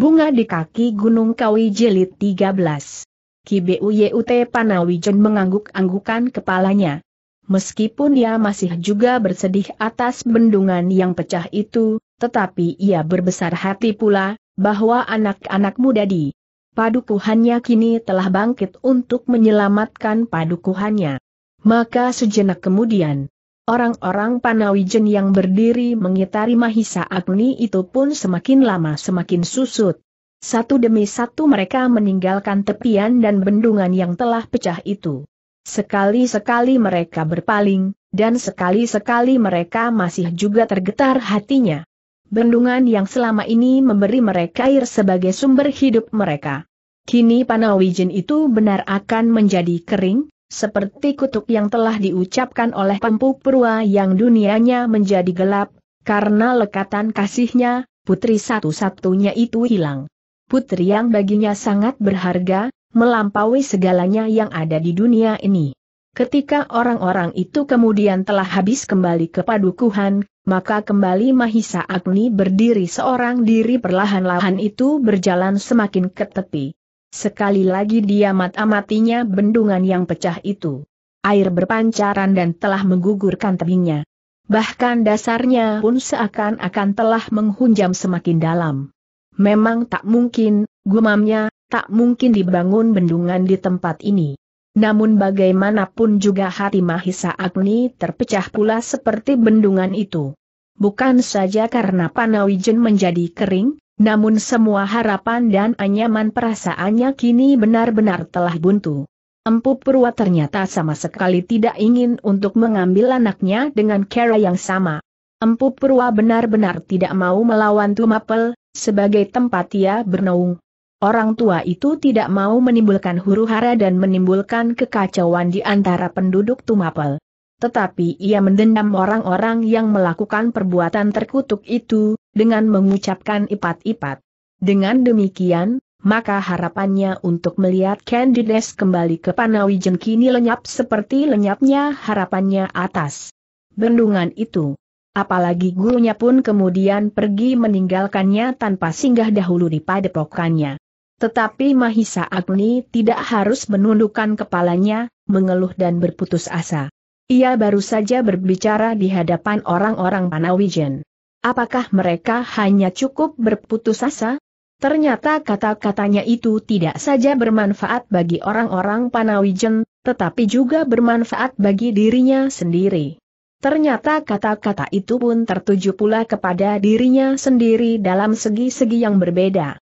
Bunga di kaki Gunung Kawi Jelit 13. KBUYUT Panawijen mengangguk-anggukan kepalanya. Meskipun ia masih juga bersedih atas bendungan yang pecah itu, tetapi ia berbesar hati pula, bahwa anak-anak muda di padukuhannya kini telah bangkit untuk menyelamatkan padukuhannya. Maka sejenak kemudian, Orang-orang Panawijen yang berdiri mengitari Mahisa Agni itu pun semakin lama semakin susut. Satu demi satu mereka meninggalkan tepian dan bendungan yang telah pecah itu. Sekali-sekali mereka berpaling, dan sekali-sekali mereka masih juga tergetar hatinya. Bendungan yang selama ini memberi mereka air sebagai sumber hidup mereka. Kini Panawijen itu benar akan menjadi kering, seperti kutuk yang telah diucapkan oleh Pempu Purwa yang dunianya menjadi gelap, karena lekatan kasihnya, putri satu-satunya itu hilang. Putri yang baginya sangat berharga, melampaui segalanya yang ada di dunia ini. Ketika orang-orang itu kemudian telah habis kembali ke padukuhan, maka kembali Mahisa Agni berdiri seorang diri perlahan-lahan itu berjalan semakin ke tepi. Sekali lagi dia mat-amatinya bendungan yang pecah itu. Air berpancaran dan telah menggugurkan tebingnya. Bahkan dasarnya pun seakan-akan telah menghunjam semakin dalam. Memang tak mungkin, gumamnya, tak mungkin dibangun bendungan di tempat ini. Namun bagaimanapun juga hati Mahisa Agni terpecah pula seperti bendungan itu. Bukan saja karena Panawijen menjadi kering, namun semua harapan dan anyaman perasaannya kini benar-benar telah buntu. Empu Purwa ternyata sama sekali tidak ingin untuk mengambil anaknya dengan cara yang sama. Empu Purwa benar-benar tidak mau melawan Tumapel, sebagai tempat ia bernaung. Orang tua itu tidak mau menimbulkan huru hara dan menimbulkan kekacauan di antara penduduk Tumapel. Tetapi ia mendendam orang-orang yang melakukan perbuatan terkutuk itu, dengan mengucapkan ipat-ipat. Dengan demikian, maka harapannya untuk melihat Candides kembali ke Panawijen kini lenyap seperti lenyapnya harapannya atas bendungan itu. Apalagi gurunya pun kemudian pergi meninggalkannya tanpa singgah dahulu di padepokannya. Tetapi Mahisa Agni tidak harus menundukkan kepalanya, mengeluh dan berputus asa. Ia baru saja berbicara di hadapan orang-orang Panawijen. Apakah mereka hanya cukup berputus asa? Ternyata kata-katanya itu tidak saja bermanfaat bagi orang-orang Panawijen, tetapi juga bermanfaat bagi dirinya sendiri. Ternyata kata-kata itu pun tertuju pula kepada dirinya sendiri dalam segi-segi yang berbeda.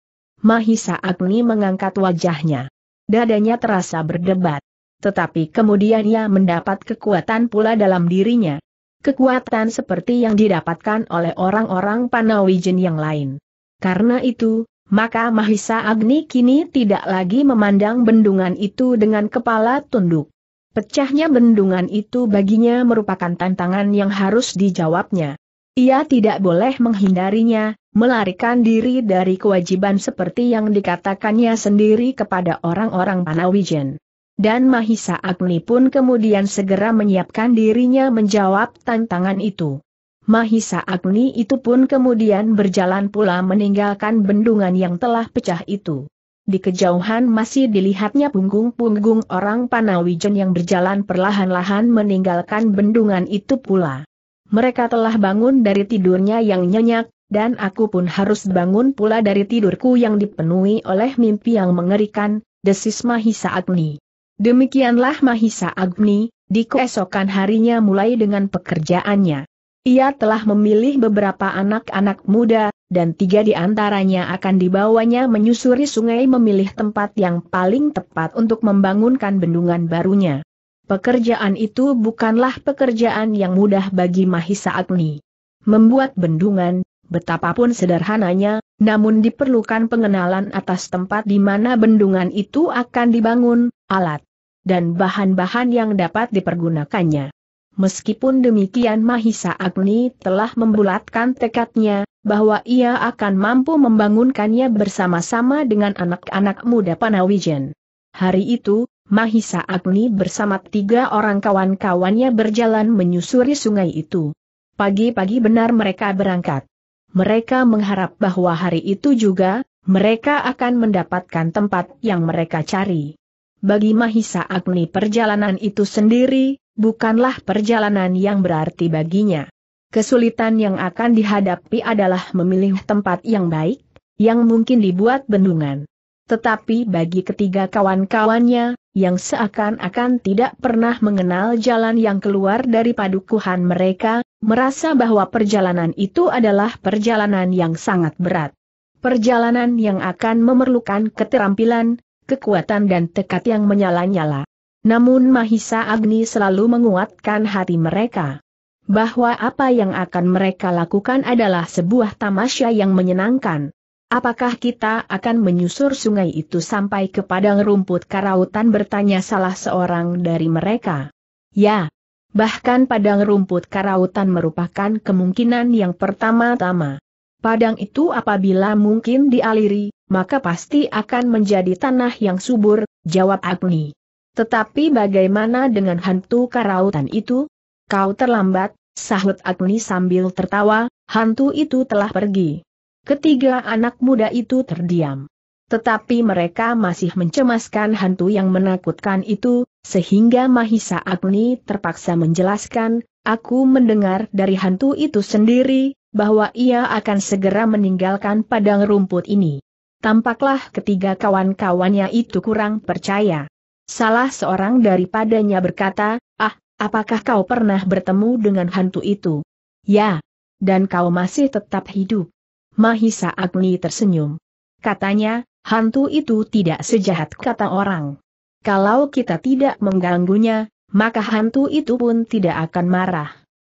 Mahisa Agni mengangkat wajahnya. Dadanya terasa berdebat. Tetapi kemudian ia mendapat kekuatan pula dalam dirinya kekuatan seperti yang didapatkan oleh orang-orang Panawijen yang lain. Karena itu, maka Mahisa Agni kini tidak lagi memandang bendungan itu dengan kepala tunduk. Pecahnya bendungan itu baginya merupakan tantangan yang harus dijawabnya. Ia tidak boleh menghindarinya, melarikan diri dari kewajiban seperti yang dikatakannya sendiri kepada orang-orang Panawijen. Dan Mahisa Agni pun kemudian segera menyiapkan dirinya menjawab tantangan itu. Mahisa Agni itu pun kemudian berjalan pula meninggalkan bendungan yang telah pecah itu. Di kejauhan masih dilihatnya punggung-punggung orang Panawijen yang berjalan perlahan-lahan meninggalkan bendungan itu pula. Mereka telah bangun dari tidurnya yang nyenyak, dan aku pun harus bangun pula dari tidurku yang dipenuhi oleh mimpi yang mengerikan, desis Mahisa Agni. Demikianlah Mahisa Agni, di keesokan harinya mulai dengan pekerjaannya. Ia telah memilih beberapa anak-anak muda, dan tiga di antaranya akan dibawanya menyusuri sungai memilih tempat yang paling tepat untuk membangunkan bendungan barunya. Pekerjaan itu bukanlah pekerjaan yang mudah bagi Mahisa Agni. Membuat bendungan, betapapun sederhananya, namun diperlukan pengenalan atas tempat di mana bendungan itu akan dibangun, alat dan bahan-bahan yang dapat dipergunakannya. Meskipun demikian Mahisa Agni telah membulatkan tekadnya, bahwa ia akan mampu membangunkannya bersama-sama dengan anak-anak muda Panawijen. Hari itu, Mahisa Agni bersama tiga orang kawan-kawannya berjalan menyusuri sungai itu. Pagi-pagi benar mereka berangkat. Mereka mengharap bahwa hari itu juga, mereka akan mendapatkan tempat yang mereka cari bagi Mahisa Agni perjalanan itu sendiri, bukanlah perjalanan yang berarti baginya. Kesulitan yang akan dihadapi adalah memilih tempat yang baik, yang mungkin dibuat bendungan. Tetapi bagi ketiga kawan-kawannya, yang seakan-akan tidak pernah mengenal jalan yang keluar dari padukuhan mereka, merasa bahwa perjalanan itu adalah perjalanan yang sangat berat. Perjalanan yang akan memerlukan keterampilan, kekuatan dan tekad yang menyala-nyala. Namun Mahisa Agni selalu menguatkan hati mereka. Bahwa apa yang akan mereka lakukan adalah sebuah tamasya yang menyenangkan. Apakah kita akan menyusur sungai itu sampai ke padang rumput karautan bertanya salah seorang dari mereka? Ya. Bahkan padang rumput karautan merupakan kemungkinan yang pertama-tama. Padang itu apabila mungkin dialiri, maka pasti akan menjadi tanah yang subur, jawab Agni. Tetapi bagaimana dengan hantu karautan itu? Kau terlambat, sahut Agni sambil tertawa, hantu itu telah pergi. Ketiga anak muda itu terdiam. Tetapi mereka masih mencemaskan hantu yang menakutkan itu, sehingga Mahisa Agni terpaksa menjelaskan, aku mendengar dari hantu itu sendiri, bahwa ia akan segera meninggalkan padang rumput ini. Tampaklah ketiga kawan-kawannya itu kurang percaya. Salah seorang daripadanya berkata, ah, apakah kau pernah bertemu dengan hantu itu? Ya. Dan kau masih tetap hidup. Mahisa Agni tersenyum. Katanya, hantu itu tidak sejahat kata orang. Kalau kita tidak mengganggunya, maka hantu itu pun tidak akan marah.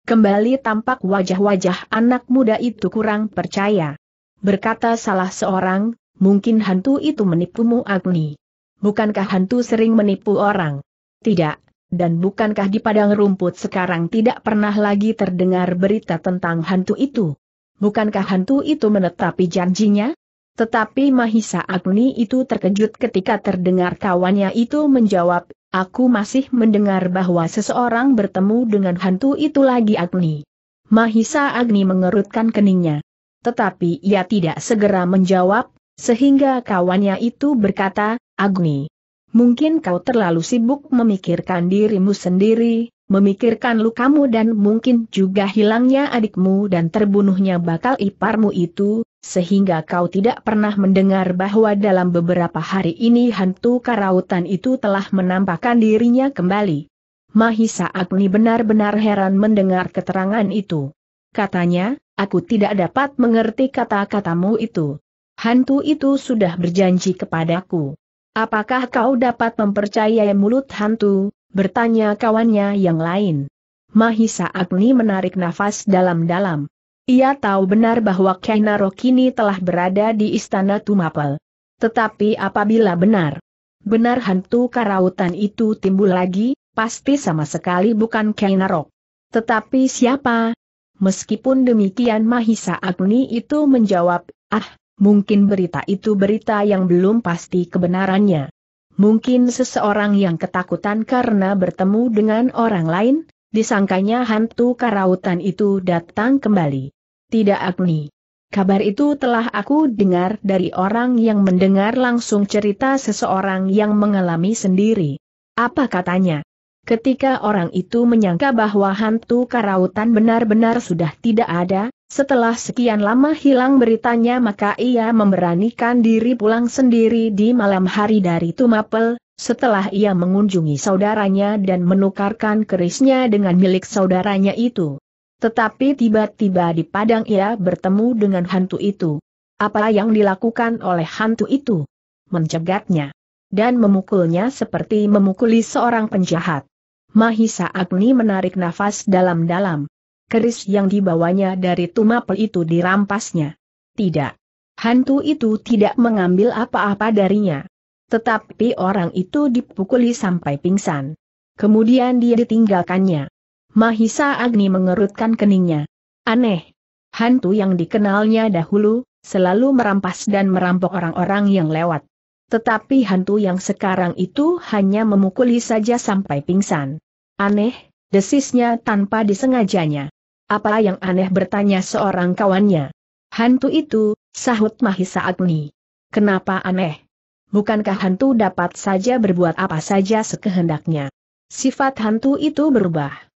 Kembali tampak wajah-wajah anak muda itu kurang percaya. Berkata salah seorang, mungkin hantu itu menipumu Agni. Bukankah hantu sering menipu orang? Tidak, dan bukankah di padang rumput sekarang tidak pernah lagi terdengar berita tentang hantu itu? Bukankah hantu itu menetapi janjinya? Tetapi Mahisa Agni itu terkejut ketika terdengar kawannya itu menjawab, Aku masih mendengar bahwa seseorang bertemu dengan hantu itu lagi Agni. Mahisa Agni mengerutkan keningnya. Tetapi ia tidak segera menjawab, sehingga kawannya itu berkata, Agni, mungkin kau terlalu sibuk memikirkan dirimu sendiri, memikirkan lukamu dan mungkin juga hilangnya adikmu dan terbunuhnya bakal iparmu itu, sehingga kau tidak pernah mendengar bahwa dalam beberapa hari ini hantu karautan itu telah menampakkan dirinya kembali. Mahisa Agni benar-benar heran mendengar keterangan itu. Katanya, aku tidak dapat mengerti kata-katamu itu. Hantu itu sudah berjanji kepadaku. Apakah kau dapat mempercayai mulut hantu? Bertanya kawannya yang lain. Mahisa Agni menarik nafas dalam-dalam. Ia tahu benar bahwa Kainaro kini telah berada di istana Tumapel. Tetapi apabila benar, benar hantu karautan itu timbul lagi, pasti sama sekali bukan Kainaro. Tetapi siapa? Meskipun demikian Mahisa Agni itu menjawab, ah, mungkin berita itu berita yang belum pasti kebenarannya. Mungkin seseorang yang ketakutan karena bertemu dengan orang lain, disangkanya hantu karautan itu datang kembali. Tidak Agni. Kabar itu telah aku dengar dari orang yang mendengar langsung cerita seseorang yang mengalami sendiri. Apa katanya? Ketika orang itu menyangka bahwa hantu karautan benar-benar sudah tidak ada, setelah sekian lama hilang beritanya maka ia memberanikan diri pulang sendiri di malam hari dari Tumapel, setelah ia mengunjungi saudaranya dan menukarkan kerisnya dengan milik saudaranya itu. Tetapi tiba-tiba di padang ia bertemu dengan hantu itu. Apa yang dilakukan oleh hantu itu? Mencegatnya. Dan memukulnya seperti memukuli seorang penjahat. Mahisa Agni menarik nafas dalam-dalam. Keris yang dibawanya dari Tumapel itu dirampasnya. Tidak. Hantu itu tidak mengambil apa-apa darinya. Tetapi orang itu dipukuli sampai pingsan. Kemudian dia ditinggalkannya. Mahisa Agni mengerutkan keningnya. Aneh. Hantu yang dikenalnya dahulu, selalu merampas dan merampok orang-orang yang lewat. Tetapi hantu yang sekarang itu hanya memukuli saja sampai pingsan. Aneh, desisnya tanpa disengajanya. Apa yang aneh bertanya seorang kawannya. Hantu itu, sahut Mahisa Agni. Kenapa aneh? Bukankah hantu dapat saja berbuat apa saja sekehendaknya? Sifat hantu itu berubah.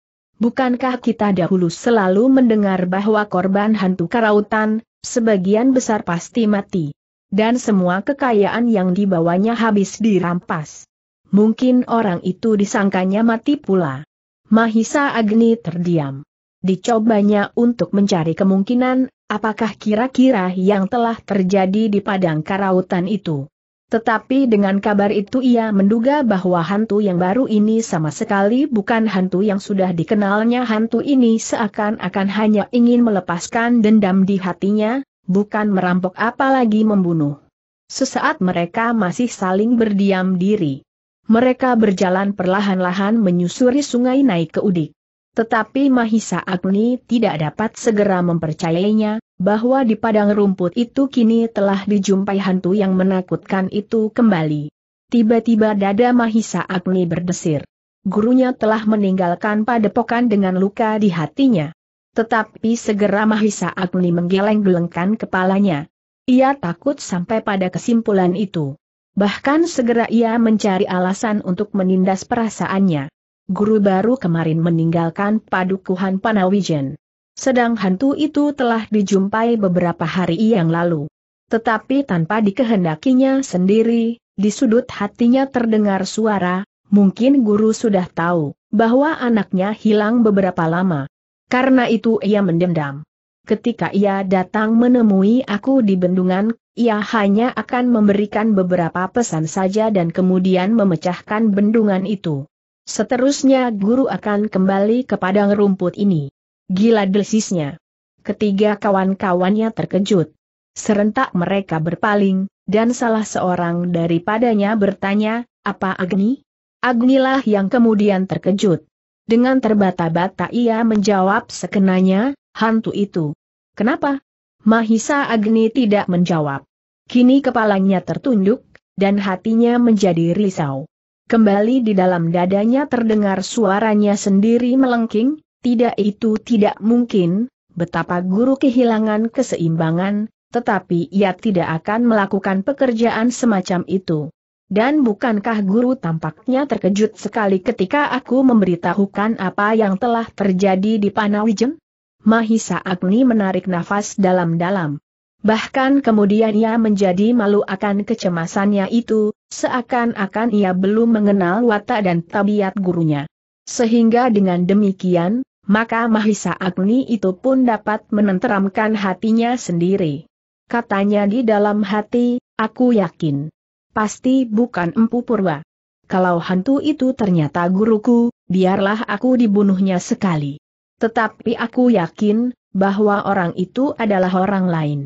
Bukankah kita dahulu selalu mendengar bahwa korban hantu karautan, sebagian besar pasti mati. Dan semua kekayaan yang dibawanya habis dirampas. Mungkin orang itu disangkanya mati pula. Mahisa Agni terdiam. Dicobanya untuk mencari kemungkinan, apakah kira-kira yang telah terjadi di padang karautan itu. Tetapi dengan kabar itu ia menduga bahwa hantu yang baru ini sama sekali bukan hantu yang sudah dikenalnya hantu ini seakan-akan hanya ingin melepaskan dendam di hatinya, bukan merampok apalagi membunuh. Sesaat mereka masih saling berdiam diri. Mereka berjalan perlahan-lahan menyusuri sungai naik ke Udik. Tetapi Mahisa Agni tidak dapat segera mempercayainya, bahwa di padang rumput itu kini telah dijumpai hantu yang menakutkan itu kembali. Tiba-tiba dada Mahisa Agni berdesir. Gurunya telah meninggalkan padepokan dengan luka di hatinya. Tetapi segera Mahisa Agni menggeleng-gelengkan kepalanya. Ia takut sampai pada kesimpulan itu. Bahkan segera ia mencari alasan untuk menindas perasaannya guru baru kemarin meninggalkan padukuhan Panawijen. Sedang hantu itu telah dijumpai beberapa hari yang lalu. Tetapi tanpa dikehendakinya sendiri, di sudut hatinya terdengar suara, mungkin guru sudah tahu, bahwa anaknya hilang beberapa lama. Karena itu ia mendendam. Ketika ia datang menemui aku di bendungan, ia hanya akan memberikan beberapa pesan saja dan kemudian memecahkan bendungan itu. Seterusnya guru akan kembali ke padang rumput ini. Gila desisnya. Ketiga kawan-kawannya terkejut. Serentak mereka berpaling, dan salah seorang daripadanya bertanya, apa Agni? Agnilah yang kemudian terkejut. Dengan terbata-bata ia menjawab sekenanya, hantu itu. Kenapa? Mahisa Agni tidak menjawab. Kini kepalanya tertunduk, dan hatinya menjadi risau. Kembali di dalam dadanya terdengar suaranya sendiri melengking, tidak itu tidak mungkin, betapa guru kehilangan keseimbangan, tetapi ia tidak akan melakukan pekerjaan semacam itu. Dan bukankah guru tampaknya terkejut sekali ketika aku memberitahukan apa yang telah terjadi di Panawijem? Mahisa Agni menarik nafas dalam-dalam. Bahkan kemudian ia menjadi malu akan kecemasannya itu, seakan-akan ia belum mengenal watak dan tabiat gurunya. Sehingga dengan demikian, maka Mahisa Agni itu pun dapat menenteramkan hatinya sendiri. Katanya di dalam hati, aku yakin. Pasti bukan Empu Purwa. Kalau hantu itu ternyata guruku, biarlah aku dibunuhnya sekali. Tetapi aku yakin, bahwa orang itu adalah orang lain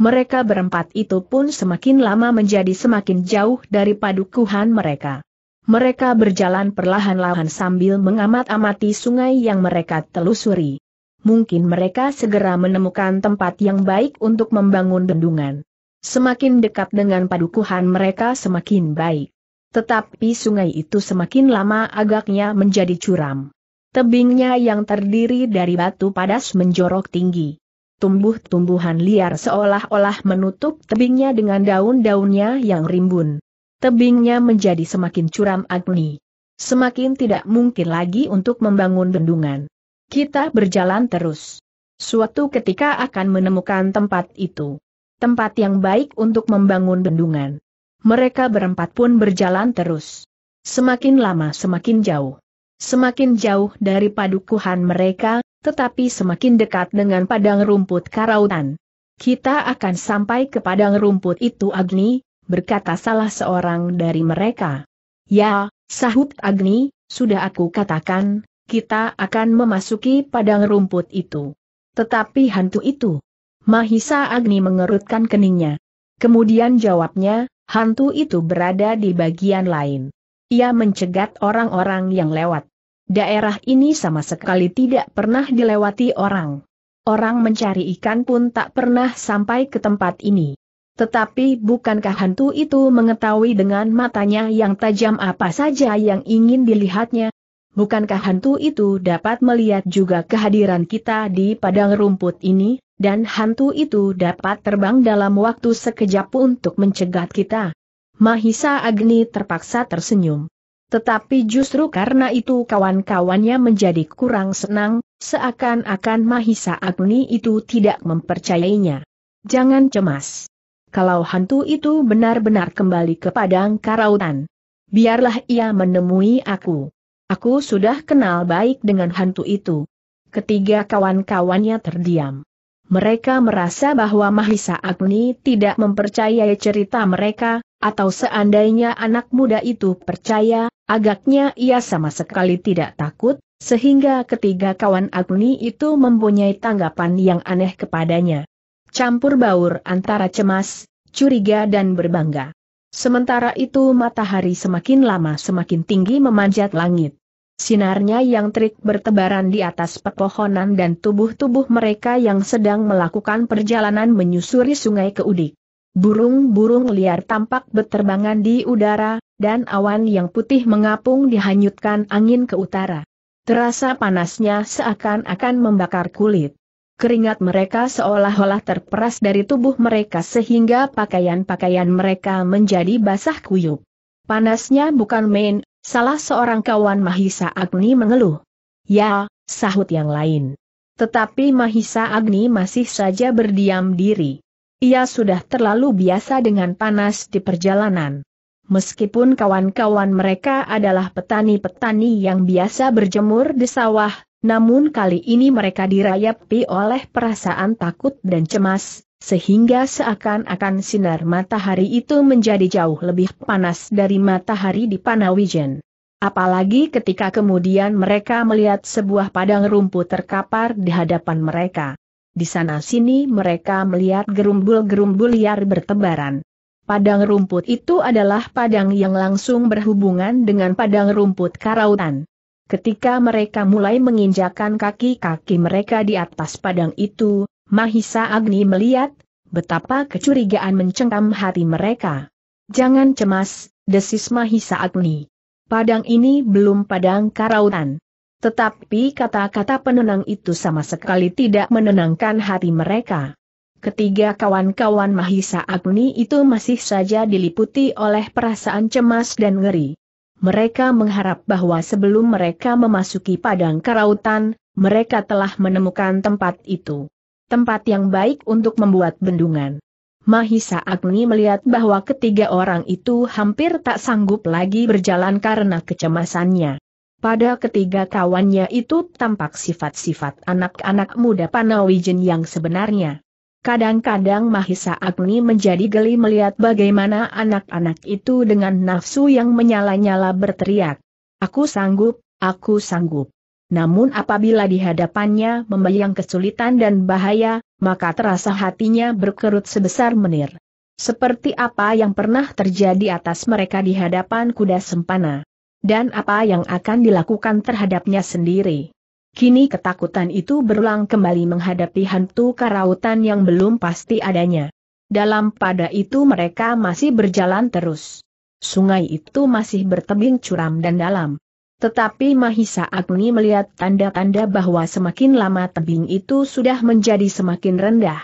mereka berempat itu pun semakin lama menjadi semakin jauh dari padukuhan mereka. Mereka berjalan perlahan-lahan sambil mengamat-amati sungai yang mereka telusuri. Mungkin mereka segera menemukan tempat yang baik untuk membangun bendungan. Semakin dekat dengan padukuhan mereka semakin baik. Tetapi sungai itu semakin lama agaknya menjadi curam. Tebingnya yang terdiri dari batu padas menjorok tinggi tumbuh-tumbuhan liar seolah-olah menutup tebingnya dengan daun-daunnya yang rimbun. Tebingnya menjadi semakin curam agni. Semakin tidak mungkin lagi untuk membangun bendungan. Kita berjalan terus. Suatu ketika akan menemukan tempat itu. Tempat yang baik untuk membangun bendungan. Mereka berempat pun berjalan terus. Semakin lama semakin jauh. Semakin jauh dari padukuhan mereka, tetapi semakin dekat dengan padang rumput karautan. Kita akan sampai ke padang rumput itu Agni, berkata salah seorang dari mereka. Ya, sahut Agni, sudah aku katakan, kita akan memasuki padang rumput itu. Tetapi hantu itu. Mahisa Agni mengerutkan keningnya. Kemudian jawabnya, hantu itu berada di bagian lain. Ia mencegat orang-orang yang lewat. Daerah ini sama sekali tidak pernah dilewati orang. Orang mencari ikan pun tak pernah sampai ke tempat ini. Tetapi bukankah hantu itu mengetahui dengan matanya yang tajam apa saja yang ingin dilihatnya? Bukankah hantu itu dapat melihat juga kehadiran kita di padang rumput ini, dan hantu itu dapat terbang dalam waktu sekejap untuk mencegat kita? Mahisa Agni terpaksa tersenyum. Tetapi justru karena itu kawan-kawannya menjadi kurang senang, seakan-akan Mahisa Agni itu tidak mempercayainya. Jangan cemas. Kalau hantu itu benar-benar kembali ke padang karautan. Biarlah ia menemui aku. Aku sudah kenal baik dengan hantu itu. Ketiga kawan-kawannya terdiam. Mereka merasa bahwa Mahisa Agni tidak mempercayai cerita mereka, atau seandainya anak muda itu percaya, agaknya ia sama sekali tidak takut, sehingga ketiga kawan Agni itu mempunyai tanggapan yang aneh kepadanya. Campur baur antara cemas, curiga dan berbangga. Sementara itu matahari semakin lama semakin tinggi memanjat langit. Sinarnya yang terik bertebaran di atas pepohonan dan tubuh-tubuh mereka yang sedang melakukan perjalanan menyusuri sungai ke Udik. Burung-burung liar tampak berterbangan di udara, dan awan yang putih mengapung dihanyutkan angin ke utara. Terasa panasnya seakan-akan membakar kulit. Keringat mereka seolah-olah terperas dari tubuh mereka sehingga pakaian-pakaian mereka menjadi basah kuyup. Panasnya bukan main, Salah seorang kawan Mahisa Agni mengeluh. Ya, sahut yang lain. Tetapi Mahisa Agni masih saja berdiam diri. Ia sudah terlalu biasa dengan panas di perjalanan. Meskipun kawan-kawan mereka adalah petani-petani yang biasa berjemur di sawah, namun kali ini mereka dirayapi oleh perasaan takut dan cemas, sehingga seakan-akan sinar matahari itu menjadi jauh lebih panas dari matahari di Panawijen. Apalagi ketika kemudian mereka melihat sebuah padang rumput terkapar di hadapan mereka. Di sana-sini mereka melihat gerumbul-gerumbul liar bertebaran. Padang rumput itu adalah padang yang langsung berhubungan dengan padang rumput karautan. Ketika mereka mulai menginjakan kaki-kaki mereka di atas padang itu, Mahisa Agni melihat, betapa kecurigaan mencengkam hati mereka. Jangan cemas, desis Mahisa Agni. Padang ini belum padang karautan. Tetapi kata-kata penenang itu sama sekali tidak menenangkan hati mereka. Ketiga kawan-kawan Mahisa Agni itu masih saja diliputi oleh perasaan cemas dan ngeri. Mereka mengharap bahwa sebelum mereka memasuki padang karautan, mereka telah menemukan tempat itu tempat yang baik untuk membuat bendungan. Mahisa Agni melihat bahwa ketiga orang itu hampir tak sanggup lagi berjalan karena kecemasannya. Pada ketiga kawannya itu tampak sifat-sifat anak-anak muda Panawijen yang sebenarnya. Kadang-kadang Mahisa Agni menjadi geli melihat bagaimana anak-anak itu dengan nafsu yang menyala-nyala berteriak. Aku sanggup, aku sanggup. Namun apabila di hadapannya membayang kesulitan dan bahaya, maka terasa hatinya berkerut sebesar menir. Seperti apa yang pernah terjadi atas mereka di hadapan kuda sempana. Dan apa yang akan dilakukan terhadapnya sendiri. Kini ketakutan itu berulang kembali menghadapi hantu karautan yang belum pasti adanya. Dalam pada itu mereka masih berjalan terus. Sungai itu masih bertebing curam dan dalam. Tetapi Mahisa Agni melihat tanda-tanda bahwa semakin lama tebing itu sudah menjadi semakin rendah.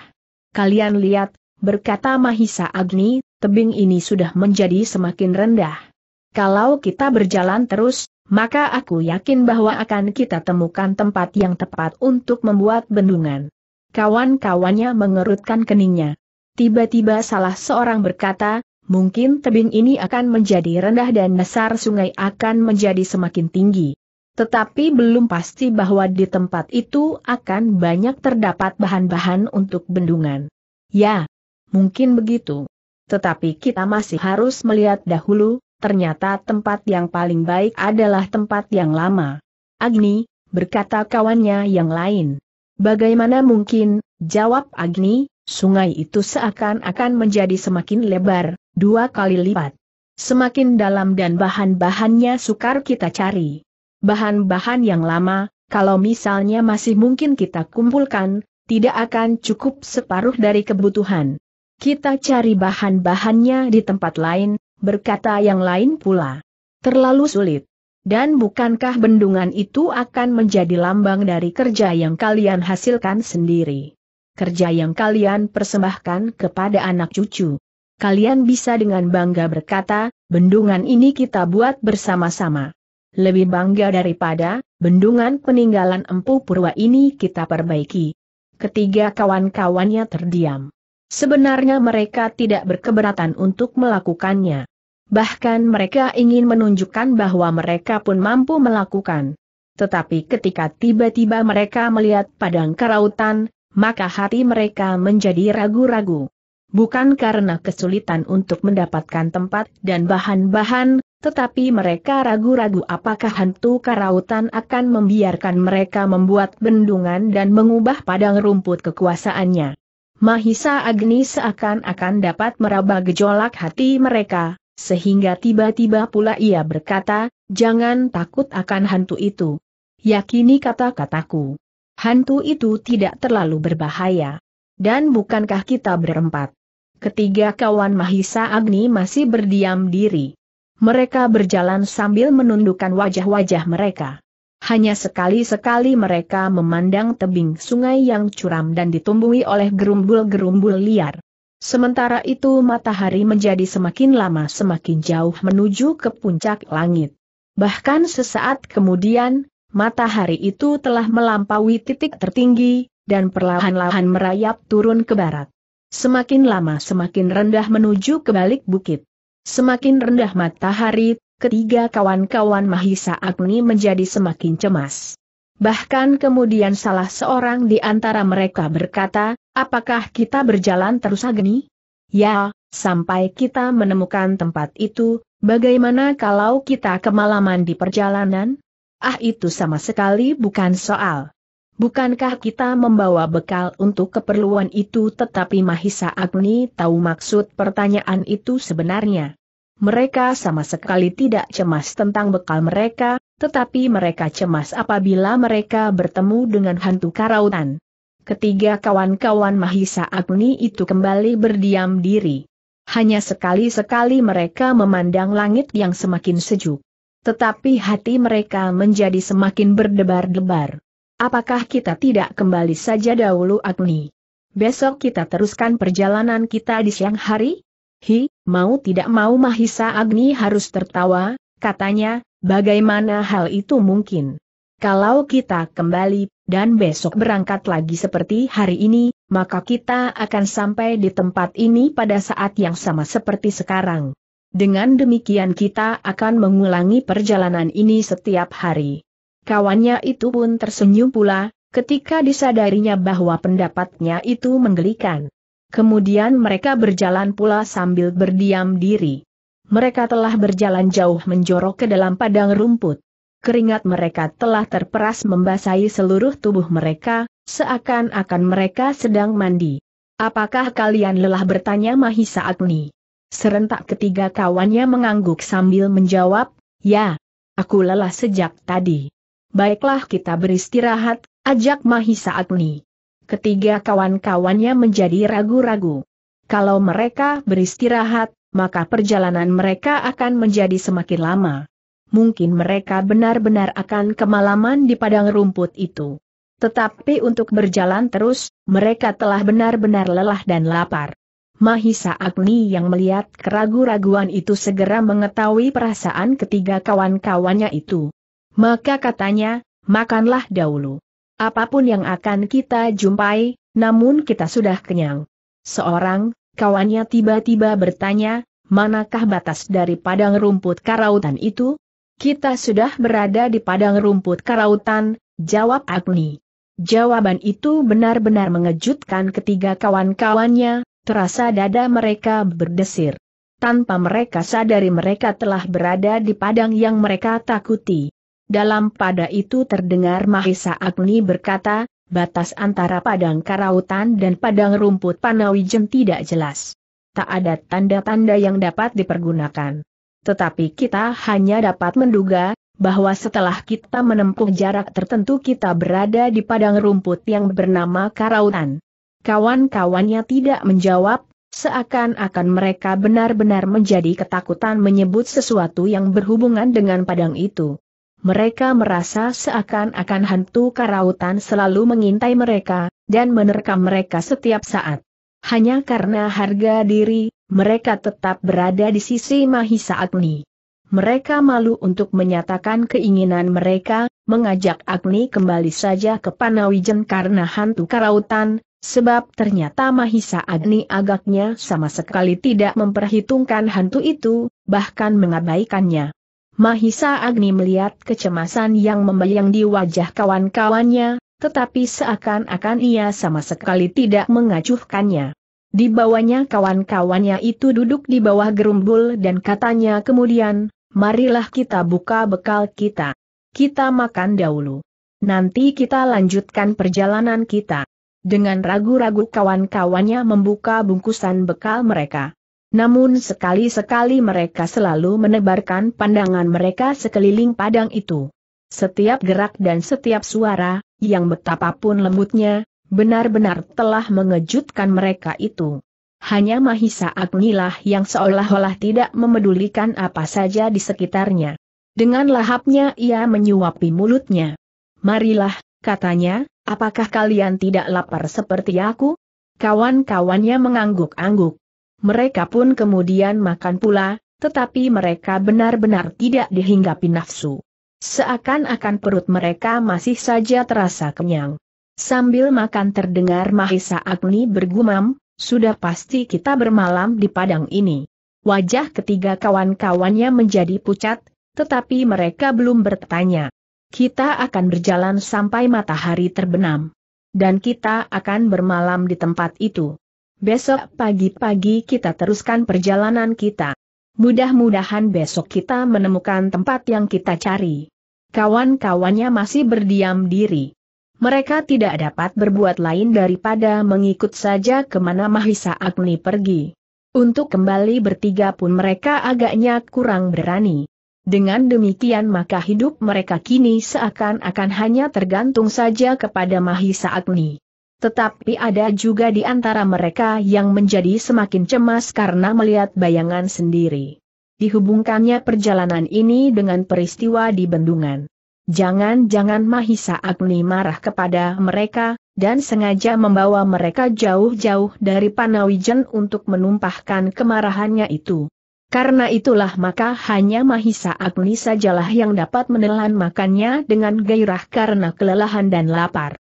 Kalian lihat, berkata Mahisa Agni, tebing ini sudah menjadi semakin rendah. Kalau kita berjalan terus, maka aku yakin bahwa akan kita temukan tempat yang tepat untuk membuat bendungan. Kawan-kawannya mengerutkan keningnya. Tiba-tiba salah seorang berkata, mungkin tebing ini akan menjadi rendah dan dasar sungai akan menjadi semakin tinggi. Tetapi belum pasti bahwa di tempat itu akan banyak terdapat bahan-bahan untuk bendungan. Ya, mungkin begitu. Tetapi kita masih harus melihat dahulu, ternyata tempat yang paling baik adalah tempat yang lama. Agni, berkata kawannya yang lain. Bagaimana mungkin, jawab Agni, sungai itu seakan-akan menjadi semakin lebar, dua kali lipat. Semakin dalam dan bahan-bahannya sukar kita cari. Bahan-bahan yang lama, kalau misalnya masih mungkin kita kumpulkan, tidak akan cukup separuh dari kebutuhan. Kita cari bahan-bahannya di tempat lain, berkata yang lain pula. Terlalu sulit. Dan bukankah bendungan itu akan menjadi lambang dari kerja yang kalian hasilkan sendiri? Kerja yang kalian persembahkan kepada anak cucu kalian bisa dengan bangga berkata, bendungan ini kita buat bersama-sama. Lebih bangga daripada, bendungan peninggalan Empu Purwa ini kita perbaiki. Ketiga kawan-kawannya terdiam. Sebenarnya mereka tidak berkeberatan untuk melakukannya. Bahkan mereka ingin menunjukkan bahwa mereka pun mampu melakukan. Tetapi ketika tiba-tiba mereka melihat padang kerautan, maka hati mereka menjadi ragu-ragu bukan karena kesulitan untuk mendapatkan tempat dan bahan-bahan, tetapi mereka ragu-ragu apakah hantu karautan akan membiarkan mereka membuat bendungan dan mengubah padang rumput kekuasaannya. Mahisa Agni seakan-akan dapat meraba gejolak hati mereka, sehingga tiba-tiba pula ia berkata, jangan takut akan hantu itu. Yakini kata-kataku. Hantu itu tidak terlalu berbahaya. Dan bukankah kita berempat? Ketiga kawan Mahisa Agni masih berdiam diri. Mereka berjalan sambil menundukkan wajah-wajah mereka. Hanya sekali-sekali mereka memandang tebing sungai yang curam dan ditumbuhi oleh gerumbul-gerumbul liar. Sementara itu matahari menjadi semakin lama semakin jauh menuju ke puncak langit. Bahkan sesaat kemudian, matahari itu telah melampaui titik tertinggi, dan perlahan-lahan merayap turun ke barat. Semakin lama semakin rendah menuju ke balik bukit. Semakin rendah matahari, ketiga kawan-kawan Mahisa Agni menjadi semakin cemas. Bahkan kemudian salah seorang di antara mereka berkata, apakah kita berjalan terus Agni? Ya, sampai kita menemukan tempat itu, bagaimana kalau kita kemalaman di perjalanan? Ah itu sama sekali bukan soal. Bukankah kita membawa bekal untuk keperluan itu tetapi Mahisa Agni tahu maksud pertanyaan itu sebenarnya. Mereka sama sekali tidak cemas tentang bekal mereka, tetapi mereka cemas apabila mereka bertemu dengan hantu karautan. Ketiga kawan-kawan Mahisa Agni itu kembali berdiam diri. Hanya sekali-sekali mereka memandang langit yang semakin sejuk. Tetapi hati mereka menjadi semakin berdebar-debar. Apakah kita tidak kembali saja dahulu Agni? Besok kita teruskan perjalanan kita di siang hari? Hi, mau tidak mau Mahisa Agni harus tertawa, katanya, bagaimana hal itu mungkin? Kalau kita kembali, dan besok berangkat lagi seperti hari ini, maka kita akan sampai di tempat ini pada saat yang sama seperti sekarang. Dengan demikian kita akan mengulangi perjalanan ini setiap hari. Kawannya itu pun tersenyum pula, ketika disadarinya bahwa pendapatnya itu menggelikan. Kemudian mereka berjalan pula sambil berdiam diri. Mereka telah berjalan jauh menjorok ke dalam padang rumput. Keringat mereka telah terperas membasahi seluruh tubuh mereka, seakan-akan mereka sedang mandi. Apakah kalian lelah bertanya Mahisa Agni? Serentak ketiga kawannya mengangguk sambil menjawab, ya, aku lelah sejak tadi. Baiklah kita beristirahat, ajak Mahisa Agni. Ketiga kawan-kawannya menjadi ragu-ragu. Kalau mereka beristirahat, maka perjalanan mereka akan menjadi semakin lama. Mungkin mereka benar-benar akan kemalaman di padang rumput itu. Tetapi untuk berjalan terus, mereka telah benar-benar lelah dan lapar. Mahisa Agni yang melihat keragu-raguan itu segera mengetahui perasaan ketiga kawan-kawannya itu. Maka katanya, makanlah dahulu. Apapun yang akan kita jumpai, namun kita sudah kenyang. Seorang, kawannya tiba-tiba bertanya, manakah batas dari padang rumput karautan itu? Kita sudah berada di padang rumput karautan, jawab Agni. Jawaban itu benar-benar mengejutkan ketiga kawan-kawannya, terasa dada mereka berdesir. Tanpa mereka sadari mereka telah berada di padang yang mereka takuti. Dalam pada itu terdengar Mahesa Agni berkata, batas antara padang karautan dan padang rumput Panawijen tidak jelas. Tak ada tanda-tanda yang dapat dipergunakan. Tetapi kita hanya dapat menduga, bahwa setelah kita menempuh jarak tertentu kita berada di padang rumput yang bernama Karautan. Kawan-kawannya tidak menjawab, seakan-akan mereka benar-benar menjadi ketakutan menyebut sesuatu yang berhubungan dengan padang itu. Mereka merasa seakan-akan hantu karautan selalu mengintai mereka, dan menerkam mereka setiap saat. Hanya karena harga diri, mereka tetap berada di sisi Mahisa Agni. Mereka malu untuk menyatakan keinginan mereka, mengajak Agni kembali saja ke Panawijen karena hantu karautan, sebab ternyata Mahisa Agni agaknya sama sekali tidak memperhitungkan hantu itu, bahkan mengabaikannya. Mahisa Agni melihat kecemasan yang membayang di wajah kawan-kawannya, tetapi seakan-akan ia sama sekali tidak mengacuhkannya. Di bawahnya kawan-kawannya itu duduk di bawah gerumbul dan katanya kemudian, marilah kita buka bekal kita. Kita makan dahulu. Nanti kita lanjutkan perjalanan kita. Dengan ragu-ragu kawan-kawannya membuka bungkusan bekal mereka. Namun sekali-sekali mereka selalu menebarkan pandangan mereka sekeliling padang itu. Setiap gerak dan setiap suara, yang betapapun lembutnya, benar-benar telah mengejutkan mereka itu. Hanya Mahisa Agnilah yang seolah-olah tidak memedulikan apa saja di sekitarnya. Dengan lahapnya ia menyuapi mulutnya. Marilah, katanya, apakah kalian tidak lapar seperti aku? Kawan-kawannya mengangguk-angguk. Mereka pun kemudian makan pula, tetapi mereka benar-benar tidak dihinggapi nafsu. Seakan-akan perut mereka masih saja terasa kenyang. Sambil makan terdengar Mahisa Agni bergumam, sudah pasti kita bermalam di padang ini. Wajah ketiga kawan-kawannya menjadi pucat, tetapi mereka belum bertanya. Kita akan berjalan sampai matahari terbenam. Dan kita akan bermalam di tempat itu. Besok pagi-pagi kita teruskan perjalanan kita. Mudah-mudahan besok kita menemukan tempat yang kita cari. Kawan-kawannya masih berdiam diri. Mereka tidak dapat berbuat lain daripada mengikut saja kemana Mahisa Agni pergi. Untuk kembali bertiga pun mereka agaknya kurang berani. Dengan demikian maka hidup mereka kini seakan-akan hanya tergantung saja kepada Mahisa Agni. Tetapi ada juga di antara mereka yang menjadi semakin cemas karena melihat bayangan sendiri. Dihubungkannya perjalanan ini dengan peristiwa di Bendungan. Jangan-jangan Mahisa Agni marah kepada mereka, dan sengaja membawa mereka jauh-jauh dari Panawijen untuk menumpahkan kemarahannya itu. Karena itulah maka hanya Mahisa Agni sajalah yang dapat menelan makannya dengan gairah karena kelelahan dan lapar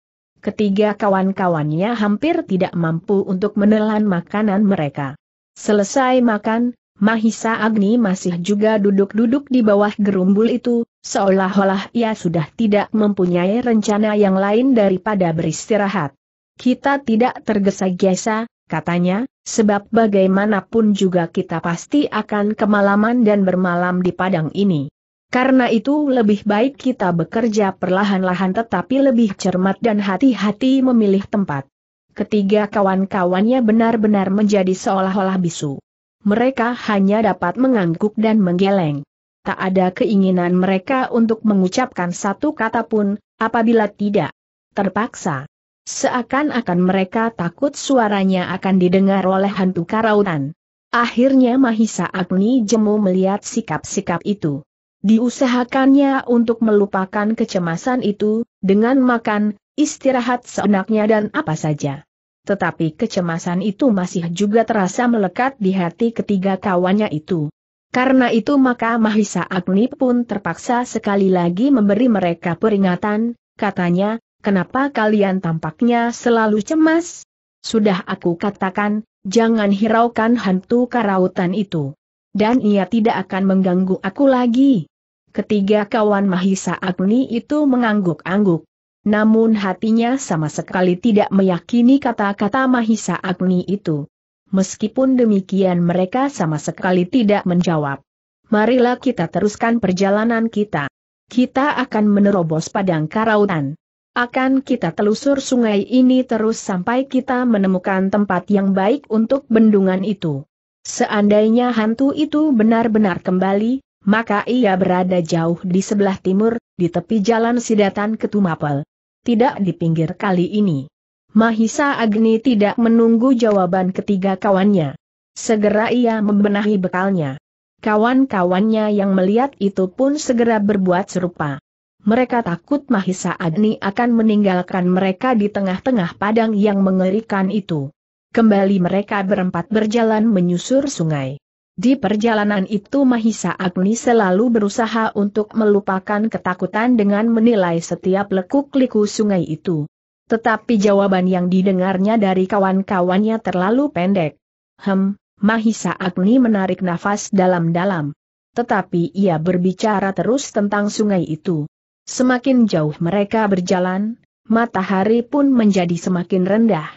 ketiga kawan-kawannya hampir tidak mampu untuk menelan makanan mereka. Selesai makan, Mahisa Agni masih juga duduk-duduk di bawah gerumbul itu, seolah-olah ia sudah tidak mempunyai rencana yang lain daripada beristirahat. Kita tidak tergesa-gesa, katanya, sebab bagaimanapun juga kita pasti akan kemalaman dan bermalam di padang ini. Karena itu lebih baik kita bekerja perlahan-lahan tetapi lebih cermat dan hati-hati memilih tempat. Ketiga kawan-kawannya benar-benar menjadi seolah-olah bisu. Mereka hanya dapat mengangguk dan menggeleng. Tak ada keinginan mereka untuk mengucapkan satu kata pun, apabila tidak terpaksa. Seakan-akan mereka takut suaranya akan didengar oleh hantu karautan. Akhirnya Mahisa Agni jemu melihat sikap-sikap itu. Diusahakannya untuk melupakan kecemasan itu, dengan makan, istirahat seenaknya dan apa saja. Tetapi kecemasan itu masih juga terasa melekat di hati ketiga kawannya itu. Karena itu maka Mahisa Agni pun terpaksa sekali lagi memberi mereka peringatan, katanya, kenapa kalian tampaknya selalu cemas? Sudah aku katakan, jangan hiraukan hantu karautan itu. Dan ia tidak akan mengganggu aku lagi. Ketiga kawan Mahisa Agni itu mengangguk-angguk. Namun hatinya sama sekali tidak meyakini kata-kata Mahisa Agni itu. Meskipun demikian mereka sama sekali tidak menjawab. Marilah kita teruskan perjalanan kita. Kita akan menerobos padang karautan. Akan kita telusur sungai ini terus sampai kita menemukan tempat yang baik untuk bendungan itu. Seandainya hantu itu benar-benar kembali, maka ia berada jauh di sebelah timur, di tepi jalan Sidatan Ketumapel. Tidak di pinggir kali ini. Mahisa Agni tidak menunggu jawaban ketiga kawannya. Segera ia membenahi bekalnya. Kawan-kawannya yang melihat itu pun segera berbuat serupa. Mereka takut Mahisa Agni akan meninggalkan mereka di tengah-tengah padang yang mengerikan itu. Kembali mereka berempat berjalan menyusur sungai. Di perjalanan itu Mahisa Agni selalu berusaha untuk melupakan ketakutan dengan menilai setiap lekuk-liku sungai itu. Tetapi jawaban yang didengarnya dari kawan-kawannya terlalu pendek. Hem, Mahisa Agni menarik nafas dalam-dalam. Tetapi ia berbicara terus tentang sungai itu. Semakin jauh mereka berjalan, matahari pun menjadi semakin rendah.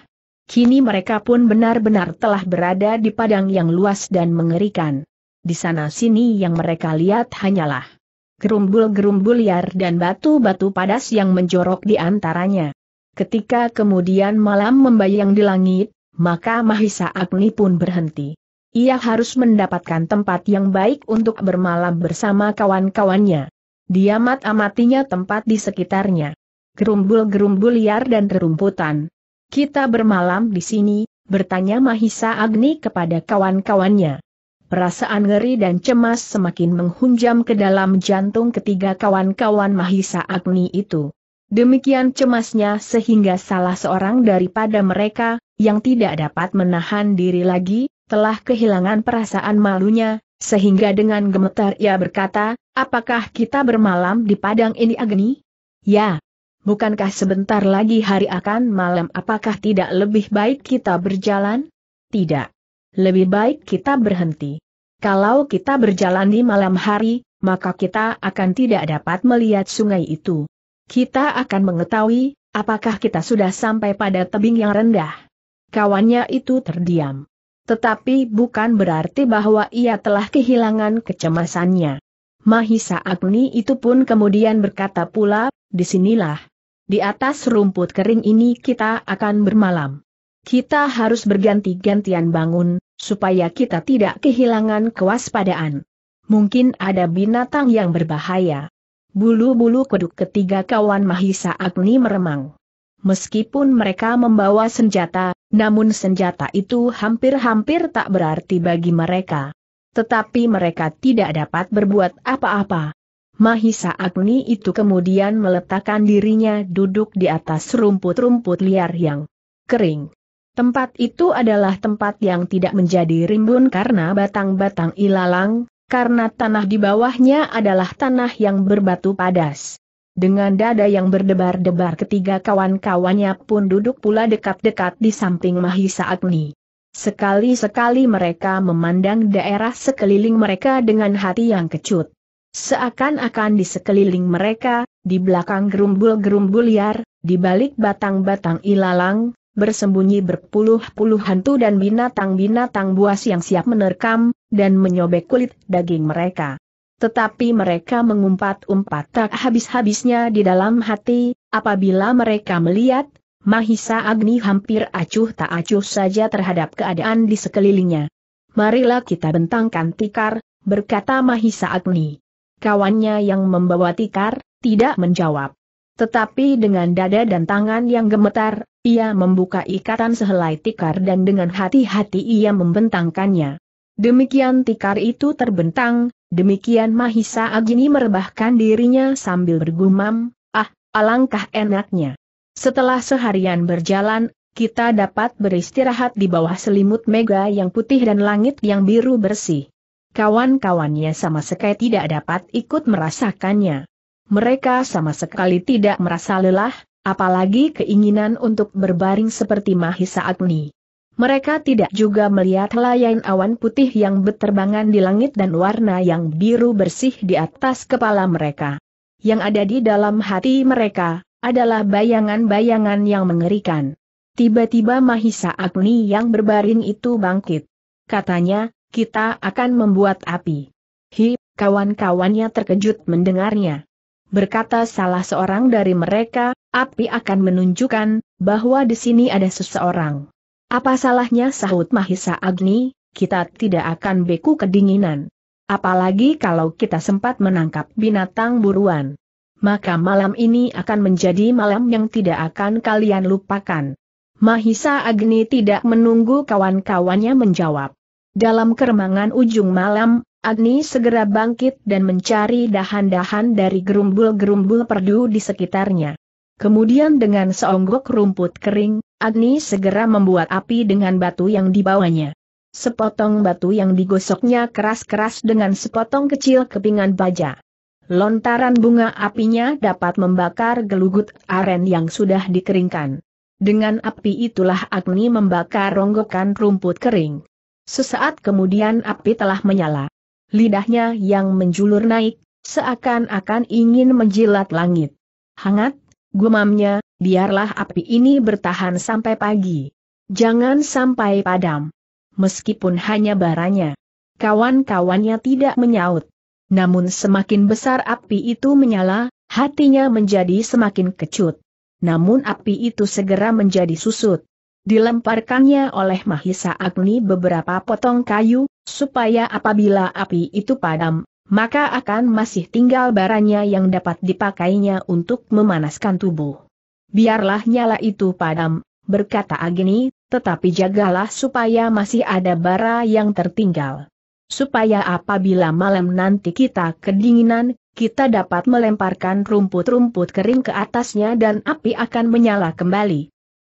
Kini mereka pun benar-benar telah berada di padang yang luas dan mengerikan. Di sana-sini yang mereka lihat hanyalah gerumbul-gerumbul liar dan batu-batu padas yang menjorok di antaranya. Ketika kemudian malam membayang di langit, maka Mahisa Agni pun berhenti. Ia harus mendapatkan tempat yang baik untuk bermalam bersama kawan-kawannya. Diamat amatinya tempat di sekitarnya. Gerumbul-gerumbul liar dan rerumputan, kita bermalam di sini, bertanya Mahisa Agni kepada kawan-kawannya. Perasaan ngeri dan cemas semakin menghunjam ke dalam jantung ketiga kawan-kawan Mahisa Agni itu. Demikian cemasnya sehingga salah seorang daripada mereka, yang tidak dapat menahan diri lagi, telah kehilangan perasaan malunya, sehingga dengan gemetar ia berkata, apakah kita bermalam di padang ini Agni? Ya, bukankah sebentar lagi hari akan malam apakah tidak lebih baik kita berjalan? Tidak. Lebih baik kita berhenti. Kalau kita berjalan di malam hari, maka kita akan tidak dapat melihat sungai itu. Kita akan mengetahui, apakah kita sudah sampai pada tebing yang rendah. Kawannya itu terdiam. Tetapi bukan berarti bahwa ia telah kehilangan kecemasannya. Mahisa Agni itu pun kemudian berkata pula, disinilah, di atas rumput kering ini kita akan bermalam. Kita harus berganti-gantian bangun, supaya kita tidak kehilangan kewaspadaan. Mungkin ada binatang yang berbahaya. Bulu-bulu keduk ketiga kawan Mahisa Agni meremang. Meskipun mereka membawa senjata, namun senjata itu hampir-hampir tak berarti bagi mereka. Tetapi mereka tidak dapat berbuat apa-apa. Mahisa Agni itu kemudian meletakkan dirinya duduk di atas rumput-rumput liar yang kering. Tempat itu adalah tempat yang tidak menjadi rimbun karena batang-batang ilalang, karena tanah di bawahnya adalah tanah yang berbatu padas. Dengan dada yang berdebar-debar ketiga kawan-kawannya pun duduk pula dekat-dekat di samping Mahisa Agni. Sekali-sekali mereka memandang daerah sekeliling mereka dengan hati yang kecut. Seakan-akan di sekeliling mereka, di belakang gerumbul-gerumbul liar, di balik batang-batang ilalang, bersembunyi berpuluh-puluh hantu dan binatang-binatang buas yang siap menerkam, dan menyobek kulit daging mereka. Tetapi mereka mengumpat-umpat tak habis-habisnya di dalam hati, apabila mereka melihat, Mahisa Agni hampir acuh tak acuh saja terhadap keadaan di sekelilingnya. Marilah kita bentangkan tikar, berkata Mahisa Agni kawannya yang membawa tikar, tidak menjawab. Tetapi dengan dada dan tangan yang gemetar, ia membuka ikatan sehelai tikar dan dengan hati-hati ia membentangkannya. Demikian tikar itu terbentang, demikian Mahisa Agini merebahkan dirinya sambil bergumam, ah, alangkah enaknya. Setelah seharian berjalan, kita dapat beristirahat di bawah selimut mega yang putih dan langit yang biru bersih. Kawan-kawannya sama sekali tidak dapat ikut merasakannya. Mereka sama sekali tidak merasa lelah, apalagi keinginan untuk berbaring seperti Mahisa Agni. Mereka tidak juga melihat layan awan putih yang berterbangan di langit dan warna yang biru bersih di atas kepala mereka. Yang ada di dalam hati mereka, adalah bayangan-bayangan yang mengerikan. Tiba-tiba Mahisa Agni yang berbaring itu bangkit. Katanya, kita akan membuat api. Hi, kawan-kawannya terkejut mendengarnya. Berkata salah seorang dari mereka, api akan menunjukkan bahwa di sini ada seseorang. Apa salahnya sahut Mahisa Agni, kita tidak akan beku kedinginan. Apalagi kalau kita sempat menangkap binatang buruan. Maka malam ini akan menjadi malam yang tidak akan kalian lupakan. Mahisa Agni tidak menunggu kawan-kawannya menjawab. Dalam keremangan ujung malam, Agni segera bangkit dan mencari dahan-dahan dari gerumbul-gerumbul perdu di sekitarnya. Kemudian dengan seonggok rumput kering, Agni segera membuat api dengan batu yang dibawanya. Sepotong batu yang digosoknya keras-keras dengan sepotong kecil kepingan baja. Lontaran bunga apinya dapat membakar gelugut aren yang sudah dikeringkan. Dengan api itulah Agni membakar ronggokan rumput kering. Sesaat kemudian api telah menyala. Lidahnya yang menjulur naik, seakan-akan ingin menjilat langit. Hangat, gumamnya, biarlah api ini bertahan sampai pagi. Jangan sampai padam. Meskipun hanya baranya. Kawan-kawannya tidak menyaut. Namun semakin besar api itu menyala, hatinya menjadi semakin kecut. Namun api itu segera menjadi susut. Dilemparkannya oleh Mahisa Agni beberapa potong kayu, supaya apabila api itu padam, maka akan masih tinggal baranya yang dapat dipakainya untuk memanaskan tubuh. Biarlah nyala itu padam, berkata Agni, tetapi jagalah supaya masih ada bara yang tertinggal. Supaya apabila malam nanti kita kedinginan, kita dapat melemparkan rumput-rumput kering ke atasnya dan api akan menyala kembali.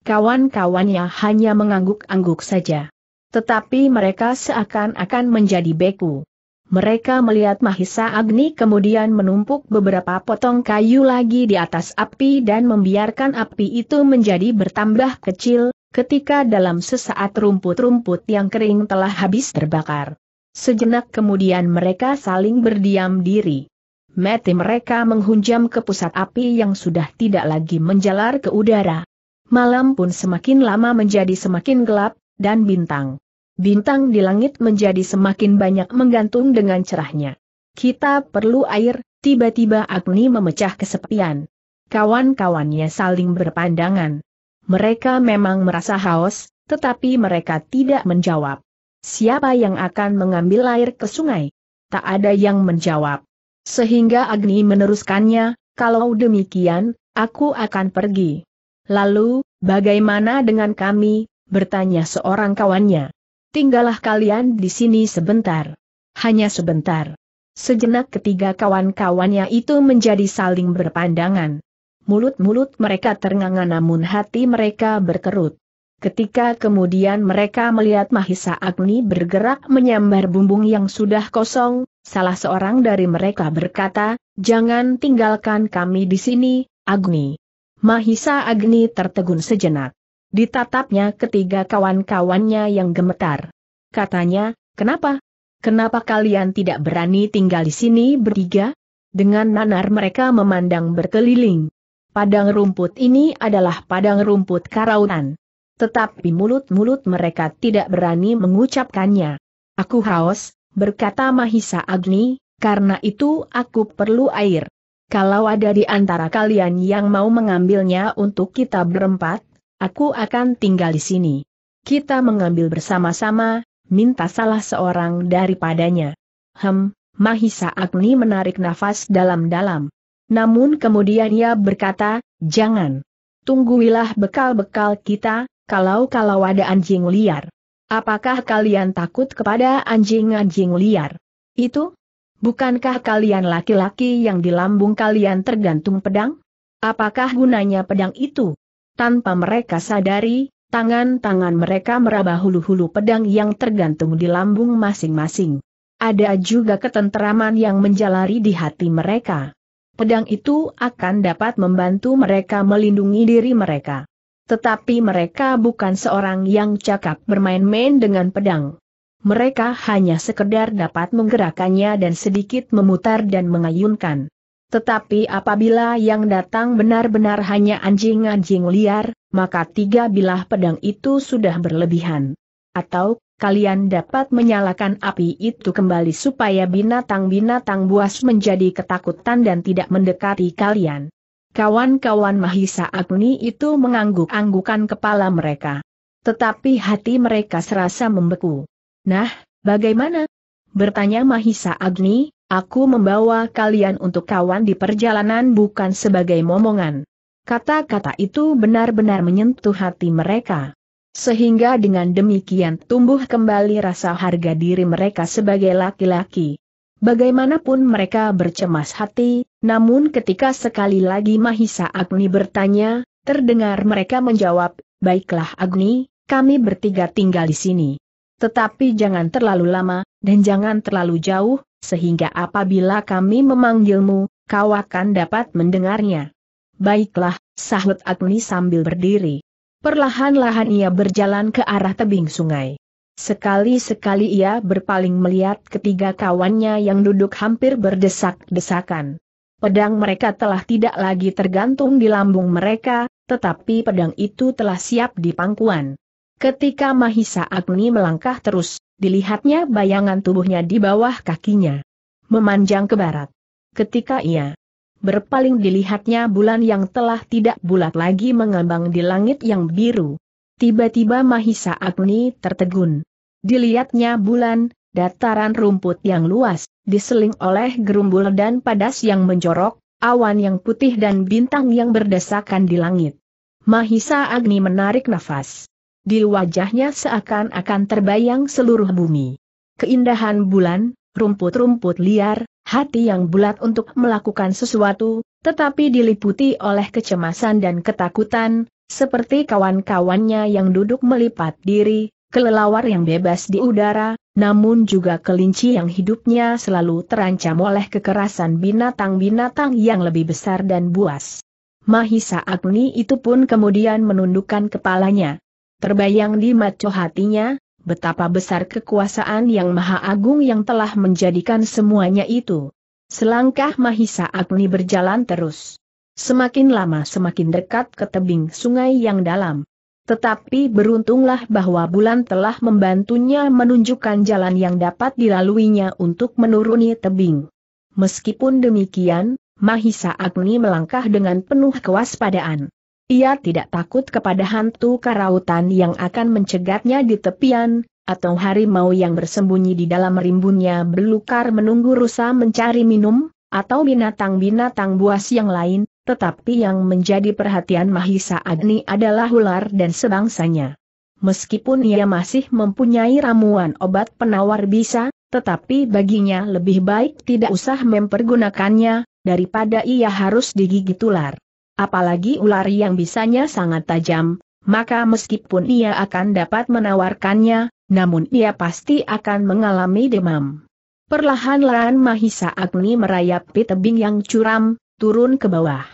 Kawan-kawannya hanya mengangguk-angguk saja. Tetapi mereka seakan-akan menjadi beku. Mereka melihat Mahisa Agni kemudian menumpuk beberapa potong kayu lagi di atas api dan membiarkan api itu menjadi bertambah kecil, ketika dalam sesaat rumput-rumput yang kering telah habis terbakar. Sejenak kemudian mereka saling berdiam diri. Mati mereka menghunjam ke pusat api yang sudah tidak lagi menjalar ke udara. Malam pun semakin lama menjadi semakin gelap, dan bintang. Bintang di langit menjadi semakin banyak menggantung dengan cerahnya. Kita perlu air, tiba-tiba Agni memecah kesepian. Kawan-kawannya saling berpandangan. Mereka memang merasa haus, tetapi mereka tidak menjawab. Siapa yang akan mengambil air ke sungai? Tak ada yang menjawab. Sehingga Agni meneruskannya, kalau demikian, aku akan pergi. Lalu, bagaimana dengan kami? bertanya seorang kawannya. Tinggallah kalian di sini sebentar. Hanya sebentar. Sejenak ketiga kawan-kawannya itu menjadi saling berpandangan. Mulut-mulut mereka ternganga namun hati mereka berkerut. Ketika kemudian mereka melihat Mahisa Agni bergerak menyambar bumbung yang sudah kosong, salah seorang dari mereka berkata, Jangan tinggalkan kami di sini, Agni. Mahisa Agni tertegun sejenak. Ditatapnya ketiga kawan-kawannya yang gemetar. Katanya, kenapa? Kenapa kalian tidak berani tinggal di sini bertiga? Dengan nanar mereka memandang berkeliling. Padang rumput ini adalah padang rumput karautan. Tetapi mulut-mulut mereka tidak berani mengucapkannya. Aku haus, berkata Mahisa Agni, karena itu aku perlu air. Kalau ada di antara kalian yang mau mengambilnya untuk kita berempat, aku akan tinggal di sini. Kita mengambil bersama-sama, minta salah seorang daripadanya. Hem, Mahisa Agni menarik nafas dalam-dalam. Namun kemudian ia berkata, jangan. Tungguilah bekal-bekal kita, kalau-kalau ada anjing liar. Apakah kalian takut kepada anjing-anjing liar? Itu? Bukankah kalian laki-laki yang di lambung kalian tergantung pedang? Apakah gunanya pedang itu? Tanpa mereka sadari, tangan-tangan mereka meraba hulu-hulu pedang yang tergantung di lambung masing-masing. Ada juga ketenteraman yang menjalari di hati mereka. Pedang itu akan dapat membantu mereka melindungi diri mereka. Tetapi mereka bukan seorang yang cakap bermain-main dengan pedang mereka hanya sekedar dapat menggerakkannya dan sedikit memutar dan mengayunkan. Tetapi apabila yang datang benar-benar hanya anjing-anjing liar, maka tiga bilah pedang itu sudah berlebihan. Atau, kalian dapat menyalakan api itu kembali supaya binatang-binatang buas menjadi ketakutan dan tidak mendekati kalian. Kawan-kawan Mahisa Agni itu mengangguk-anggukan kepala mereka. Tetapi hati mereka serasa membeku. Nah, bagaimana? Bertanya Mahisa Agni, aku membawa kalian untuk kawan di perjalanan bukan sebagai momongan. Kata-kata itu benar-benar menyentuh hati mereka. Sehingga dengan demikian tumbuh kembali rasa harga diri mereka sebagai laki-laki. Bagaimanapun mereka bercemas hati, namun ketika sekali lagi Mahisa Agni bertanya, terdengar mereka menjawab, Baiklah Agni, kami bertiga tinggal di sini tetapi jangan terlalu lama, dan jangan terlalu jauh, sehingga apabila kami memanggilmu, kau akan dapat mendengarnya. Baiklah, sahut Agni sambil berdiri. Perlahan-lahan ia berjalan ke arah tebing sungai. Sekali-sekali ia berpaling melihat ketiga kawannya yang duduk hampir berdesak-desakan. Pedang mereka telah tidak lagi tergantung di lambung mereka, tetapi pedang itu telah siap di pangkuan. Ketika Mahisa Agni melangkah terus, dilihatnya bayangan tubuhnya di bawah kakinya. Memanjang ke barat. Ketika ia berpaling dilihatnya bulan yang telah tidak bulat lagi mengambang di langit yang biru. Tiba-tiba Mahisa Agni tertegun. Dilihatnya bulan, dataran rumput yang luas, diseling oleh gerumbul dan padas yang menjorok, awan yang putih dan bintang yang berdesakan di langit. Mahisa Agni menarik nafas di wajahnya seakan-akan terbayang seluruh bumi. Keindahan bulan, rumput-rumput liar, hati yang bulat untuk melakukan sesuatu, tetapi diliputi oleh kecemasan dan ketakutan, seperti kawan-kawannya yang duduk melipat diri, kelelawar yang bebas di udara, namun juga kelinci yang hidupnya selalu terancam oleh kekerasan binatang-binatang yang lebih besar dan buas. Mahisa Agni itu pun kemudian menundukkan kepalanya. Terbayang di maco hatinya, betapa besar kekuasaan yang maha agung yang telah menjadikan semuanya itu. Selangkah Mahisa Agni berjalan terus. Semakin lama semakin dekat ke tebing sungai yang dalam. Tetapi beruntunglah bahwa bulan telah membantunya menunjukkan jalan yang dapat dilaluinya untuk menuruni tebing. Meskipun demikian, Mahisa Agni melangkah dengan penuh kewaspadaan. Ia tidak takut kepada hantu karautan yang akan mencegatnya di tepian, atau harimau yang bersembunyi di dalam rimbunnya belukar menunggu rusa mencari minum, atau binatang-binatang buas yang lain, tetapi yang menjadi perhatian Mahisa Agni adalah ular dan sebangsanya. Meskipun ia masih mempunyai ramuan obat penawar bisa, tetapi baginya lebih baik tidak usah mempergunakannya, daripada ia harus digigit ular apalagi ular yang bisanya sangat tajam, maka meskipun ia akan dapat menawarkannya, namun ia pasti akan mengalami demam. Perlahan-lahan Mahisa Agni merayap merayapi tebing yang curam, turun ke bawah.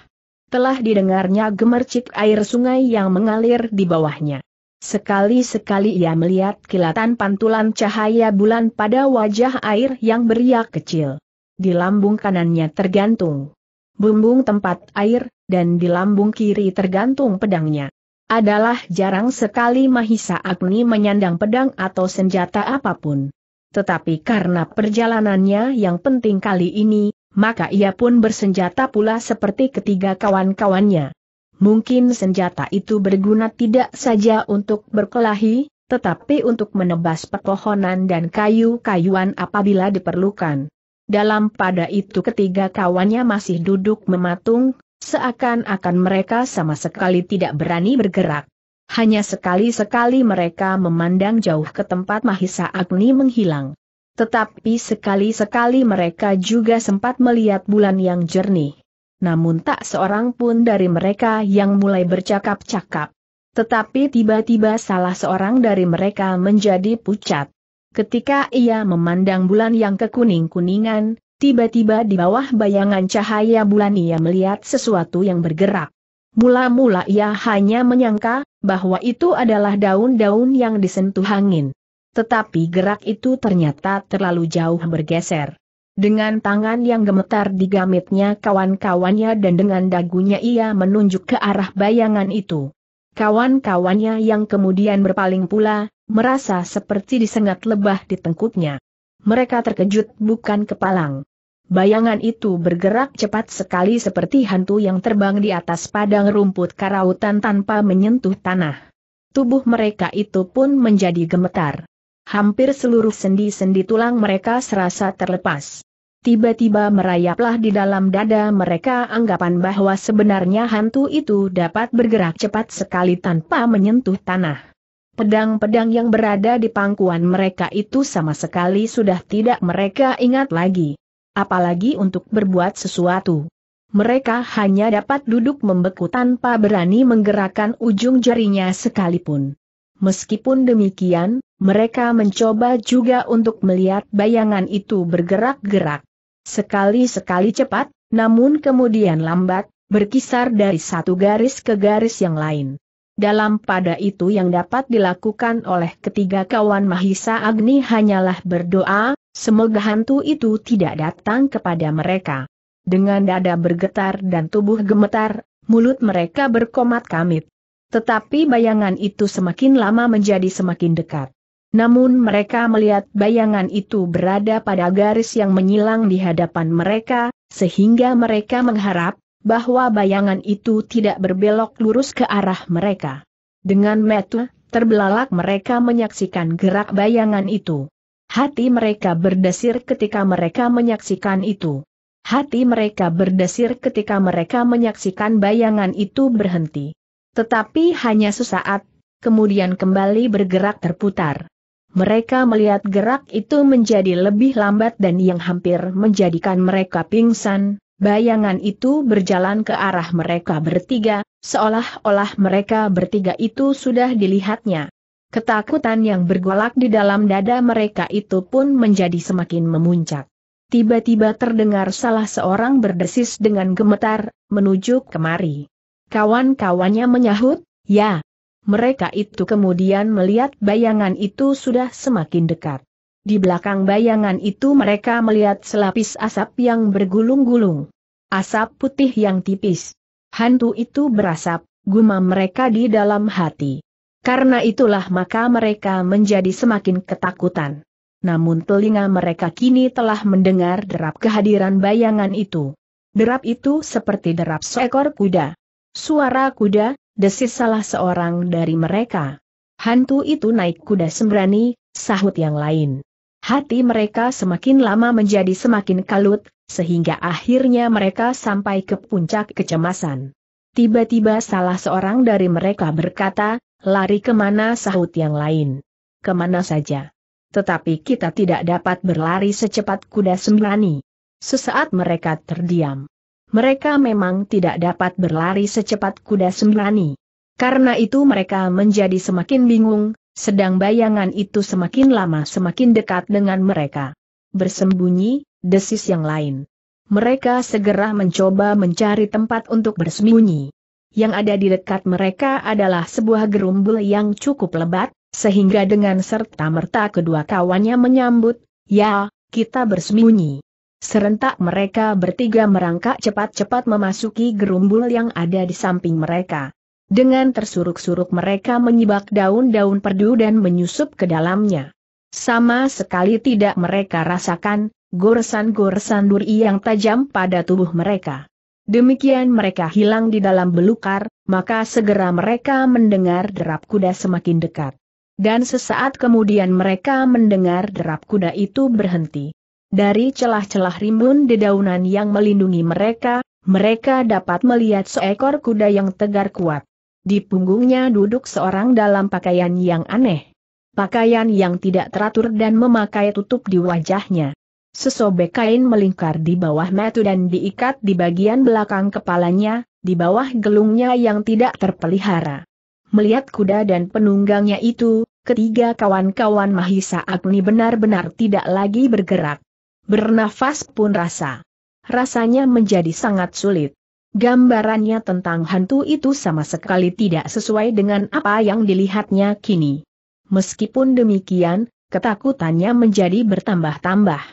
Telah didengarnya gemercik air sungai yang mengalir di bawahnya. Sekali-sekali ia melihat kilatan pantulan cahaya bulan pada wajah air yang beriak kecil. Di lambung kanannya tergantung. Bumbung tempat air, dan di lambung kiri tergantung pedangnya. Adalah jarang sekali Mahisa Agni menyandang pedang atau senjata apapun. Tetapi karena perjalanannya yang penting kali ini, maka ia pun bersenjata pula seperti ketiga kawan-kawannya. Mungkin senjata itu berguna tidak saja untuk berkelahi, tetapi untuk menebas pepohonan dan kayu-kayuan apabila diperlukan. Dalam pada itu ketiga kawannya masih duduk mematung, Seakan-akan mereka sama sekali tidak berani bergerak. Hanya sekali-sekali mereka memandang jauh ke tempat Mahisa Agni menghilang. Tetapi sekali-sekali mereka juga sempat melihat bulan yang jernih. Namun tak seorang pun dari mereka yang mulai bercakap-cakap. Tetapi tiba-tiba salah seorang dari mereka menjadi pucat. Ketika ia memandang bulan yang kekuning-kuningan, Tiba-tiba di bawah bayangan cahaya bulan ia melihat sesuatu yang bergerak. Mula-mula ia hanya menyangka bahwa itu adalah daun-daun yang disentuh angin. Tetapi gerak itu ternyata terlalu jauh bergeser. Dengan tangan yang gemetar digamitnya kawan-kawannya dan dengan dagunya ia menunjuk ke arah bayangan itu. Kawan-kawannya yang kemudian berpaling pula, merasa seperti disengat lebah di tengkuknya mereka terkejut bukan kepalang. Bayangan itu bergerak cepat sekali seperti hantu yang terbang di atas padang rumput karautan tanpa menyentuh tanah. Tubuh mereka itu pun menjadi gemetar. Hampir seluruh sendi-sendi tulang mereka serasa terlepas. Tiba-tiba merayaplah di dalam dada mereka anggapan bahwa sebenarnya hantu itu dapat bergerak cepat sekali tanpa menyentuh tanah. Pedang-pedang yang berada di pangkuan mereka itu sama sekali sudah tidak mereka ingat lagi. Apalagi untuk berbuat sesuatu. Mereka hanya dapat duduk membeku tanpa berani menggerakkan ujung jarinya sekalipun. Meskipun demikian, mereka mencoba juga untuk melihat bayangan itu bergerak-gerak. Sekali-sekali cepat, namun kemudian lambat, berkisar dari satu garis ke garis yang lain. Dalam pada itu yang dapat dilakukan oleh ketiga kawan Mahisa Agni hanyalah berdoa, semoga hantu itu tidak datang kepada mereka. Dengan dada bergetar dan tubuh gemetar, mulut mereka berkomat kamit. Tetapi bayangan itu semakin lama menjadi semakin dekat. Namun mereka melihat bayangan itu berada pada garis yang menyilang di hadapan mereka, sehingga mereka mengharap, bahwa bayangan itu tidak berbelok lurus ke arah mereka. Dengan metu, terbelalak mereka menyaksikan gerak bayangan itu. Hati mereka berdesir ketika mereka menyaksikan itu. Hati mereka berdesir ketika mereka menyaksikan bayangan itu berhenti. Tetapi hanya sesaat, kemudian kembali bergerak terputar. Mereka melihat gerak itu menjadi lebih lambat dan yang hampir menjadikan mereka pingsan, Bayangan itu berjalan ke arah mereka bertiga, seolah-olah mereka bertiga itu sudah dilihatnya. Ketakutan yang bergolak di dalam dada mereka itu pun menjadi semakin memuncak. Tiba-tiba terdengar salah seorang berdesis dengan gemetar, menuju kemari. Kawan-kawannya menyahut, ya. Mereka itu kemudian melihat bayangan itu sudah semakin dekat. Di belakang bayangan itu mereka melihat selapis asap yang bergulung-gulung. Asap putih yang tipis. Hantu itu berasap, gumam mereka di dalam hati. Karena itulah maka mereka menjadi semakin ketakutan. Namun telinga mereka kini telah mendengar derap kehadiran bayangan itu. Derap itu seperti derap seekor kuda. Suara kuda, desis salah seorang dari mereka. Hantu itu naik kuda sembrani, sahut yang lain hati mereka semakin lama menjadi semakin kalut, sehingga akhirnya mereka sampai ke puncak kecemasan. Tiba-tiba salah seorang dari mereka berkata, lari kemana sahut yang lain. Kemana saja. Tetapi kita tidak dapat berlari secepat kuda sembrani. Sesaat mereka terdiam. Mereka memang tidak dapat berlari secepat kuda sembrani. Karena itu mereka menjadi semakin bingung, sedang bayangan itu semakin lama semakin dekat dengan mereka. Bersembunyi, desis yang lain. Mereka segera mencoba mencari tempat untuk bersembunyi. Yang ada di dekat mereka adalah sebuah gerumbul yang cukup lebat, sehingga dengan serta-merta kedua kawannya menyambut, ya, kita bersembunyi. Serentak mereka bertiga merangkak cepat-cepat memasuki gerumbul yang ada di samping mereka. Dengan tersuruk-suruk mereka menyibak daun-daun perdu dan menyusup ke dalamnya. Sama sekali tidak mereka rasakan, goresan-goresan duri yang tajam pada tubuh mereka. Demikian mereka hilang di dalam belukar, maka segera mereka mendengar derap kuda semakin dekat. Dan sesaat kemudian mereka mendengar derap kuda itu berhenti. Dari celah-celah rimbun dedaunan yang melindungi mereka, mereka dapat melihat seekor kuda yang tegar kuat. Di punggungnya duduk seorang dalam pakaian yang aneh. Pakaian yang tidak teratur dan memakai tutup di wajahnya. Sesobek kain melingkar di bawah metu dan diikat di bagian belakang kepalanya, di bawah gelungnya yang tidak terpelihara. Melihat kuda dan penunggangnya itu, ketiga kawan-kawan Mahisa Agni benar-benar tidak lagi bergerak. Bernafas pun rasa. Rasanya menjadi sangat sulit. Gambarannya tentang hantu itu sama sekali tidak sesuai dengan apa yang dilihatnya kini. Meskipun demikian, ketakutannya menjadi bertambah-tambah.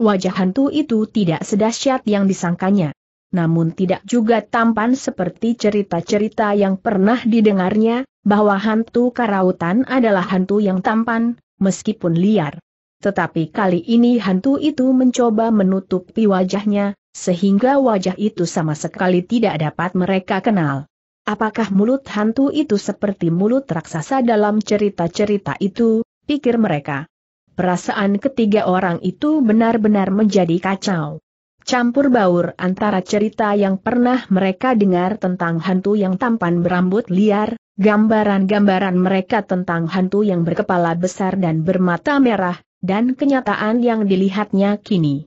Wajah hantu itu tidak sedahsyat yang disangkanya. Namun tidak juga tampan seperti cerita-cerita yang pernah didengarnya, bahwa hantu karautan adalah hantu yang tampan, meskipun liar. Tetapi kali ini hantu itu mencoba menutupi wajahnya, sehingga wajah itu sama sekali tidak dapat mereka kenal. Apakah mulut hantu itu seperti mulut raksasa dalam cerita-cerita itu, pikir mereka. Perasaan ketiga orang itu benar-benar menjadi kacau. Campur baur antara cerita yang pernah mereka dengar tentang hantu yang tampan berambut liar, gambaran-gambaran mereka tentang hantu yang berkepala besar dan bermata merah, dan kenyataan yang dilihatnya kini.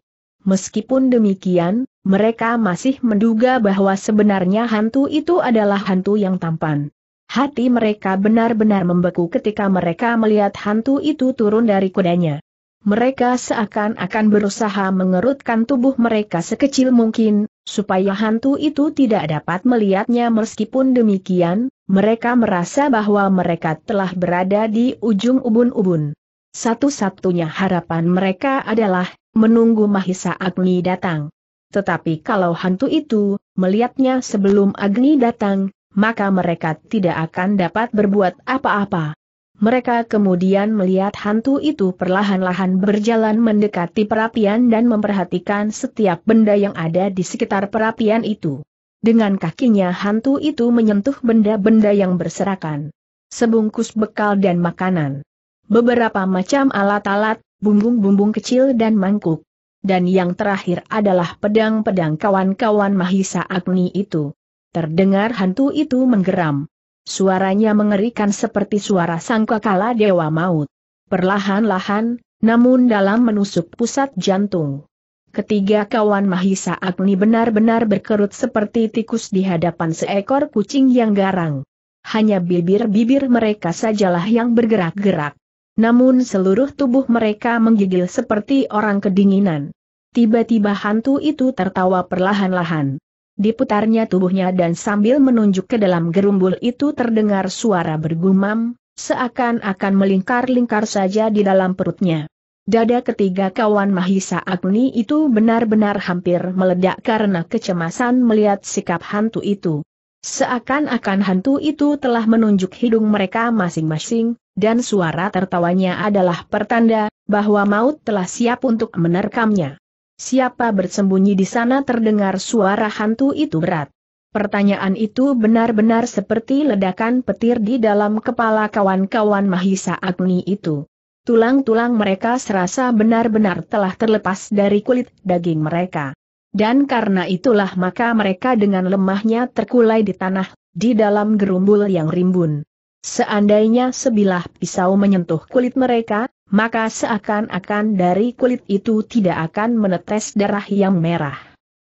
Meskipun demikian, mereka masih menduga bahwa sebenarnya hantu itu adalah hantu yang tampan. Hati mereka benar-benar membeku ketika mereka melihat hantu itu turun dari kudanya. Mereka seakan-akan berusaha mengerutkan tubuh mereka sekecil mungkin, supaya hantu itu tidak dapat melihatnya meskipun demikian, mereka merasa bahwa mereka telah berada di ujung ubun-ubun. Satu-satunya harapan mereka adalah menunggu Mahisa Agni datang. Tetapi kalau hantu itu melihatnya sebelum Agni datang, maka mereka tidak akan dapat berbuat apa-apa. Mereka kemudian melihat hantu itu perlahan-lahan berjalan mendekati perapian dan memperhatikan setiap benda yang ada di sekitar perapian itu. Dengan kakinya hantu itu menyentuh benda-benda yang berserakan. Sebungkus bekal dan makanan beberapa macam alat-alat, bumbung-bumbung kecil dan mangkuk. Dan yang terakhir adalah pedang-pedang kawan-kawan Mahisa Agni itu. Terdengar hantu itu menggeram. Suaranya mengerikan seperti suara sangkakala dewa maut. Perlahan-lahan, namun dalam menusuk pusat jantung. Ketiga kawan Mahisa Agni benar-benar berkerut seperti tikus di hadapan seekor kucing yang garang. Hanya bibir-bibir mereka sajalah yang bergerak-gerak. Namun seluruh tubuh mereka menggigil seperti orang kedinginan. Tiba-tiba hantu itu tertawa perlahan-lahan. Diputarnya tubuhnya dan sambil menunjuk ke dalam gerumbul itu terdengar suara bergumam, seakan-akan melingkar-lingkar saja di dalam perutnya. Dada ketiga kawan Mahisa Agni itu benar-benar hampir meledak karena kecemasan melihat sikap hantu itu. Seakan-akan hantu itu telah menunjuk hidung mereka masing-masing, dan suara tertawanya adalah pertanda bahwa maut telah siap untuk menerkamnya. Siapa bersembunyi di sana terdengar suara hantu itu berat. Pertanyaan itu benar-benar seperti ledakan petir di dalam kepala kawan-kawan Mahisa Agni itu. Tulang-tulang mereka serasa benar-benar telah terlepas dari kulit daging mereka. Dan karena itulah maka mereka dengan lemahnya terkulai di tanah, di dalam gerumbul yang rimbun. Seandainya sebilah pisau menyentuh kulit mereka, maka seakan-akan dari kulit itu tidak akan menetes darah yang merah.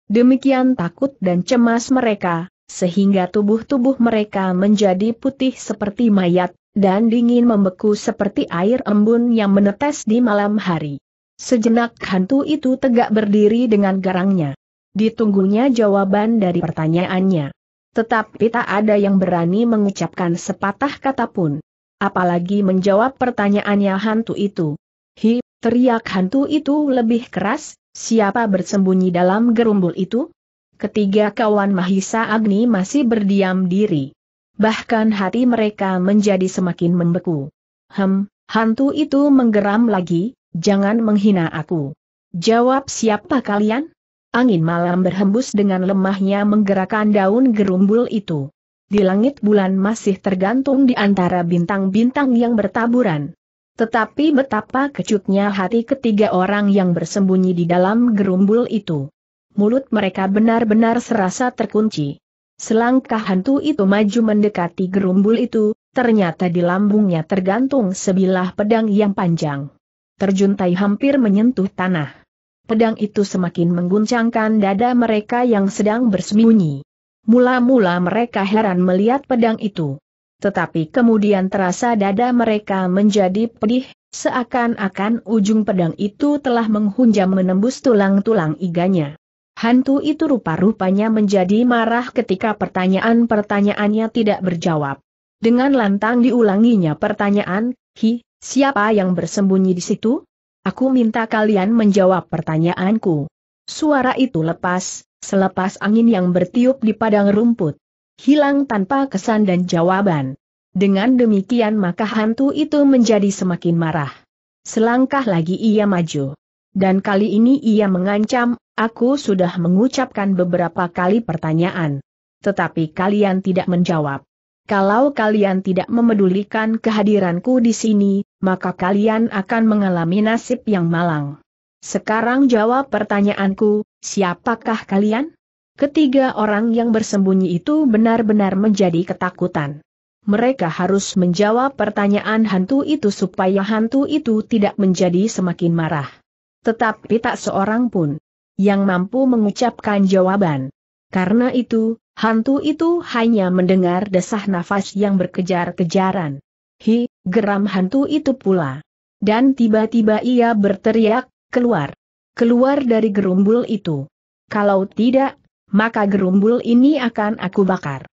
Demikian takut dan cemas mereka, sehingga tubuh-tubuh mereka menjadi putih seperti mayat, dan dingin membeku seperti air embun yang menetes di malam hari. Sejenak hantu itu tegak berdiri dengan garangnya. Ditunggunya jawaban dari pertanyaannya. Tetapi tak ada yang berani mengucapkan sepatah kata pun. Apalagi menjawab pertanyaannya hantu itu. Hi, teriak hantu itu lebih keras, siapa bersembunyi dalam gerumbul itu? Ketiga kawan Mahisa Agni masih berdiam diri. Bahkan hati mereka menjadi semakin membeku. Hem, hantu itu menggeram lagi, jangan menghina aku. Jawab siapa kalian? Angin malam berhembus dengan lemahnya menggerakkan daun gerumbul itu. Di langit bulan masih tergantung di antara bintang-bintang yang bertaburan. Tetapi betapa kecutnya hati ketiga orang yang bersembunyi di dalam gerumbul itu. Mulut mereka benar-benar serasa terkunci. Selangkah hantu itu maju mendekati gerumbul itu, ternyata di lambungnya tergantung sebilah pedang yang panjang terjuntai hampir menyentuh tanah. Pedang itu semakin mengguncangkan dada mereka yang sedang bersembunyi. Mula-mula mereka heran melihat pedang itu. Tetapi kemudian terasa dada mereka menjadi pedih, seakan-akan ujung pedang itu telah menghunjam menembus tulang-tulang iganya. Hantu itu rupa-rupanya menjadi marah ketika pertanyaan-pertanyaannya tidak berjawab. Dengan lantang diulanginya pertanyaan, hi, Siapa yang bersembunyi di situ? Aku minta kalian menjawab pertanyaanku. Suara itu lepas, selepas angin yang bertiup di padang rumput. Hilang tanpa kesan dan jawaban. Dengan demikian maka hantu itu menjadi semakin marah. Selangkah lagi ia maju. Dan kali ini ia mengancam, aku sudah mengucapkan beberapa kali pertanyaan. Tetapi kalian tidak menjawab. Kalau kalian tidak memedulikan kehadiranku di sini, maka kalian akan mengalami nasib yang malang. Sekarang jawab pertanyaanku, siapakah kalian? Ketiga orang yang bersembunyi itu benar-benar menjadi ketakutan. Mereka harus menjawab pertanyaan hantu itu supaya hantu itu tidak menjadi semakin marah. Tetapi tak seorang pun yang mampu mengucapkan jawaban. Karena itu, hantu itu hanya mendengar desah nafas yang berkejar-kejaran. Hi, geram hantu itu pula. Dan tiba-tiba ia berteriak, keluar. Keluar dari gerumbul itu. Kalau tidak, maka gerumbul ini akan aku bakar.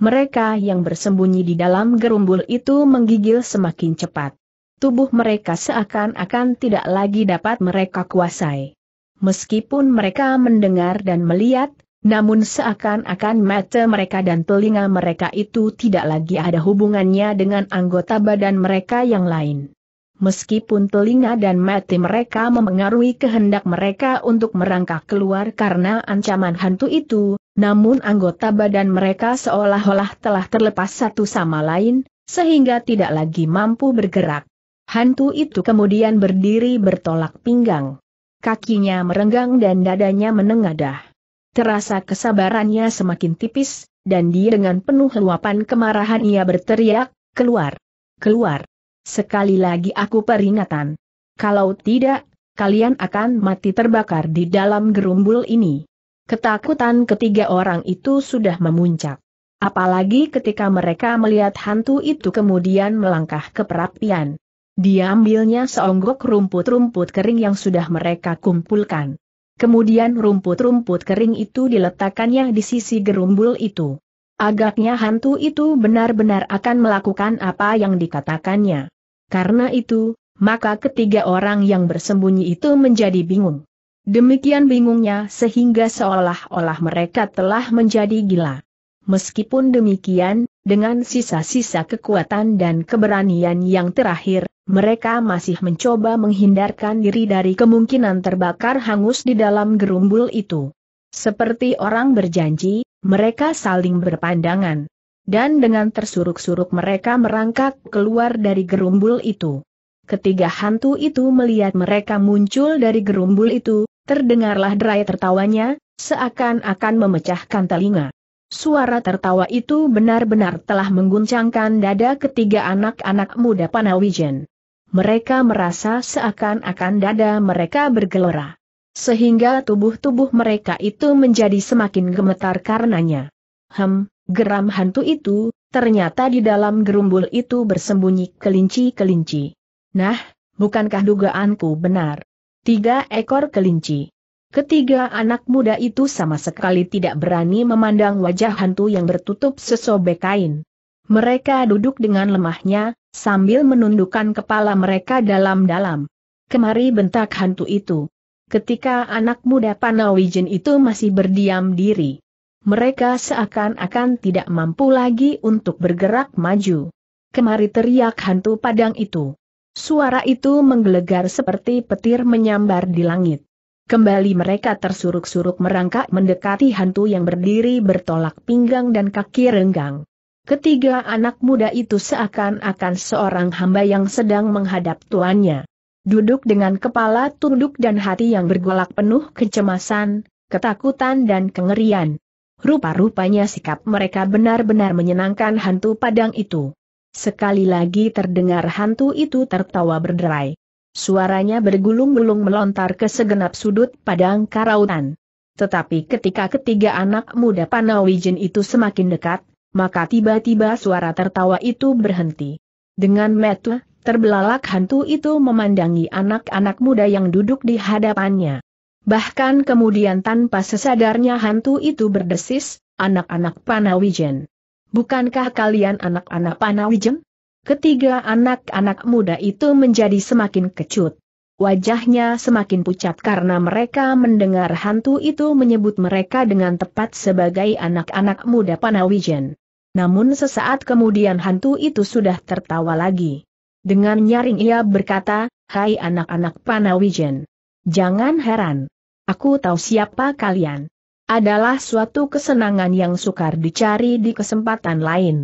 Mereka yang bersembunyi di dalam gerumbul itu menggigil semakin cepat. Tubuh mereka seakan-akan tidak lagi dapat mereka kuasai. Meskipun mereka mendengar dan melihat, namun seakan-akan mata mereka dan telinga mereka itu tidak lagi ada hubungannya dengan anggota badan mereka yang lain. Meskipun telinga dan mata mereka memengaruhi kehendak mereka untuk merangkak keluar karena ancaman hantu itu, namun anggota badan mereka seolah-olah telah terlepas satu sama lain, sehingga tidak lagi mampu bergerak. Hantu itu kemudian berdiri bertolak pinggang. Kakinya merenggang dan dadanya menengadah. Terasa kesabarannya semakin tipis, dan dia dengan penuh luapan kemarahan ia berteriak, keluar, keluar. Sekali lagi aku peringatan. Kalau tidak, kalian akan mati terbakar di dalam gerumbul ini. Ketakutan ketiga orang itu sudah memuncak. Apalagi ketika mereka melihat hantu itu kemudian melangkah ke perapian. Diambilnya seonggok rumput-rumput kering yang sudah mereka kumpulkan. Kemudian rumput-rumput kering itu diletakkannya di sisi gerumbul itu. Agaknya hantu itu benar-benar akan melakukan apa yang dikatakannya. Karena itu, maka ketiga orang yang bersembunyi itu menjadi bingung. Demikian bingungnya sehingga seolah-olah mereka telah menjadi gila. Meskipun demikian, dengan sisa-sisa kekuatan dan keberanian yang terakhir, mereka masih mencoba menghindarkan diri dari kemungkinan terbakar hangus di dalam gerumbul itu. Seperti orang berjanji, mereka saling berpandangan. Dan dengan tersuruk-suruk mereka merangkak keluar dari gerumbul itu. Ketiga hantu itu melihat mereka muncul dari gerumbul itu, terdengarlah derai tertawanya, seakan-akan memecahkan telinga. Suara tertawa itu benar-benar telah mengguncangkan dada ketiga anak-anak muda Panawijen. Mereka merasa seakan-akan dada mereka bergelora. Sehingga tubuh-tubuh mereka itu menjadi semakin gemetar karenanya. Hem, geram hantu itu, ternyata di dalam gerumbul itu bersembunyi kelinci-kelinci. Nah, bukankah dugaanku benar? Tiga ekor kelinci. Ketiga anak muda itu sama sekali tidak berani memandang wajah hantu yang bertutup sesobek kain. Mereka duduk dengan lemahnya, sambil menundukkan kepala mereka dalam-dalam. Kemari bentak hantu itu. Ketika anak muda Panawijen itu masih berdiam diri, mereka seakan-akan tidak mampu lagi untuk bergerak maju. Kemari teriak hantu padang itu. Suara itu menggelegar seperti petir menyambar di langit. Kembali mereka tersuruk-suruk merangkak mendekati hantu yang berdiri bertolak pinggang dan kaki renggang. Ketiga anak muda itu seakan-akan seorang hamba yang sedang menghadap tuannya. Duduk dengan kepala tunduk dan hati yang bergolak penuh kecemasan, ketakutan dan kengerian. Rupa-rupanya sikap mereka benar-benar menyenangkan hantu padang itu. Sekali lagi terdengar hantu itu tertawa berderai. Suaranya bergulung-gulung melontar ke segenap sudut padang karautan. Tetapi ketika ketiga anak muda Panawijen itu semakin dekat, maka tiba-tiba suara tertawa itu berhenti. Dengan metu, terbelalak hantu itu memandangi anak-anak muda yang duduk di hadapannya. Bahkan kemudian tanpa sesadarnya hantu itu berdesis, anak-anak Panawijen. Bukankah kalian anak-anak Panawijen? Ketiga anak-anak muda itu menjadi semakin kecut. Wajahnya semakin pucat karena mereka mendengar hantu itu menyebut mereka dengan tepat sebagai anak-anak muda Panawijen. Namun sesaat kemudian hantu itu sudah tertawa lagi. Dengan nyaring ia berkata, Hai anak-anak Panawijen. Jangan heran. Aku tahu siapa kalian. Adalah suatu kesenangan yang sukar dicari di kesempatan lain.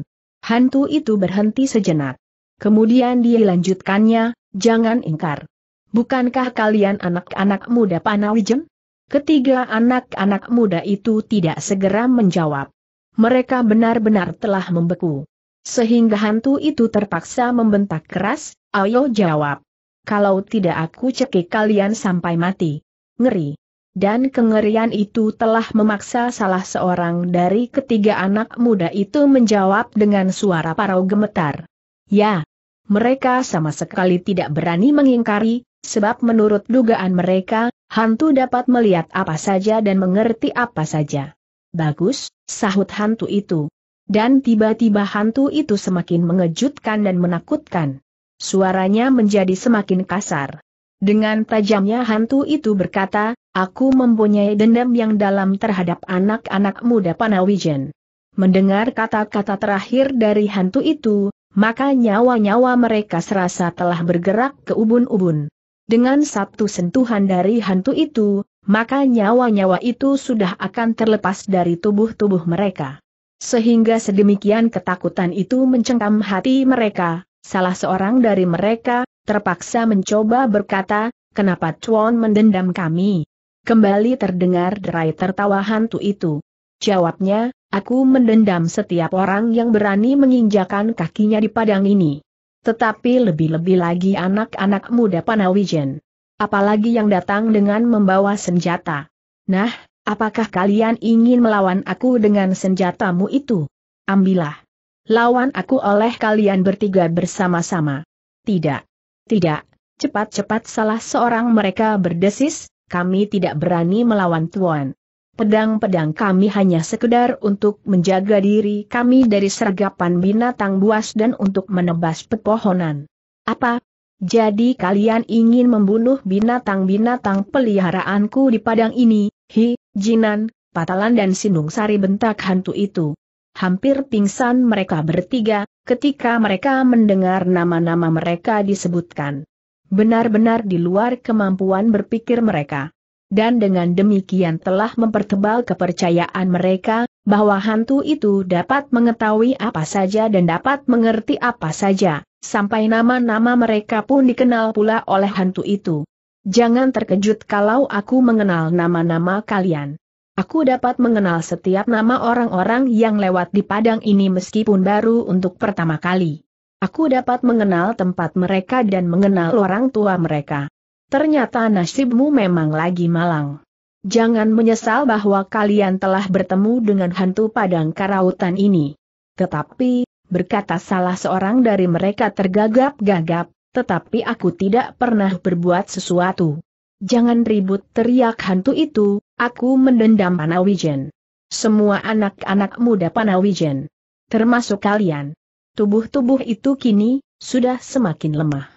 Hantu itu berhenti sejenak. Kemudian dilanjutkannya, jangan ingkar. Bukankah kalian anak-anak muda Panawijen? Ketiga anak-anak muda itu tidak segera menjawab mereka benar-benar telah membeku. Sehingga hantu itu terpaksa membentak keras, ayo jawab. Kalau tidak aku cekik kalian sampai mati. Ngeri. Dan kengerian itu telah memaksa salah seorang dari ketiga anak muda itu menjawab dengan suara parau gemetar. Ya. Mereka sama sekali tidak berani mengingkari, sebab menurut dugaan mereka, hantu dapat melihat apa saja dan mengerti apa saja. Bagus, sahut hantu itu. Dan tiba-tiba hantu itu semakin mengejutkan dan menakutkan. Suaranya menjadi semakin kasar. Dengan tajamnya hantu itu berkata, aku mempunyai dendam yang dalam terhadap anak-anak muda Panawijen. Mendengar kata-kata terakhir dari hantu itu, maka nyawa-nyawa mereka serasa telah bergerak ke ubun-ubun. Dengan satu sentuhan dari hantu itu, maka nyawa-nyawa itu sudah akan terlepas dari tubuh-tubuh mereka. Sehingga sedemikian ketakutan itu mencengkam hati mereka, salah seorang dari mereka, terpaksa mencoba berkata, kenapa Chuan mendendam kami? Kembali terdengar derai tertawa hantu itu. Jawabnya, aku mendendam setiap orang yang berani menginjakan kakinya di padang ini. Tetapi lebih-lebih lagi anak-anak muda Panawijen. Apalagi yang datang dengan membawa senjata. Nah, apakah kalian ingin melawan aku dengan senjatamu itu? Ambillah. Lawan aku oleh kalian bertiga bersama-sama. Tidak. Tidak, cepat-cepat salah seorang mereka berdesis, kami tidak berani melawan Tuan. Pedang-pedang kami hanya sekedar untuk menjaga diri kami dari sergapan binatang buas dan untuk menebas pepohonan. Apa? Jadi kalian ingin membunuh binatang-binatang peliharaanku di padang ini, Hi, Jinan, Patalan dan Sindung Sari bentak hantu itu. Hampir pingsan mereka bertiga, ketika mereka mendengar nama-nama mereka disebutkan. Benar-benar di luar kemampuan berpikir mereka dan dengan demikian telah mempertebal kepercayaan mereka, bahwa hantu itu dapat mengetahui apa saja dan dapat mengerti apa saja, sampai nama-nama mereka pun dikenal pula oleh hantu itu. Jangan terkejut kalau aku mengenal nama-nama kalian. Aku dapat mengenal setiap nama orang-orang yang lewat di padang ini meskipun baru untuk pertama kali. Aku dapat mengenal tempat mereka dan mengenal orang tua mereka. Ternyata nasibmu memang lagi malang. Jangan menyesal bahwa kalian telah bertemu dengan hantu padang karautan ini. Tetapi, berkata salah seorang dari mereka tergagap-gagap, tetapi aku tidak pernah berbuat sesuatu. Jangan ribut teriak hantu itu, aku mendendam Panawijen. Semua anak-anak muda Panawijen. Termasuk kalian. Tubuh-tubuh itu kini, sudah semakin lemah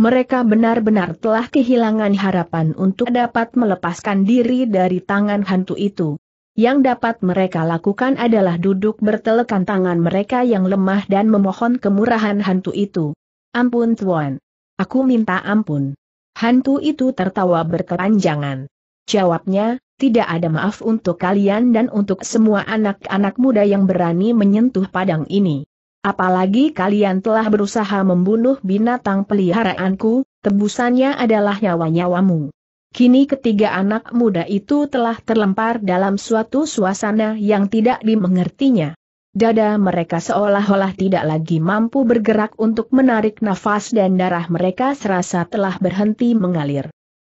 mereka benar-benar telah kehilangan harapan untuk dapat melepaskan diri dari tangan hantu itu. Yang dapat mereka lakukan adalah duduk bertelekan tangan mereka yang lemah dan memohon kemurahan hantu itu. Ampun Tuan. Aku minta ampun. Hantu itu tertawa berkepanjangan. Jawabnya, tidak ada maaf untuk kalian dan untuk semua anak-anak muda yang berani menyentuh padang ini. Apalagi kalian telah berusaha membunuh binatang peliharaanku, tebusannya adalah nyawa-nyawamu. Kini ketiga anak muda itu telah terlempar dalam suatu suasana yang tidak dimengertinya. Dada mereka seolah-olah tidak lagi mampu bergerak untuk menarik nafas dan darah mereka serasa telah berhenti mengalir.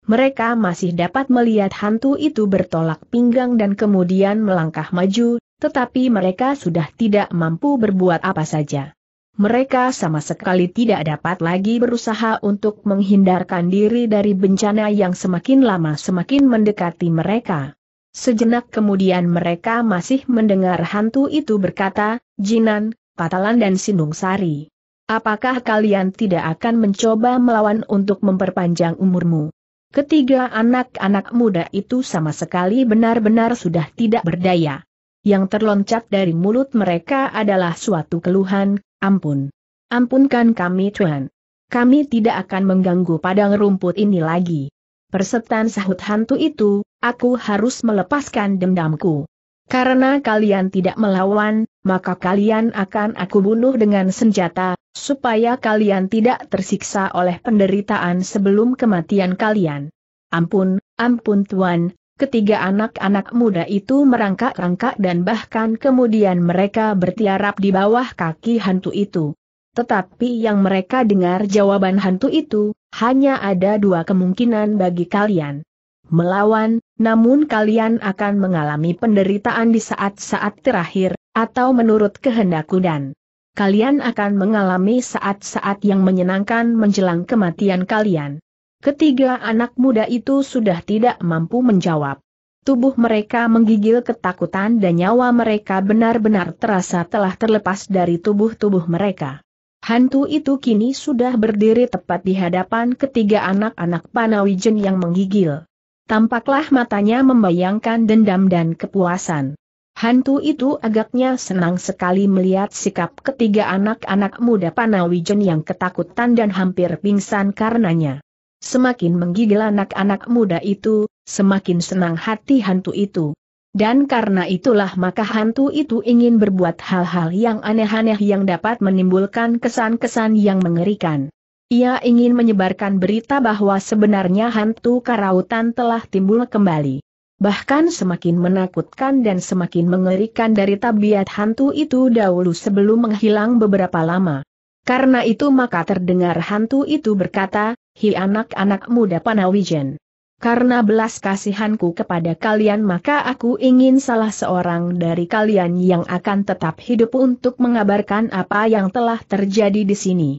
Mereka masih dapat melihat hantu itu bertolak pinggang dan kemudian melangkah maju, tetapi mereka sudah tidak mampu berbuat apa saja. Mereka sama sekali tidak dapat lagi berusaha untuk menghindarkan diri dari bencana yang semakin lama semakin mendekati mereka. Sejenak kemudian mereka masih mendengar hantu itu berkata, Jinan, Patalan dan Sindung Sari. Apakah kalian tidak akan mencoba melawan untuk memperpanjang umurmu? Ketiga anak-anak muda itu sama sekali benar-benar sudah tidak berdaya yang terloncat dari mulut mereka adalah suatu keluhan, ampun. Ampunkan kami Tuhan. Kami tidak akan mengganggu padang rumput ini lagi. Persetan sahut hantu itu, aku harus melepaskan dendamku. Karena kalian tidak melawan, maka kalian akan aku bunuh dengan senjata, supaya kalian tidak tersiksa oleh penderitaan sebelum kematian kalian. Ampun, ampun Tuan. Ketiga anak-anak muda itu merangkak-rangkak dan bahkan kemudian mereka bertiarap di bawah kaki hantu itu. Tetapi yang mereka dengar jawaban hantu itu, hanya ada dua kemungkinan bagi kalian. Melawan, namun kalian akan mengalami penderitaan di saat-saat terakhir, atau menurut kehendakku dan kalian akan mengalami saat-saat yang menyenangkan menjelang kematian kalian. Ketiga anak muda itu sudah tidak mampu menjawab. Tubuh mereka menggigil ketakutan dan nyawa mereka benar-benar terasa telah terlepas dari tubuh-tubuh mereka. Hantu itu kini sudah berdiri tepat di hadapan ketiga anak-anak Panawijen yang menggigil. Tampaklah matanya membayangkan dendam dan kepuasan. Hantu itu agaknya senang sekali melihat sikap ketiga anak-anak muda Panawijen yang ketakutan dan hampir pingsan karenanya. Semakin menggigil anak-anak muda itu, semakin senang hati hantu itu. Dan karena itulah maka hantu itu ingin berbuat hal-hal yang aneh-aneh yang dapat menimbulkan kesan-kesan yang mengerikan. Ia ingin menyebarkan berita bahwa sebenarnya hantu karautan telah timbul kembali. Bahkan semakin menakutkan dan semakin mengerikan dari tabiat hantu itu dahulu sebelum menghilang beberapa lama. Karena itu maka terdengar hantu itu berkata, hi anak-anak muda Panawijen. Karena belas kasihanku kepada kalian maka aku ingin salah seorang dari kalian yang akan tetap hidup untuk mengabarkan apa yang telah terjadi di sini.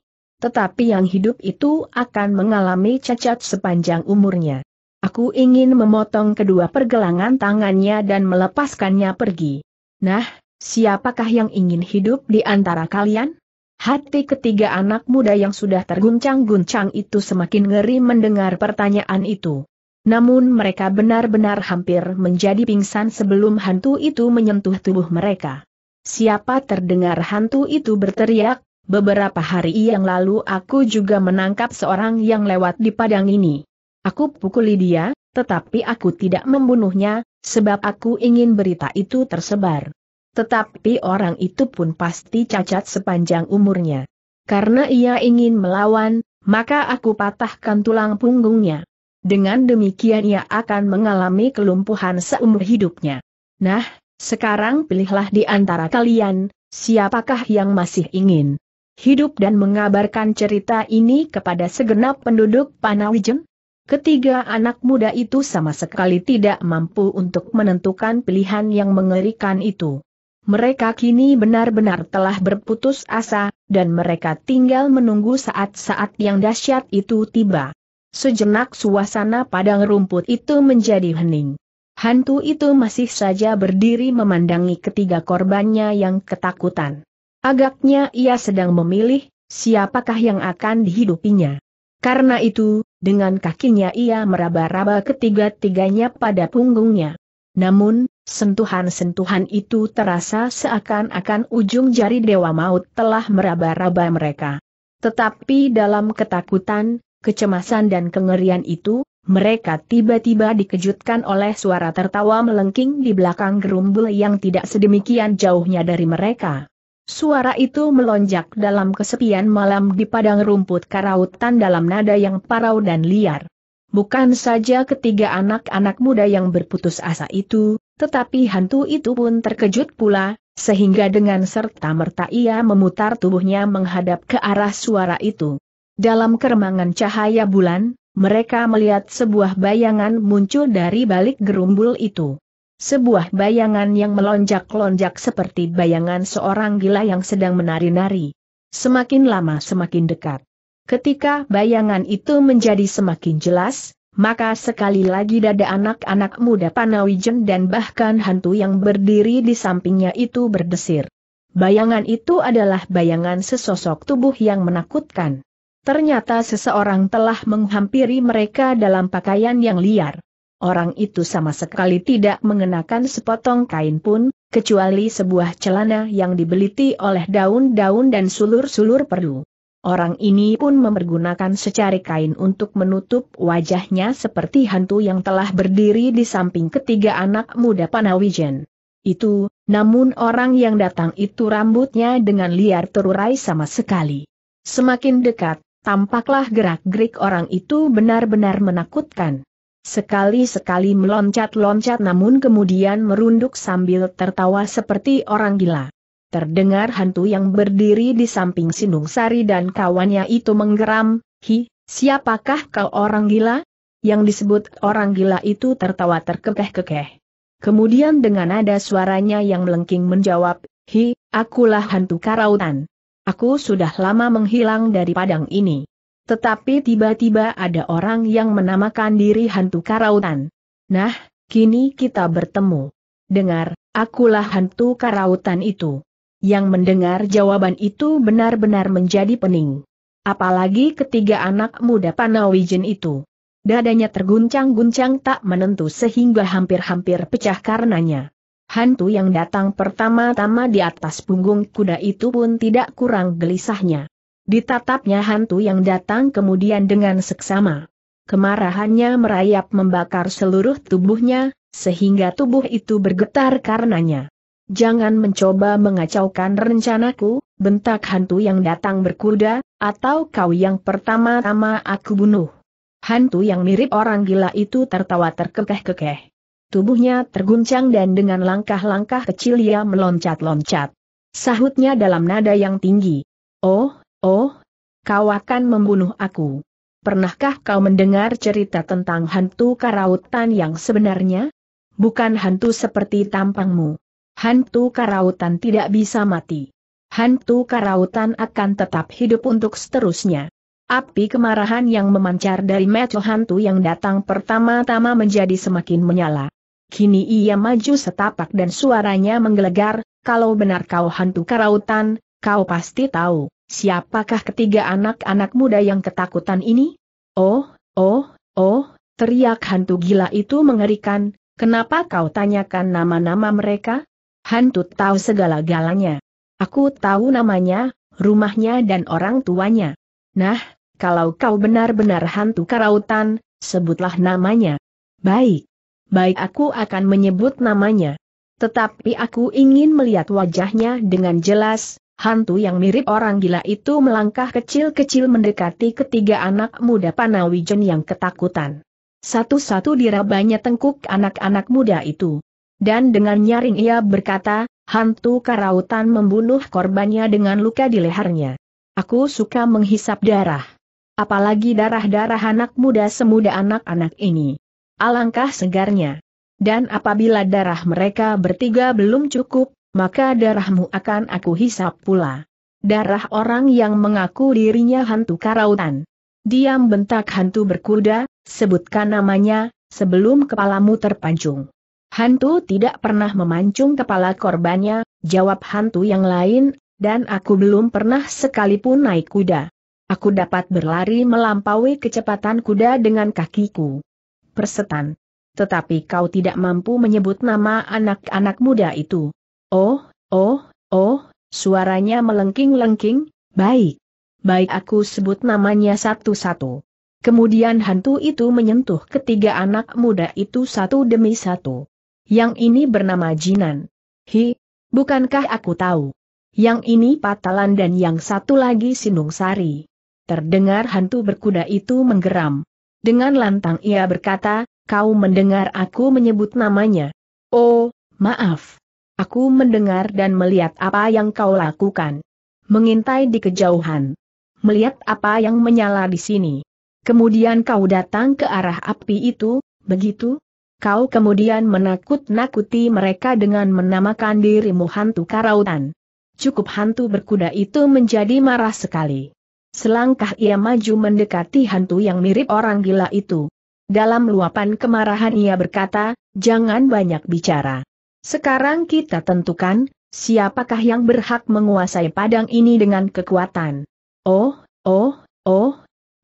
Tetapi yang hidup itu akan mengalami cacat sepanjang umurnya. Aku ingin memotong kedua pergelangan tangannya dan melepaskannya pergi. Nah, siapakah yang ingin hidup di antara kalian? Hati ketiga anak muda yang sudah terguncang-guncang itu semakin ngeri mendengar pertanyaan itu. Namun mereka benar-benar hampir menjadi pingsan sebelum hantu itu menyentuh tubuh mereka. Siapa terdengar hantu itu berteriak, beberapa hari yang lalu aku juga menangkap seorang yang lewat di padang ini. Aku pukuli dia, tetapi aku tidak membunuhnya, sebab aku ingin berita itu tersebar. Tetapi orang itu pun pasti cacat sepanjang umurnya. Karena ia ingin melawan, maka aku patahkan tulang punggungnya. Dengan demikian ia akan mengalami kelumpuhan seumur hidupnya. Nah, sekarang pilihlah di antara kalian, siapakah yang masih ingin hidup dan mengabarkan cerita ini kepada segenap penduduk Panawijem? Ketiga anak muda itu sama sekali tidak mampu untuk menentukan pilihan yang mengerikan itu. Mereka kini benar-benar telah berputus asa, dan mereka tinggal menunggu saat-saat yang dahsyat itu tiba. Sejenak suasana padang rumput itu menjadi hening. Hantu itu masih saja berdiri memandangi ketiga korbannya yang ketakutan. Agaknya ia sedang memilih siapakah yang akan dihidupinya. Karena itu, dengan kakinya ia meraba-raba ketiga-tiganya pada punggungnya. Namun, Sentuhan-sentuhan itu terasa seakan-akan ujung jari Dewa Maut telah meraba-raba mereka. Tetapi dalam ketakutan, kecemasan dan kengerian itu, mereka tiba-tiba dikejutkan oleh suara tertawa melengking di belakang gerumbul yang tidak sedemikian jauhnya dari mereka. Suara itu melonjak dalam kesepian malam di padang rumput karautan dalam nada yang parau dan liar. Bukan saja ketiga anak-anak muda yang berputus asa itu, tetapi hantu itu pun terkejut pula, sehingga dengan serta-merta ia memutar tubuhnya menghadap ke arah suara itu. Dalam keremangan cahaya bulan, mereka melihat sebuah bayangan muncul dari balik gerumbul itu. Sebuah bayangan yang melonjak-lonjak seperti bayangan seorang gila yang sedang menari-nari. Semakin lama semakin dekat. Ketika bayangan itu menjadi semakin jelas, maka sekali lagi dada anak-anak muda Panawijen dan bahkan hantu yang berdiri di sampingnya itu berdesir. Bayangan itu adalah bayangan sesosok tubuh yang menakutkan. Ternyata seseorang telah menghampiri mereka dalam pakaian yang liar. Orang itu sama sekali tidak mengenakan sepotong kain pun, kecuali sebuah celana yang dibeliti oleh daun-daun dan sulur-sulur perlu. Orang ini pun mempergunakan secari kain untuk menutup wajahnya seperti hantu yang telah berdiri di samping ketiga anak muda Panawijen. Itu, namun orang yang datang itu rambutnya dengan liar terurai sama sekali. Semakin dekat, tampaklah gerak-gerik orang itu benar-benar menakutkan. Sekali-sekali meloncat-loncat namun kemudian merunduk sambil tertawa seperti orang gila. Terdengar hantu yang berdiri di samping Sinung Sari dan kawannya itu menggeram, Hi, siapakah kau orang gila? Yang disebut orang gila itu tertawa terkekeh-kekeh. Kemudian dengan nada suaranya yang melengking menjawab, Hi, akulah hantu karautan. Aku sudah lama menghilang dari padang ini. Tetapi tiba-tiba ada orang yang menamakan diri hantu karautan. Nah, kini kita bertemu. Dengar, akulah hantu karautan itu yang mendengar jawaban itu benar-benar menjadi pening. Apalagi ketiga anak muda Panawijen itu. Dadanya terguncang-guncang tak menentu sehingga hampir-hampir pecah karenanya. Hantu yang datang pertama-tama di atas punggung kuda itu pun tidak kurang gelisahnya. Ditatapnya hantu yang datang kemudian dengan seksama. Kemarahannya merayap membakar seluruh tubuhnya, sehingga tubuh itu bergetar karenanya jangan mencoba mengacaukan rencanaku, bentak hantu yang datang berkuda, atau kau yang pertama-tama aku bunuh. Hantu yang mirip orang gila itu tertawa terkekeh-kekeh. Tubuhnya terguncang dan dengan langkah-langkah kecil ia meloncat-loncat. Sahutnya dalam nada yang tinggi. Oh, oh, kau akan membunuh aku. Pernahkah kau mendengar cerita tentang hantu karautan yang sebenarnya? Bukan hantu seperti tampangmu. Hantu karautan tidak bisa mati. Hantu karautan akan tetap hidup untuk seterusnya. Api kemarahan yang memancar dari metu hantu yang datang pertama-tama menjadi semakin menyala. Kini ia maju setapak dan suaranya menggelegar, kalau benar kau hantu karautan, kau pasti tahu, siapakah ketiga anak-anak muda yang ketakutan ini? Oh, oh, oh, teriak hantu gila itu mengerikan, kenapa kau tanyakan nama-nama mereka? Hantu tahu segala-galanya. Aku tahu namanya, rumahnya dan orang tuanya. Nah, kalau kau benar-benar hantu karautan, sebutlah namanya. Baik. Baik aku akan menyebut namanya. Tetapi aku ingin melihat wajahnya dengan jelas, hantu yang mirip orang gila itu melangkah kecil-kecil mendekati ketiga anak muda Panawijen yang ketakutan. Satu-satu dirabanya tengkuk anak-anak muda itu dan dengan nyaring ia berkata, hantu karautan membunuh korbannya dengan luka di lehernya. Aku suka menghisap darah. Apalagi darah-darah anak muda semuda anak-anak ini. Alangkah segarnya. Dan apabila darah mereka bertiga belum cukup, maka darahmu akan aku hisap pula. Darah orang yang mengaku dirinya hantu karautan. Diam bentak hantu berkuda, sebutkan namanya, sebelum kepalamu terpanjung. Hantu tidak pernah memancung kepala korbannya, jawab hantu yang lain, dan aku belum pernah sekalipun naik kuda. Aku dapat berlari melampaui kecepatan kuda dengan kakiku. Persetan. Tetapi kau tidak mampu menyebut nama anak-anak muda itu. Oh, oh, oh, suaranya melengking-lengking, baik. Baik aku sebut namanya satu-satu. Kemudian hantu itu menyentuh ketiga anak muda itu satu demi satu. Yang ini bernama Jinan. Hi, bukankah aku tahu? Yang ini Patalan dan yang satu lagi Sinung Sari. Terdengar hantu berkuda itu menggeram. Dengan lantang ia berkata, kau mendengar aku menyebut namanya. Oh, maaf. Aku mendengar dan melihat apa yang kau lakukan. Mengintai di kejauhan. Melihat apa yang menyala di sini. Kemudian kau datang ke arah api itu, begitu? kau kemudian menakut-nakuti mereka dengan menamakan dirimu hantu karautan. Cukup hantu berkuda itu menjadi marah sekali. Selangkah ia maju mendekati hantu yang mirip orang gila itu. Dalam luapan kemarahan ia berkata, jangan banyak bicara. Sekarang kita tentukan, siapakah yang berhak menguasai padang ini dengan kekuatan. Oh, oh, oh,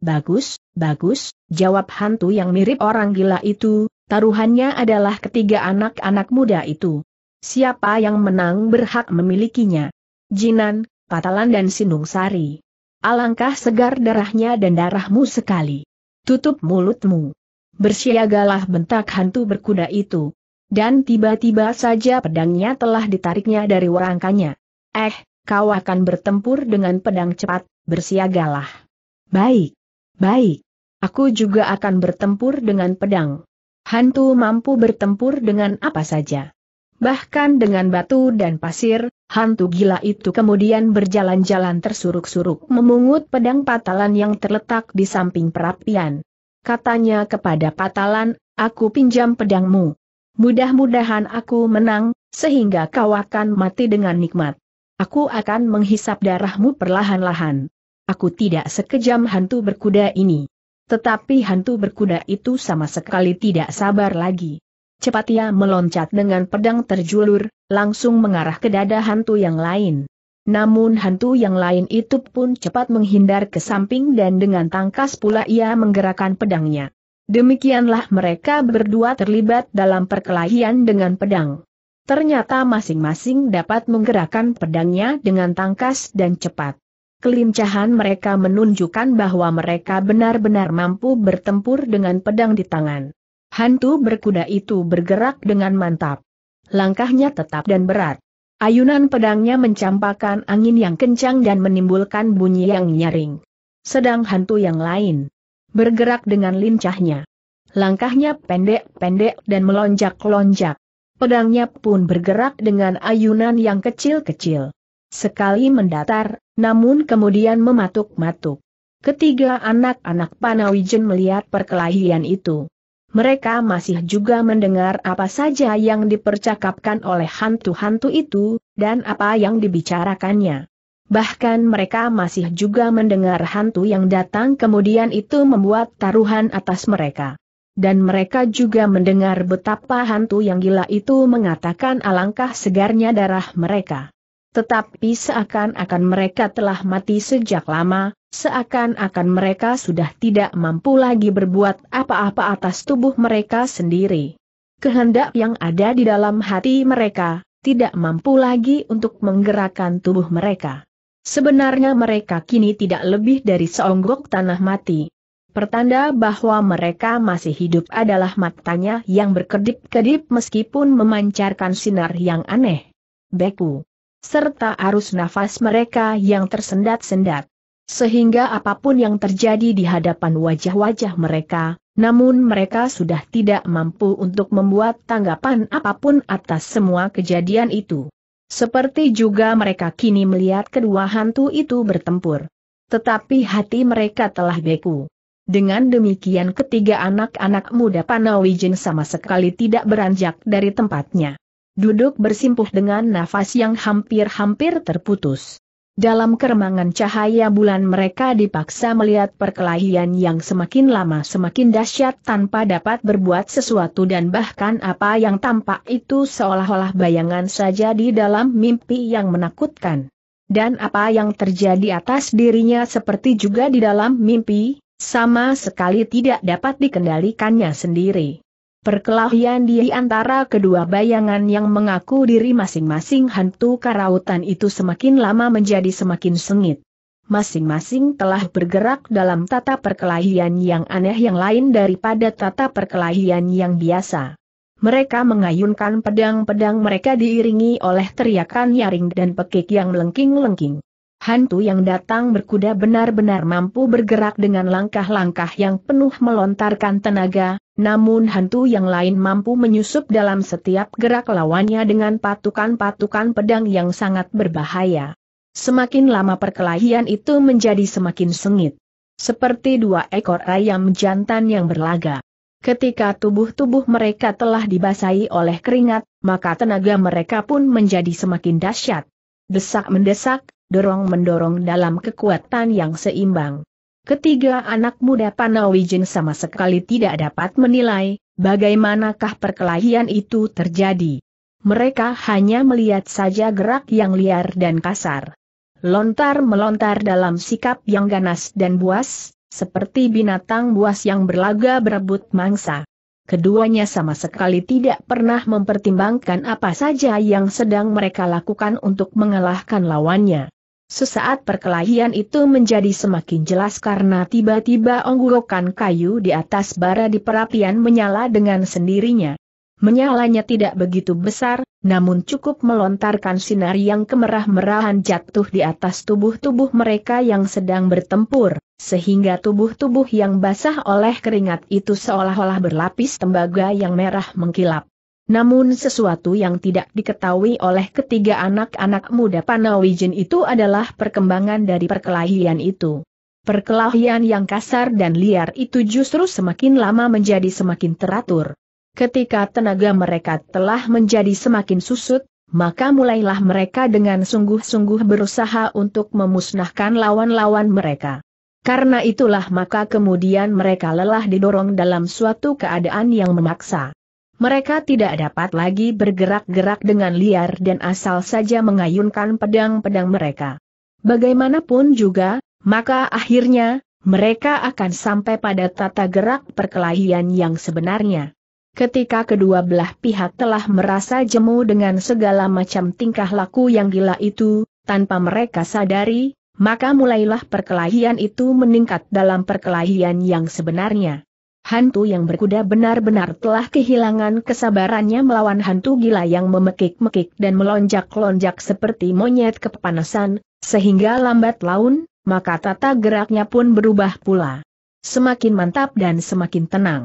bagus, bagus, jawab hantu yang mirip orang gila itu, Taruhannya adalah ketiga anak-anak muda itu. Siapa yang menang berhak memilikinya. Jinan, Patalan dan Sindung Sari. Alangkah segar darahnya dan darahmu sekali. Tutup mulutmu. Bersiagalah bentak hantu berkuda itu. Dan tiba-tiba saja pedangnya telah ditariknya dari warangkanya. Eh, kau akan bertempur dengan pedang cepat, bersiagalah. Baik. Baik. Aku juga akan bertempur dengan pedang hantu mampu bertempur dengan apa saja. Bahkan dengan batu dan pasir, hantu gila itu kemudian berjalan-jalan tersuruk-suruk memungut pedang patalan yang terletak di samping perapian. Katanya kepada patalan, aku pinjam pedangmu. Mudah-mudahan aku menang, sehingga kau akan mati dengan nikmat. Aku akan menghisap darahmu perlahan-lahan. Aku tidak sekejam hantu berkuda ini. Tetapi hantu berkuda itu sama sekali tidak sabar lagi. Cepat ia meloncat dengan pedang terjulur, langsung mengarah ke dada hantu yang lain. Namun hantu yang lain itu pun cepat menghindar ke samping dan dengan tangkas pula ia menggerakkan pedangnya. Demikianlah mereka berdua terlibat dalam perkelahian dengan pedang. Ternyata masing-masing dapat menggerakkan pedangnya dengan tangkas dan cepat. Kelincahan mereka menunjukkan bahwa mereka benar-benar mampu bertempur dengan pedang di tangan. Hantu berkuda itu bergerak dengan mantap. Langkahnya tetap dan berat. Ayunan pedangnya mencampakkan angin yang kencang dan menimbulkan bunyi yang nyaring. Sedang hantu yang lain bergerak dengan lincahnya. Langkahnya pendek-pendek dan melonjak-lonjak. Pedangnya pun bergerak dengan ayunan yang kecil-kecil. Sekali mendatar, namun kemudian mematuk-matuk. Ketiga anak-anak Panawijen melihat perkelahian itu. Mereka masih juga mendengar apa saja yang dipercakapkan oleh hantu-hantu itu, dan apa yang dibicarakannya. Bahkan mereka masih juga mendengar hantu yang datang kemudian itu membuat taruhan atas mereka. Dan mereka juga mendengar betapa hantu yang gila itu mengatakan alangkah segarnya darah mereka. Tetapi seakan-akan mereka telah mati sejak lama, seakan-akan mereka sudah tidak mampu lagi berbuat apa-apa atas tubuh mereka sendiri. Kehendak yang ada di dalam hati mereka, tidak mampu lagi untuk menggerakkan tubuh mereka. Sebenarnya mereka kini tidak lebih dari seonggok tanah mati. Pertanda bahwa mereka masih hidup adalah matanya yang berkedip-kedip meskipun memancarkan sinar yang aneh. Beku serta arus nafas mereka yang tersendat-sendat. Sehingga apapun yang terjadi di hadapan wajah-wajah mereka, namun mereka sudah tidak mampu untuk membuat tanggapan apapun atas semua kejadian itu. Seperti juga mereka kini melihat kedua hantu itu bertempur. Tetapi hati mereka telah beku. Dengan demikian ketiga anak-anak muda Panawijin sama sekali tidak beranjak dari tempatnya duduk bersimpuh dengan nafas yang hampir-hampir terputus. Dalam keremangan cahaya bulan mereka dipaksa melihat perkelahian yang semakin lama semakin dahsyat tanpa dapat berbuat sesuatu dan bahkan apa yang tampak itu seolah-olah bayangan saja di dalam mimpi yang menakutkan. Dan apa yang terjadi atas dirinya seperti juga di dalam mimpi, sama sekali tidak dapat dikendalikannya sendiri. Perkelahian di antara kedua bayangan yang mengaku diri masing-masing hantu karautan itu semakin lama menjadi semakin sengit. Masing-masing telah bergerak dalam tata perkelahian yang aneh yang lain daripada tata perkelahian yang biasa. Mereka mengayunkan pedang-pedang mereka diiringi oleh teriakan nyaring dan pekik yang melengking-lengking. Hantu yang datang berkuda benar-benar mampu bergerak dengan langkah-langkah yang penuh melontarkan tenaga, namun hantu yang lain mampu menyusup dalam setiap gerak lawannya dengan patukan-patukan pedang yang sangat berbahaya. Semakin lama perkelahian itu menjadi semakin sengit. Seperti dua ekor ayam jantan yang berlaga. Ketika tubuh-tubuh mereka telah dibasahi oleh keringat, maka tenaga mereka pun menjadi semakin dahsyat. Desak mendesak, dorong-mendorong dalam kekuatan yang seimbang. Ketiga anak muda Panawijin sama sekali tidak dapat menilai, bagaimanakah perkelahian itu terjadi. Mereka hanya melihat saja gerak yang liar dan kasar. Lontar-melontar dalam sikap yang ganas dan buas, seperti binatang buas yang berlaga berebut mangsa. Keduanya sama sekali tidak pernah mempertimbangkan apa saja yang sedang mereka lakukan untuk mengalahkan lawannya. Sesaat perkelahian itu menjadi semakin jelas karena tiba-tiba onggokan kayu di atas bara di perapian menyala dengan sendirinya. Menyalanya tidak begitu besar, namun cukup melontarkan sinar yang kemerah-merahan jatuh di atas tubuh-tubuh mereka yang sedang bertempur, sehingga tubuh-tubuh yang basah oleh keringat itu seolah-olah berlapis tembaga yang merah mengkilap. Namun sesuatu yang tidak diketahui oleh ketiga anak-anak muda Panawijin itu adalah perkembangan dari perkelahian itu. Perkelahian yang kasar dan liar itu justru semakin lama menjadi semakin teratur. Ketika tenaga mereka telah menjadi semakin susut, maka mulailah mereka dengan sungguh-sungguh berusaha untuk memusnahkan lawan-lawan mereka. Karena itulah maka kemudian mereka lelah didorong dalam suatu keadaan yang memaksa. Mereka tidak dapat lagi bergerak-gerak dengan liar dan asal saja mengayunkan pedang-pedang mereka. Bagaimanapun juga, maka akhirnya, mereka akan sampai pada tata gerak perkelahian yang sebenarnya. Ketika kedua belah pihak telah merasa jemu dengan segala macam tingkah laku yang gila itu, tanpa mereka sadari, maka mulailah perkelahian itu meningkat dalam perkelahian yang sebenarnya hantu yang berkuda benar-benar telah kehilangan kesabarannya melawan hantu gila yang memekik-mekik dan melonjak-lonjak seperti monyet kepanasan, sehingga lambat laun, maka tata geraknya pun berubah pula. Semakin mantap dan semakin tenang.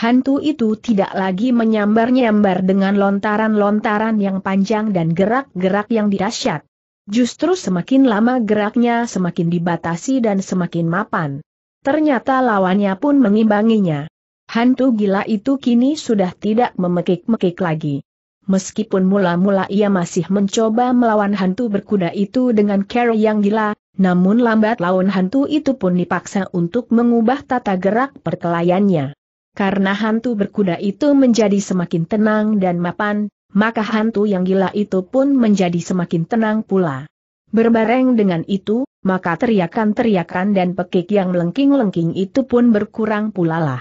Hantu itu tidak lagi menyambar-nyambar dengan lontaran-lontaran yang panjang dan gerak-gerak yang dirasyat. Justru semakin lama geraknya semakin dibatasi dan semakin mapan. Ternyata lawannya pun mengimbanginya. Hantu gila itu kini sudah tidak memekik-mekik lagi. Meskipun mula-mula ia masih mencoba melawan hantu berkuda itu dengan cara yang gila, namun lambat laun hantu itu pun dipaksa untuk mengubah tata gerak perkelayannya. Karena hantu berkuda itu menjadi semakin tenang dan mapan, maka hantu yang gila itu pun menjadi semakin tenang pula. Berbareng dengan itu, maka teriakan-teriakan dan pekik yang melengking-lengking itu pun berkurang pula lah.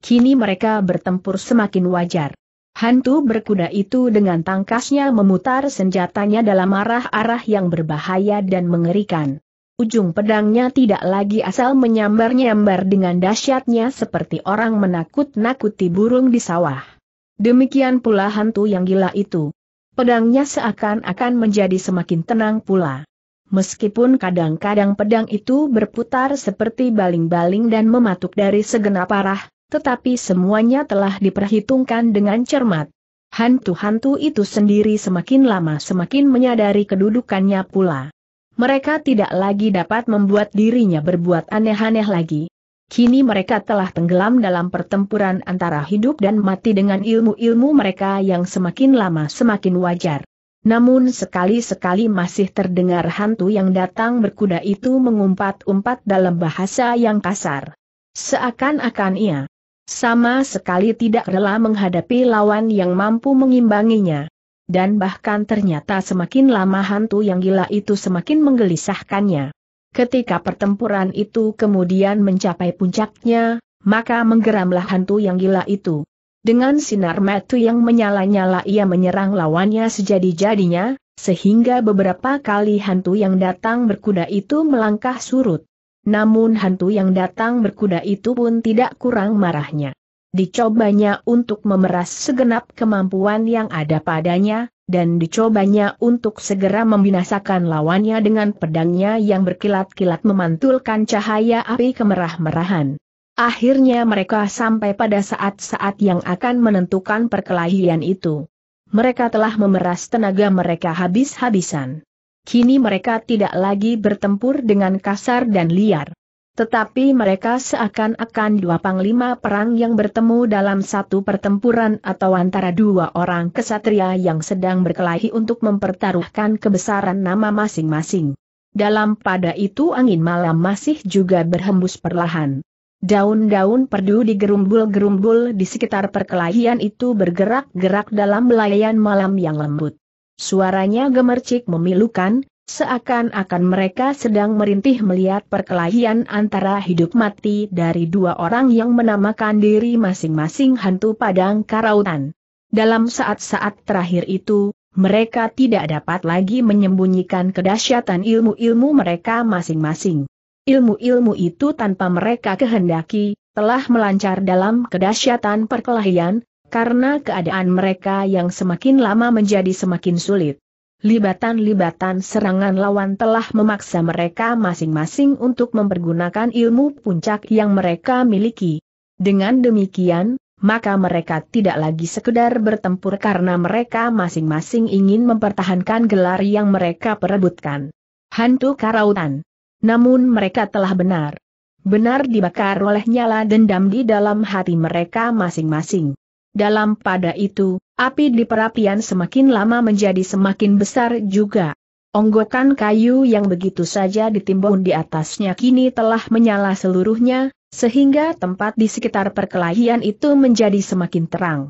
Kini mereka bertempur semakin wajar. Hantu berkuda itu dengan tangkasnya memutar senjatanya dalam arah-arah yang berbahaya dan mengerikan. Ujung pedangnya tidak lagi asal menyambar-nyambar dengan dahsyatnya seperti orang menakut-nakuti burung di sawah. Demikian pula hantu yang gila itu pedangnya seakan-akan menjadi semakin tenang pula. Meskipun kadang-kadang pedang itu berputar seperti baling-baling dan mematuk dari segenap arah, tetapi semuanya telah diperhitungkan dengan cermat. Hantu-hantu itu sendiri semakin lama semakin menyadari kedudukannya pula. Mereka tidak lagi dapat membuat dirinya berbuat aneh-aneh lagi. Kini mereka telah tenggelam dalam pertempuran antara hidup dan mati dengan ilmu-ilmu mereka yang semakin lama semakin wajar. Namun sekali-sekali masih terdengar hantu yang datang berkuda itu mengumpat-umpat dalam bahasa yang kasar. Seakan-akan ia sama sekali tidak rela menghadapi lawan yang mampu mengimbanginya. Dan bahkan ternyata semakin lama hantu yang gila itu semakin menggelisahkannya. Ketika pertempuran itu kemudian mencapai puncaknya, maka menggeramlah hantu yang gila itu. Dengan sinar metu yang menyala-nyala ia menyerang lawannya sejadi-jadinya, sehingga beberapa kali hantu yang datang berkuda itu melangkah surut. Namun hantu yang datang berkuda itu pun tidak kurang marahnya. Dicobanya untuk memeras segenap kemampuan yang ada padanya, dan dicobanya untuk segera membinasakan lawannya dengan pedangnya yang berkilat-kilat memantulkan cahaya api kemerah-merahan. Akhirnya mereka sampai pada saat-saat yang akan menentukan perkelahian itu. Mereka telah memeras tenaga mereka habis-habisan. Kini mereka tidak lagi bertempur dengan kasar dan liar. Tetapi mereka seakan-akan dua panglima perang yang bertemu dalam satu pertempuran atau antara dua orang kesatria yang sedang berkelahi untuk mempertaruhkan kebesaran nama masing-masing. Dalam pada itu angin malam masih juga berhembus perlahan. Daun-daun perdu di gerumbul gerumbul di sekitar perkelahian itu bergerak-gerak dalam belayan malam yang lembut. Suaranya gemercik memilukan, Seakan-akan mereka sedang merintih melihat perkelahian antara hidup mati dari dua orang yang menamakan diri masing-masing hantu padang karautan. Dalam saat-saat terakhir itu, mereka tidak dapat lagi menyembunyikan kedahsyatan ilmu-ilmu mereka masing-masing. Ilmu-ilmu itu tanpa mereka kehendaki, telah melancar dalam kedahsyatan perkelahian, karena keadaan mereka yang semakin lama menjadi semakin sulit. Libatan-libatan serangan lawan telah memaksa mereka masing-masing untuk mempergunakan ilmu puncak yang mereka miliki. Dengan demikian, maka mereka tidak lagi sekedar bertempur karena mereka masing-masing ingin mempertahankan gelar yang mereka perebutkan. Hantu Karautan. Namun mereka telah benar. Benar dibakar oleh nyala dendam di dalam hati mereka masing-masing dalam pada itu, api di perapian semakin lama menjadi semakin besar juga. Onggokan kayu yang begitu saja ditimbun di atasnya kini telah menyala seluruhnya, sehingga tempat di sekitar perkelahian itu menjadi semakin terang.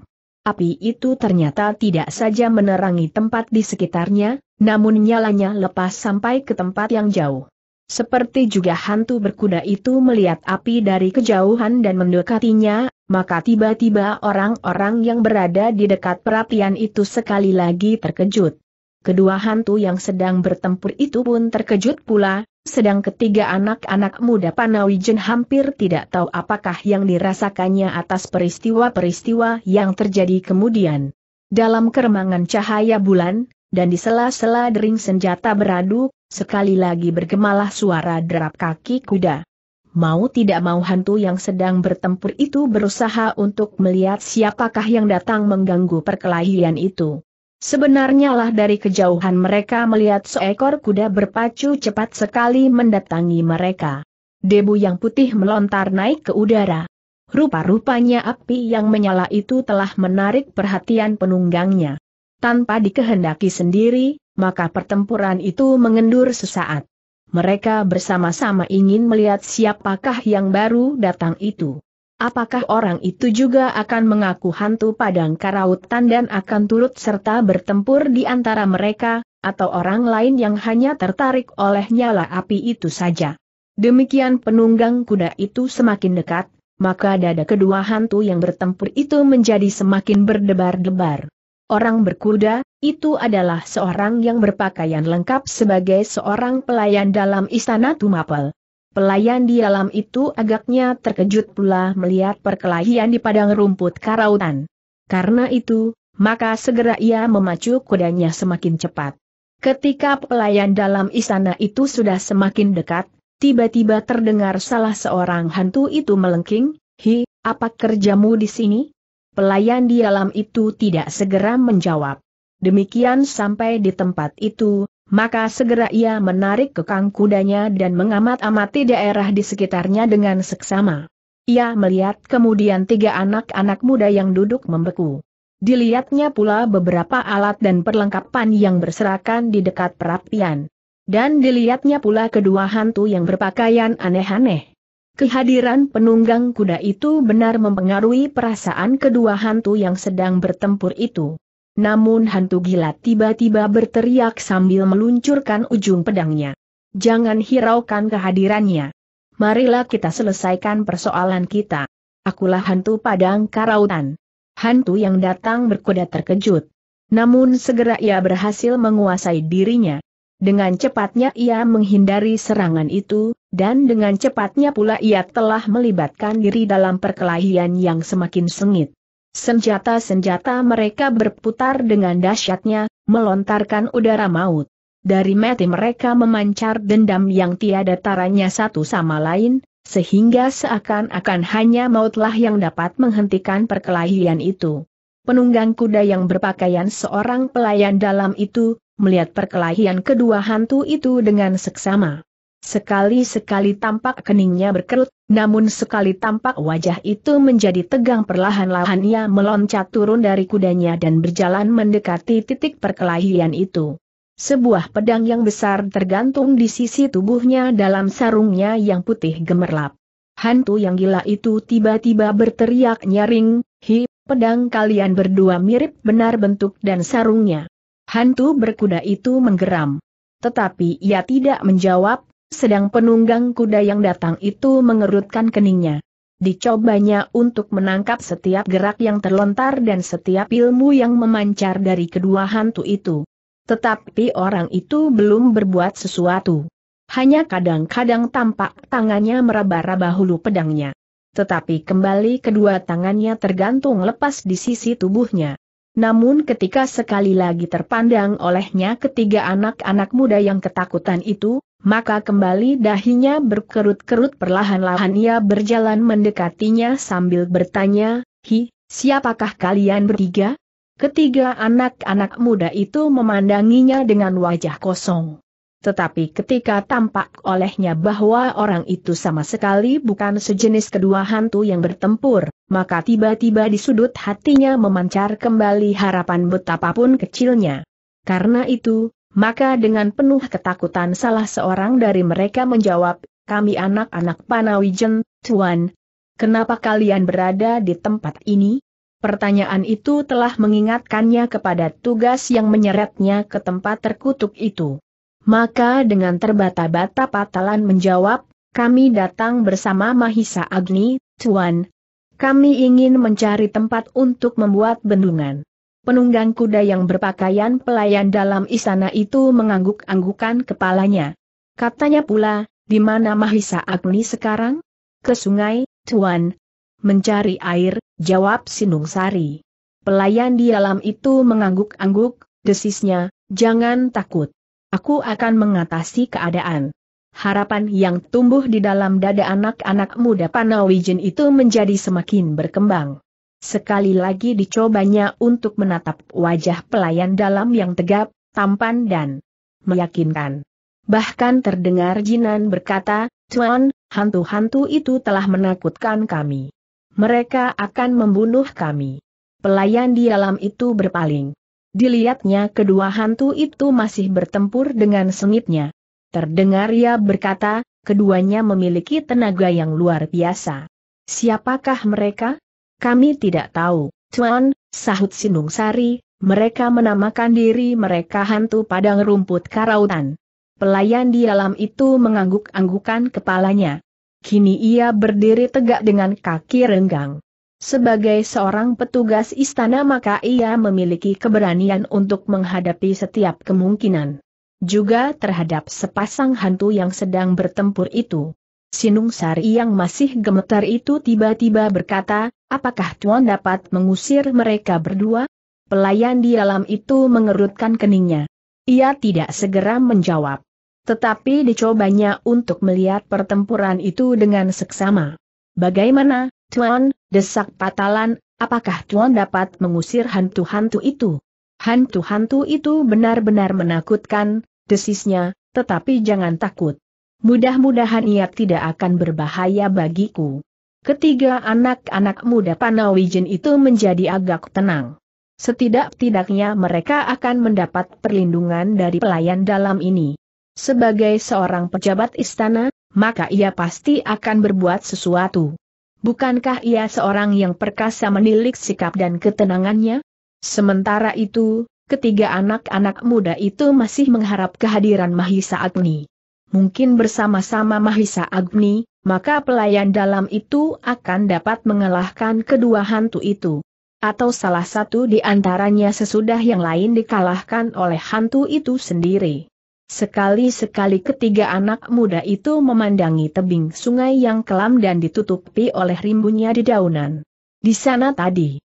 Api itu ternyata tidak saja menerangi tempat di sekitarnya, namun nyalanya lepas sampai ke tempat yang jauh. Seperti juga hantu berkuda itu melihat api dari kejauhan dan mendekatinya, maka tiba-tiba orang-orang yang berada di dekat perapian itu sekali lagi terkejut. Kedua hantu yang sedang bertempur itu pun terkejut pula, sedang ketiga anak-anak muda Panawijen hampir tidak tahu apakah yang dirasakannya atas peristiwa-peristiwa yang terjadi kemudian. Dalam keremangan cahaya bulan, dan di sela-sela dering senjata beradu, Sekali lagi bergemalah suara derap kaki kuda. Mau tidak mau hantu yang sedang bertempur itu berusaha untuk melihat siapakah yang datang mengganggu perkelahian itu. Sebenarnya lah dari kejauhan mereka melihat seekor kuda berpacu cepat sekali mendatangi mereka. Debu yang putih melontar naik ke udara. Rupa-rupanya api yang menyala itu telah menarik perhatian penunggangnya. Tanpa dikehendaki sendiri, maka pertempuran itu mengendur sesaat. Mereka bersama-sama ingin melihat siapakah yang baru datang itu. Apakah orang itu juga akan mengaku hantu padang karautan dan akan turut serta bertempur di antara mereka, atau orang lain yang hanya tertarik oleh nyala api itu saja. Demikian penunggang kuda itu semakin dekat, maka dada kedua hantu yang bertempur itu menjadi semakin berdebar-debar. Orang berkuda, itu adalah seorang yang berpakaian lengkap sebagai seorang pelayan dalam istana Tumapel. Pelayan di dalam itu agaknya terkejut pula melihat perkelahian di padang rumput karautan. Karena itu, maka segera ia memacu kudanya semakin cepat. Ketika pelayan dalam istana itu sudah semakin dekat, tiba-tiba terdengar salah seorang hantu itu melengking, Hi, apa kerjamu di sini? Pelayan di dalam itu tidak segera menjawab. Demikian sampai di tempat itu, maka segera ia menarik kekang kudanya dan mengamat-amati daerah di sekitarnya dengan seksama. Ia melihat kemudian tiga anak-anak muda yang duduk membeku. Dilihatnya pula beberapa alat dan perlengkapan yang berserakan di dekat perapian. Dan dilihatnya pula kedua hantu yang berpakaian aneh-aneh. Kehadiran penunggang kuda itu benar mempengaruhi perasaan kedua hantu yang sedang bertempur itu. Namun hantu gila tiba-tiba berteriak sambil meluncurkan ujung pedangnya. Jangan hiraukan kehadirannya. Marilah kita selesaikan persoalan kita. Akulah hantu padang karautan. Hantu yang datang berkuda terkejut. Namun segera ia berhasil menguasai dirinya. Dengan cepatnya ia menghindari serangan itu, dan dengan cepatnya pula ia telah melibatkan diri dalam perkelahian yang semakin sengit. Senjata-senjata mereka berputar dengan dahsyatnya, melontarkan udara maut. Dari mati mereka memancar dendam yang tiada taranya satu sama lain, sehingga seakan-akan hanya mautlah yang dapat menghentikan perkelahian itu. Penunggang kuda yang berpakaian seorang pelayan dalam itu, melihat perkelahian kedua hantu itu dengan seksama. Sekali-sekali tampak keningnya berkerut, namun sekali tampak wajah itu menjadi tegang perlahan-lahan ia meloncat turun dari kudanya dan berjalan mendekati titik perkelahian itu. Sebuah pedang yang besar tergantung di sisi tubuhnya dalam sarungnya yang putih gemerlap. Hantu yang gila itu tiba-tiba berteriak nyaring, Hi, pedang kalian berdua mirip benar bentuk dan sarungnya. Hantu berkuda itu menggeram. Tetapi ia tidak menjawab, sedang penunggang kuda yang datang itu mengerutkan keningnya. Dicobanya untuk menangkap setiap gerak yang terlontar dan setiap ilmu yang memancar dari kedua hantu itu. Tetapi orang itu belum berbuat sesuatu. Hanya kadang-kadang tampak tangannya meraba-raba hulu pedangnya. Tetapi kembali kedua tangannya tergantung lepas di sisi tubuhnya. Namun ketika sekali lagi terpandang olehnya ketiga anak-anak muda yang ketakutan itu, maka kembali dahinya berkerut-kerut perlahan-lahan ia berjalan mendekatinya sambil bertanya, Hi, siapakah kalian bertiga? Ketiga anak-anak muda itu memandanginya dengan wajah kosong. Tetapi ketika tampak olehnya bahwa orang itu sama sekali bukan sejenis kedua hantu yang bertempur, maka tiba-tiba di sudut hatinya memancar kembali harapan betapapun kecilnya. Karena itu, maka dengan penuh ketakutan salah seorang dari mereka menjawab, kami anak-anak Panawijen, Tuan. Kenapa kalian berada di tempat ini? Pertanyaan itu telah mengingatkannya kepada tugas yang menyeretnya ke tempat terkutuk itu. Maka dengan terbata-bata Patalan menjawab, kami datang bersama Mahisa Agni, Tuan. Kami ingin mencari tempat untuk membuat bendungan penunggang kuda yang berpakaian pelayan dalam istana itu mengangguk-anggukan kepalanya. Katanya pula, di mana Mahisa Agni sekarang? Ke sungai, Tuan. Mencari air, jawab Sinung Sari. Pelayan di dalam itu mengangguk-angguk, desisnya, jangan takut. Aku akan mengatasi keadaan. Harapan yang tumbuh di dalam dada anak-anak muda Panawijen itu menjadi semakin berkembang. Sekali lagi dicobanya untuk menatap wajah pelayan dalam yang tegap, tampan dan meyakinkan. Bahkan terdengar Jinan berkata, Tuan, hantu-hantu itu telah menakutkan kami. Mereka akan membunuh kami. Pelayan di dalam itu berpaling. Dilihatnya kedua hantu itu masih bertempur dengan sengitnya. Terdengar ia berkata, keduanya memiliki tenaga yang luar biasa. Siapakah mereka? Kami tidak tahu, Tuan, sahut Sinung Sari, mereka menamakan diri mereka hantu padang rumput karautan. Pelayan di dalam itu mengangguk-anggukan kepalanya. Kini ia berdiri tegak dengan kaki renggang. Sebagai seorang petugas istana maka ia memiliki keberanian untuk menghadapi setiap kemungkinan. Juga terhadap sepasang hantu yang sedang bertempur itu. Sinung Sari yang masih gemetar itu tiba-tiba berkata, apakah Tuan dapat mengusir mereka berdua? Pelayan di dalam itu mengerutkan keningnya. Ia tidak segera menjawab. Tetapi dicobanya untuk melihat pertempuran itu dengan seksama. Bagaimana, Tuan, desak patalan, apakah Tuan dapat mengusir hantu-hantu itu? Hantu-hantu itu benar-benar menakutkan, desisnya, tetapi jangan takut. Mudah-mudahan ia tidak akan berbahaya bagiku. Ketiga anak-anak muda Panawijen itu menjadi agak tenang. Setidak-tidaknya mereka akan mendapat perlindungan dari pelayan dalam ini. Sebagai seorang pejabat istana, maka ia pasti akan berbuat sesuatu. Bukankah ia seorang yang perkasa menilik sikap dan ketenangannya? Sementara itu, ketiga anak-anak muda itu masih mengharap kehadiran Mahisa Agni mungkin bersama-sama Mahisa Agni, maka pelayan dalam itu akan dapat mengalahkan kedua hantu itu. Atau salah satu di antaranya sesudah yang lain dikalahkan oleh hantu itu sendiri. Sekali-sekali ketiga anak muda itu memandangi tebing sungai yang kelam dan ditutupi oleh rimbunnya di daunan. Di sana tadi,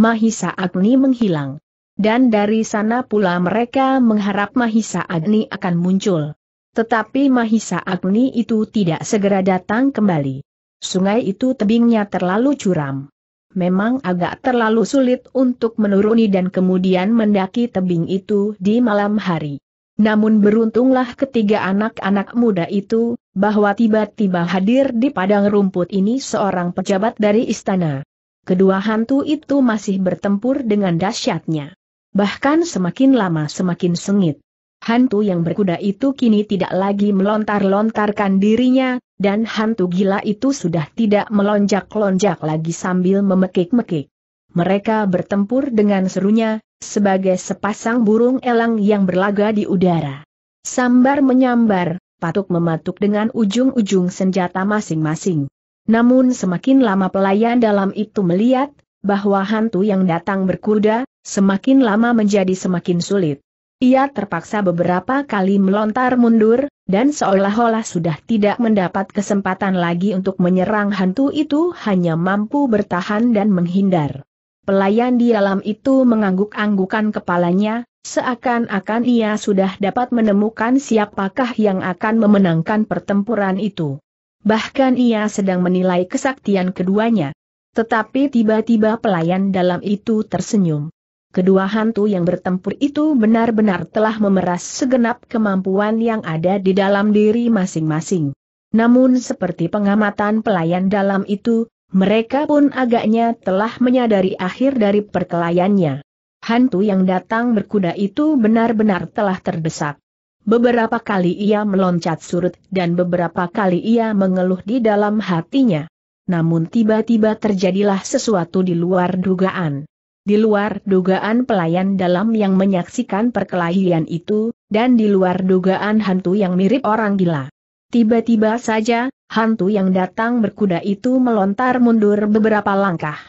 Mahisa Agni menghilang. Dan dari sana pula mereka mengharap Mahisa Agni akan muncul. Tetapi Mahisa Agni itu tidak segera datang kembali. Sungai itu tebingnya terlalu curam. Memang agak terlalu sulit untuk menuruni dan kemudian mendaki tebing itu di malam hari. Namun beruntunglah ketiga anak-anak muda itu, bahwa tiba-tiba hadir di padang rumput ini seorang pejabat dari istana. Kedua hantu itu masih bertempur dengan dahsyatnya. Bahkan semakin lama semakin sengit hantu yang berkuda itu kini tidak lagi melontar-lontarkan dirinya, dan hantu gila itu sudah tidak melonjak-lonjak lagi sambil memekik-mekik. Mereka bertempur dengan serunya, sebagai sepasang burung elang yang berlaga di udara. Sambar menyambar, patuk mematuk dengan ujung-ujung senjata masing-masing. Namun semakin lama pelayan dalam itu melihat, bahwa hantu yang datang berkuda, semakin lama menjadi semakin sulit. Ia terpaksa beberapa kali melontar mundur, dan seolah-olah sudah tidak mendapat kesempatan lagi untuk menyerang hantu itu hanya mampu bertahan dan menghindar. Pelayan di alam itu mengangguk-anggukan kepalanya, seakan-akan ia sudah dapat menemukan siapakah yang akan memenangkan pertempuran itu. Bahkan ia sedang menilai kesaktian keduanya. Tetapi tiba-tiba pelayan dalam itu tersenyum. Kedua hantu yang bertempur itu benar-benar telah memeras segenap kemampuan yang ada di dalam diri masing-masing. Namun seperti pengamatan pelayan dalam itu, mereka pun agaknya telah menyadari akhir dari perkelayannya. Hantu yang datang berkuda itu benar-benar telah terdesak. Beberapa kali ia meloncat surut dan beberapa kali ia mengeluh di dalam hatinya. Namun tiba-tiba terjadilah sesuatu di luar dugaan di luar dugaan pelayan dalam yang menyaksikan perkelahian itu, dan di luar dugaan hantu yang mirip orang gila. Tiba-tiba saja, hantu yang datang berkuda itu melontar mundur beberapa langkah.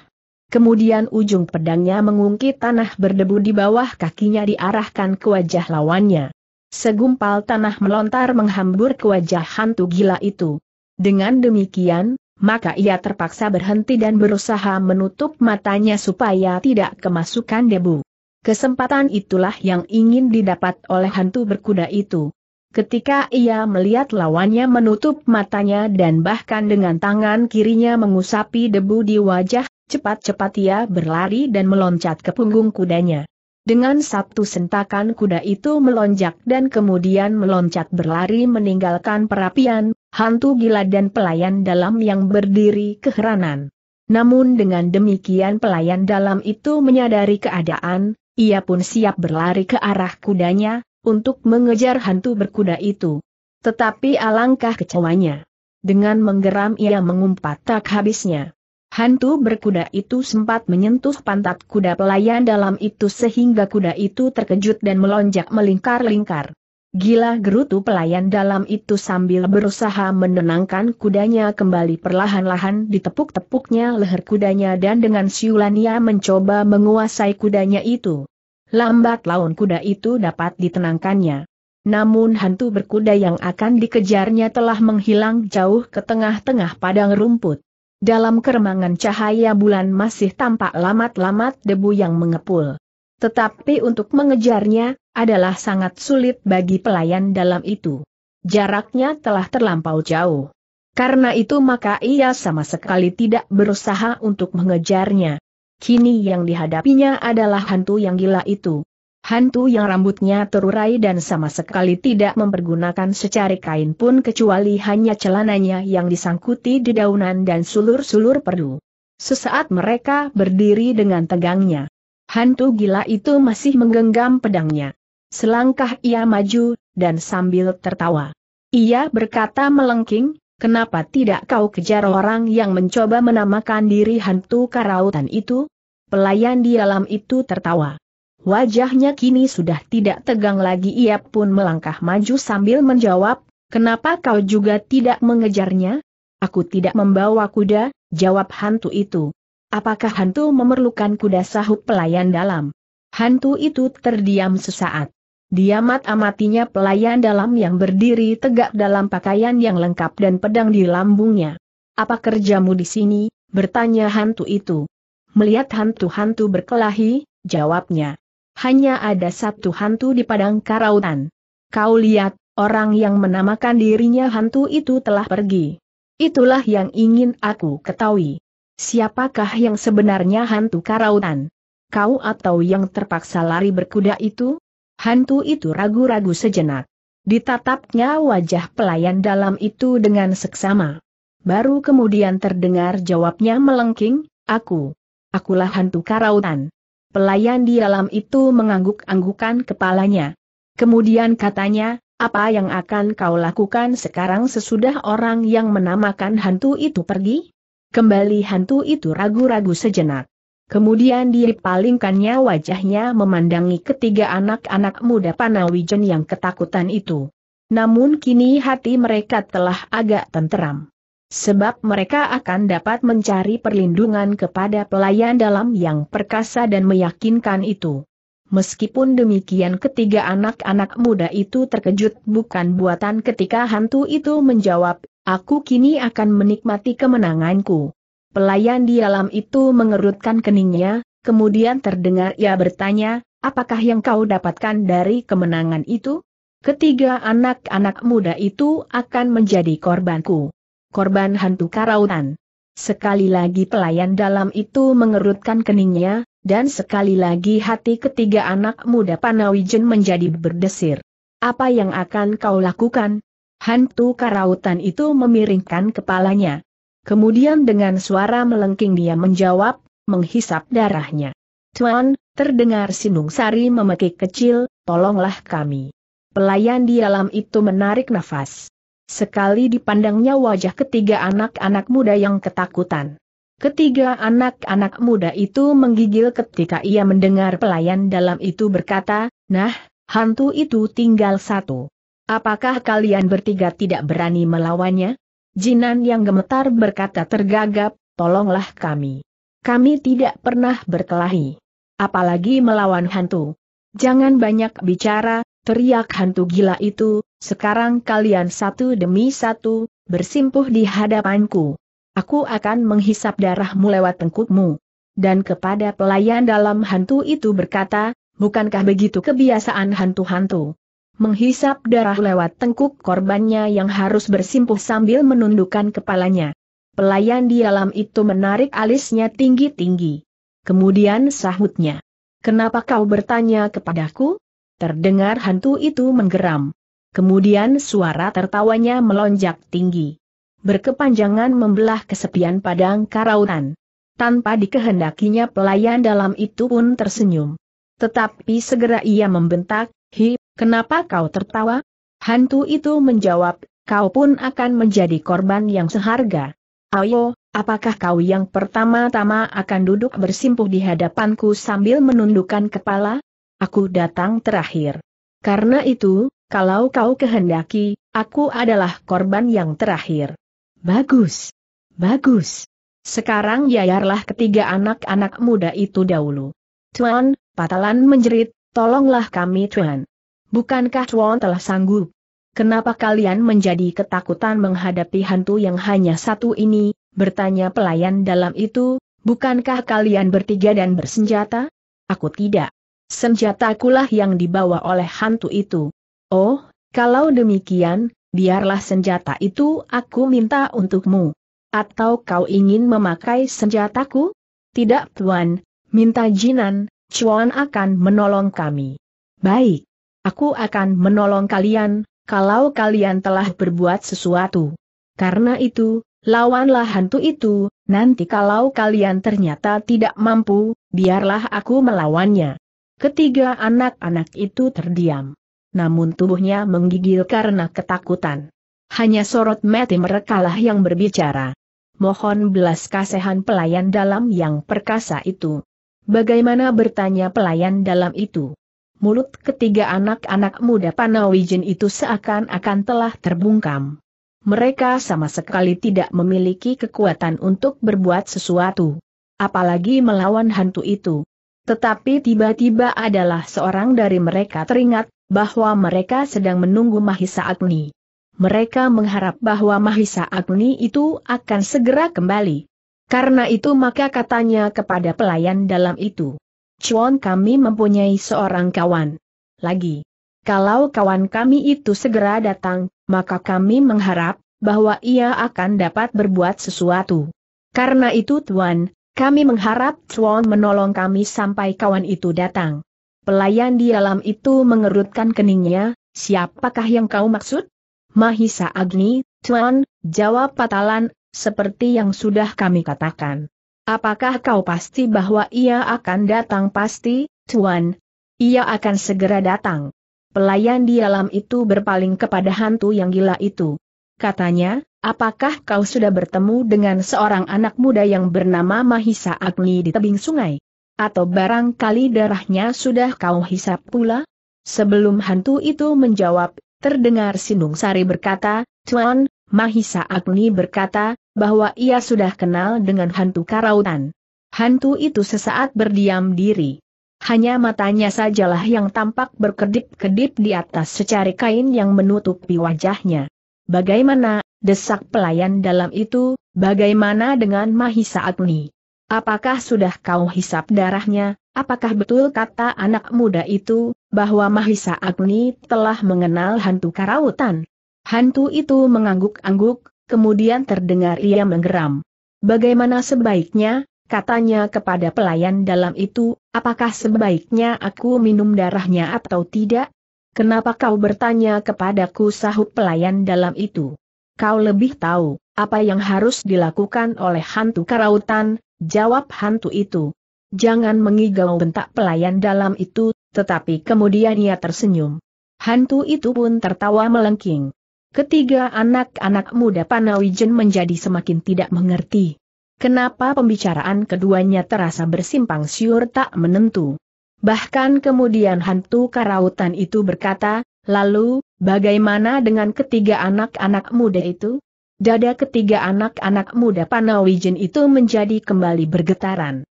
Kemudian ujung pedangnya mengungkit tanah berdebu di bawah kakinya diarahkan ke wajah lawannya. Segumpal tanah melontar menghambur ke wajah hantu gila itu. Dengan demikian, maka ia terpaksa berhenti dan berusaha menutup matanya supaya tidak kemasukan debu. Kesempatan itulah yang ingin didapat oleh hantu berkuda itu. Ketika ia melihat lawannya menutup matanya dan bahkan dengan tangan kirinya mengusapi debu di wajah, cepat-cepat ia berlari dan meloncat ke punggung kudanya. Dengan satu sentakan kuda itu melonjak dan kemudian meloncat berlari meninggalkan perapian, hantu gila dan pelayan dalam yang berdiri keheranan. Namun dengan demikian pelayan dalam itu menyadari keadaan, ia pun siap berlari ke arah kudanya, untuk mengejar hantu berkuda itu. Tetapi alangkah kecewanya. Dengan menggeram ia mengumpat tak habisnya. Hantu berkuda itu sempat menyentuh pantat kuda pelayan dalam itu sehingga kuda itu terkejut dan melonjak melingkar-lingkar. Gila gerutu pelayan dalam itu sambil berusaha menenangkan kudanya kembali perlahan-lahan ditepuk-tepuknya leher kudanya dan dengan siulan ia mencoba menguasai kudanya itu. Lambat laun kuda itu dapat ditenangkannya. Namun hantu berkuda yang akan dikejarnya telah menghilang jauh ke tengah-tengah padang rumput. Dalam keremangan cahaya bulan masih tampak lamat-lamat debu yang mengepul. Tetapi untuk mengejarnya, adalah sangat sulit bagi pelayan dalam itu. Jaraknya telah terlampau jauh. Karena itu maka ia sama sekali tidak berusaha untuk mengejarnya. Kini yang dihadapinya adalah hantu yang gila itu. Hantu yang rambutnya terurai dan sama sekali tidak mempergunakan secari kain pun kecuali hanya celananya yang disangkuti di daunan dan sulur-sulur perdu. Sesaat mereka berdiri dengan tegangnya. Hantu gila itu masih menggenggam pedangnya. Selangkah ia maju, dan sambil tertawa. Ia berkata melengking, kenapa tidak kau kejar orang yang mencoba menamakan diri hantu karautan itu? Pelayan di dalam itu tertawa. Wajahnya kini sudah tidak tegang lagi ia pun melangkah maju sambil menjawab, kenapa kau juga tidak mengejarnya? Aku tidak membawa kuda, jawab hantu itu. Apakah hantu memerlukan kuda sahut pelayan dalam? Hantu itu terdiam sesaat. Dia amat-amatinya pelayan dalam yang berdiri tegak dalam pakaian yang lengkap dan pedang di lambungnya. Apa kerjamu di sini? bertanya hantu itu. Melihat hantu-hantu berkelahi, jawabnya. Hanya ada satu hantu di padang karautan. Kau lihat, orang yang menamakan dirinya hantu itu telah pergi. Itulah yang ingin aku ketahui. Siapakah yang sebenarnya hantu karautan? Kau atau yang terpaksa lari berkuda itu? Hantu itu ragu-ragu sejenak. Ditatapnya wajah pelayan dalam itu dengan seksama. Baru kemudian terdengar jawabnya melengking, aku. Akulah hantu karautan. Pelayan di dalam itu mengangguk-anggukan kepalanya. Kemudian katanya, apa yang akan kau lakukan sekarang sesudah orang yang menamakan hantu itu pergi? Kembali hantu itu ragu-ragu sejenak. Kemudian dipalingkannya wajahnya memandangi ketiga anak-anak muda Panawijen yang ketakutan itu. Namun kini hati mereka telah agak tenteram. Sebab mereka akan dapat mencari perlindungan kepada pelayan dalam yang perkasa dan meyakinkan itu. Meskipun demikian ketiga anak-anak muda itu terkejut bukan buatan ketika hantu itu menjawab, Aku kini akan menikmati kemenanganku. Pelayan di alam itu mengerutkan keningnya, kemudian terdengar ia bertanya, apakah yang kau dapatkan dari kemenangan itu? Ketiga anak-anak muda itu akan menjadi korbanku. Korban hantu karautan. Sekali lagi pelayan dalam itu mengerutkan keningnya, dan sekali lagi hati ketiga anak muda Panawijen menjadi berdesir. Apa yang akan kau lakukan, Hantu karautan itu memiringkan kepalanya. Kemudian dengan suara melengking dia menjawab, menghisap darahnya. Tuan, terdengar Sinung Sari memekik kecil, tolonglah kami. Pelayan di dalam itu menarik nafas. Sekali dipandangnya wajah ketiga anak-anak muda yang ketakutan. Ketiga anak-anak muda itu menggigil ketika ia mendengar pelayan dalam itu berkata, Nah, hantu itu tinggal satu. Apakah kalian bertiga tidak berani melawannya? Jinan yang gemetar berkata tergagap, tolonglah kami. Kami tidak pernah berkelahi. Apalagi melawan hantu. Jangan banyak bicara, teriak hantu gila itu, sekarang kalian satu demi satu, bersimpuh di hadapanku. Aku akan menghisap darahmu lewat tengkukmu. Dan kepada pelayan dalam hantu itu berkata, bukankah begitu kebiasaan hantu-hantu? menghisap darah lewat tengkuk korbannya yang harus bersimpuh sambil menundukkan kepalanya. Pelayan di alam itu menarik alisnya tinggi-tinggi. Kemudian sahutnya. Kenapa kau bertanya kepadaku? Terdengar hantu itu menggeram. Kemudian suara tertawanya melonjak tinggi. Berkepanjangan membelah kesepian padang karautan. Tanpa dikehendakinya pelayan dalam itu pun tersenyum. Tetapi segera ia membentak, Hi, Kenapa kau tertawa? Hantu itu menjawab, kau pun akan menjadi korban yang seharga. Ayo, apakah kau yang pertama-tama akan duduk bersimpuh di hadapanku sambil menundukkan kepala? Aku datang terakhir. Karena itu, kalau kau kehendaki, aku adalah korban yang terakhir. Bagus. Bagus. Sekarang yayarlah ketiga anak-anak muda itu dahulu. Tuan, Patalan menjerit, tolonglah kami Tuan. Bukankah Chuan telah sanggup? Kenapa kalian menjadi ketakutan menghadapi hantu yang hanya satu ini? Bertanya pelayan dalam itu, bukankah kalian bertiga dan bersenjata? Aku tidak. Senjata akulah yang dibawa oleh hantu itu. Oh, kalau demikian, biarlah senjata itu aku minta untukmu. Atau kau ingin memakai senjataku? Tidak tuan, minta Jinan, Chuan akan menolong kami. Baik. Aku akan menolong kalian, kalau kalian telah berbuat sesuatu. Karena itu, lawanlah hantu itu, nanti kalau kalian ternyata tidak mampu, biarlah aku melawannya. Ketiga anak-anak itu terdiam. Namun tubuhnya menggigil karena ketakutan. Hanya sorot mati merekalah yang berbicara. Mohon belas kasihan pelayan dalam yang perkasa itu. Bagaimana bertanya pelayan dalam itu? mulut ketiga anak-anak muda Panawijin itu seakan-akan telah terbungkam. Mereka sama sekali tidak memiliki kekuatan untuk berbuat sesuatu. Apalagi melawan hantu itu. Tetapi tiba-tiba adalah seorang dari mereka teringat bahwa mereka sedang menunggu Mahisa Agni. Mereka mengharap bahwa Mahisa Agni itu akan segera kembali. Karena itu maka katanya kepada pelayan dalam itu. Chuan kami mempunyai seorang kawan. Lagi, kalau kawan kami itu segera datang, maka kami mengharap bahwa ia akan dapat berbuat sesuatu. Karena itu Tuan, kami mengharap Chuan menolong kami sampai kawan itu datang. Pelayan di dalam itu mengerutkan keningnya, siapakah yang kau maksud? Mahisa Agni, Tuan, jawab Patalan, seperti yang sudah kami katakan. Apakah kau pasti bahwa ia akan datang pasti, Tuan? Ia akan segera datang. Pelayan di alam itu berpaling kepada hantu yang gila itu. Katanya, apakah kau sudah bertemu dengan seorang anak muda yang bernama Mahisa Agni di tebing sungai? Atau barangkali darahnya sudah kau hisap pula? Sebelum hantu itu menjawab, terdengar sindung Sari berkata, Tuan, Mahisa Agni berkata, bahwa ia sudah kenal dengan hantu karautan. Hantu itu sesaat berdiam diri. Hanya matanya sajalah yang tampak berkedip-kedip di atas secari kain yang menutupi wajahnya. Bagaimana, desak pelayan dalam itu, bagaimana dengan Mahisa Agni? Apakah sudah kau hisap darahnya? Apakah betul kata anak muda itu, bahwa Mahisa Agni telah mengenal hantu karautan? Hantu itu mengangguk-angguk, kemudian terdengar ia menggeram. Bagaimana sebaiknya, katanya kepada pelayan dalam itu, apakah sebaiknya aku minum darahnya atau tidak? Kenapa kau bertanya kepadaku sahut pelayan dalam itu? Kau lebih tahu, apa yang harus dilakukan oleh hantu karautan, jawab hantu itu. Jangan mengigau bentak pelayan dalam itu, tetapi kemudian ia tersenyum. Hantu itu pun tertawa melengking. Ketiga anak-anak muda Panawijen menjadi semakin tidak mengerti. Kenapa pembicaraan keduanya terasa bersimpang siur tak menentu. Bahkan kemudian hantu karautan itu berkata, lalu, bagaimana dengan ketiga anak-anak muda itu? Dada ketiga anak-anak muda Panawijen itu menjadi kembali bergetaran.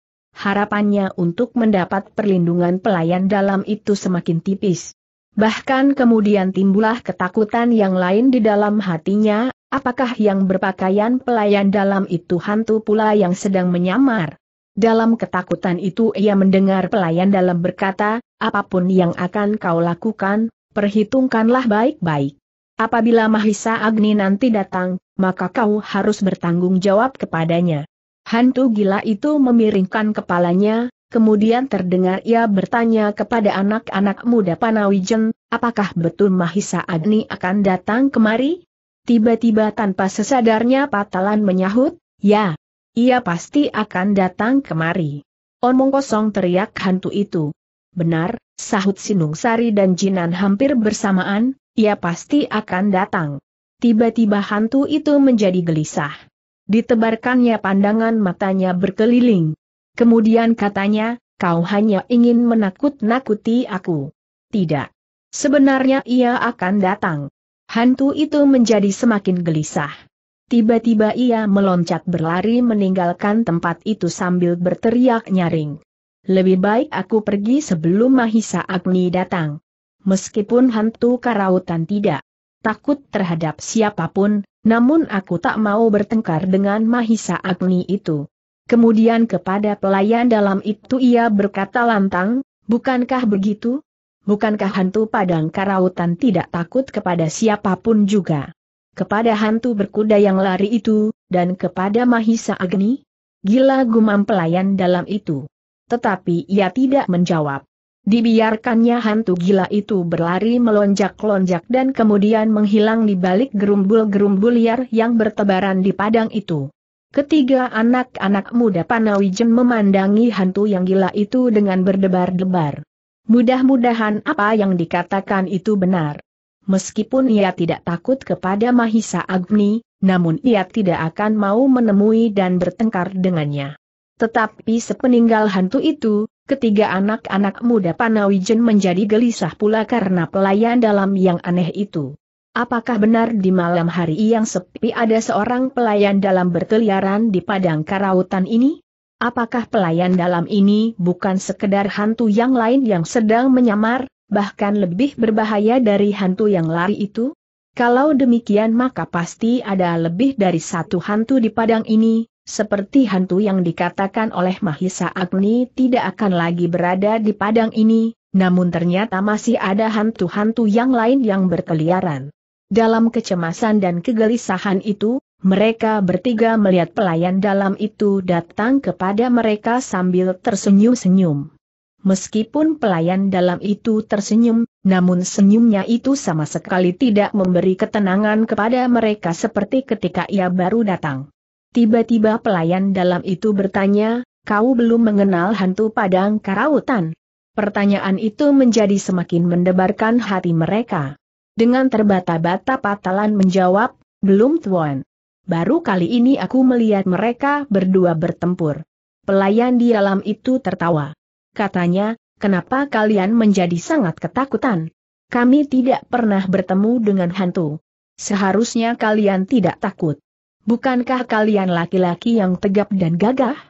Harapannya untuk mendapat perlindungan pelayan dalam itu semakin tipis. Bahkan kemudian timbullah ketakutan yang lain di dalam hatinya, apakah yang berpakaian pelayan dalam itu hantu pula yang sedang menyamar? Dalam ketakutan itu ia mendengar pelayan dalam berkata, apapun yang akan kau lakukan, perhitungkanlah baik-baik. Apabila Mahisa Agni nanti datang, maka kau harus bertanggung jawab kepadanya. Hantu gila itu memiringkan kepalanya, Kemudian terdengar ia bertanya kepada anak-anak muda Panawijen, apakah betul Mahisa Agni akan datang kemari? Tiba-tiba tanpa sesadarnya Patalan menyahut, ya, ia pasti akan datang kemari. Omong kosong teriak hantu itu. Benar, sahut Sinung Sari dan Jinan hampir bersamaan, ia pasti akan datang. Tiba-tiba hantu itu menjadi gelisah. Ditebarkannya pandangan matanya berkeliling. Kemudian katanya, kau hanya ingin menakut-nakuti aku. Tidak. Sebenarnya ia akan datang. Hantu itu menjadi semakin gelisah. Tiba-tiba ia meloncat berlari meninggalkan tempat itu sambil berteriak nyaring. Lebih baik aku pergi sebelum Mahisa Agni datang. Meskipun hantu karautan tidak takut terhadap siapapun, namun aku tak mau bertengkar dengan Mahisa Agni itu. Kemudian kepada pelayan dalam itu ia berkata lantang, bukankah begitu? Bukankah hantu padang karautan tidak takut kepada siapapun juga? Kepada hantu berkuda yang lari itu, dan kepada Mahisa Agni? Gila gumam pelayan dalam itu. Tetapi ia tidak menjawab. Dibiarkannya hantu gila itu berlari melonjak-lonjak dan kemudian menghilang di balik gerumbul-gerumbul liar yang bertebaran di padang itu. Ketiga anak-anak muda Panawijen memandangi hantu yang gila itu dengan berdebar-debar. Mudah-mudahan apa yang dikatakan itu benar. Meskipun ia tidak takut kepada Mahisa Agni, namun ia tidak akan mau menemui dan bertengkar dengannya. Tetapi sepeninggal hantu itu, ketiga anak-anak muda Panawijen menjadi gelisah pula karena pelayan dalam yang aneh itu. Apakah benar di malam hari yang sepi ada seorang pelayan dalam berkeliaran di padang karautan ini? Apakah pelayan dalam ini bukan sekedar hantu yang lain yang sedang menyamar, bahkan lebih berbahaya dari hantu yang lari itu? Kalau demikian maka pasti ada lebih dari satu hantu di padang ini, seperti hantu yang dikatakan oleh Mahisa Agni tidak akan lagi berada di padang ini, namun ternyata masih ada hantu-hantu yang lain yang berkeliaran. Dalam kecemasan dan kegelisahan itu, mereka bertiga melihat pelayan dalam itu datang kepada mereka sambil tersenyum-senyum. Meskipun pelayan dalam itu tersenyum, namun senyumnya itu sama sekali tidak memberi ketenangan kepada mereka seperti ketika ia baru datang. Tiba-tiba pelayan dalam itu bertanya, kau belum mengenal hantu padang karautan? Pertanyaan itu menjadi semakin mendebarkan hati mereka. Dengan terbata-bata Patalan menjawab, belum tuan. Baru kali ini aku melihat mereka berdua bertempur. Pelayan di alam itu tertawa. Katanya, kenapa kalian menjadi sangat ketakutan? Kami tidak pernah bertemu dengan hantu. Seharusnya kalian tidak takut. Bukankah kalian laki-laki yang tegap dan gagah?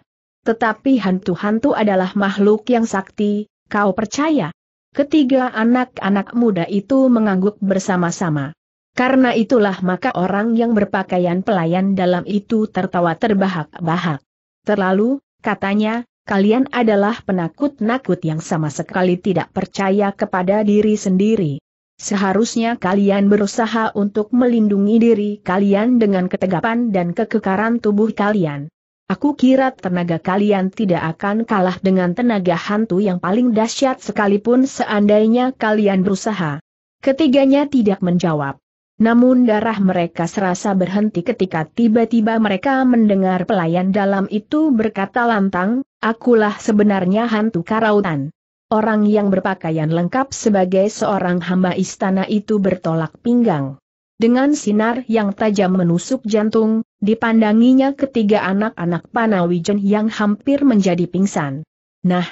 Tetapi hantu-hantu adalah makhluk yang sakti, kau percaya? Ketiga anak-anak muda itu mengangguk bersama-sama. Karena itulah maka orang yang berpakaian pelayan dalam itu tertawa terbahak-bahak. Terlalu, katanya, kalian adalah penakut-nakut yang sama sekali tidak percaya kepada diri sendiri. Seharusnya kalian berusaha untuk melindungi diri kalian dengan ketegapan dan kekekaran tubuh kalian. Aku kira tenaga kalian tidak akan kalah dengan tenaga hantu yang paling dahsyat sekalipun seandainya kalian berusaha. Ketiganya tidak menjawab. Namun darah mereka serasa berhenti ketika tiba-tiba mereka mendengar pelayan dalam itu berkata lantang, akulah sebenarnya hantu karautan. Orang yang berpakaian lengkap sebagai seorang hamba istana itu bertolak pinggang. Dengan sinar yang tajam menusuk jantung, dipandanginya ketiga anak-anak Panawijen yang hampir menjadi pingsan. Nah,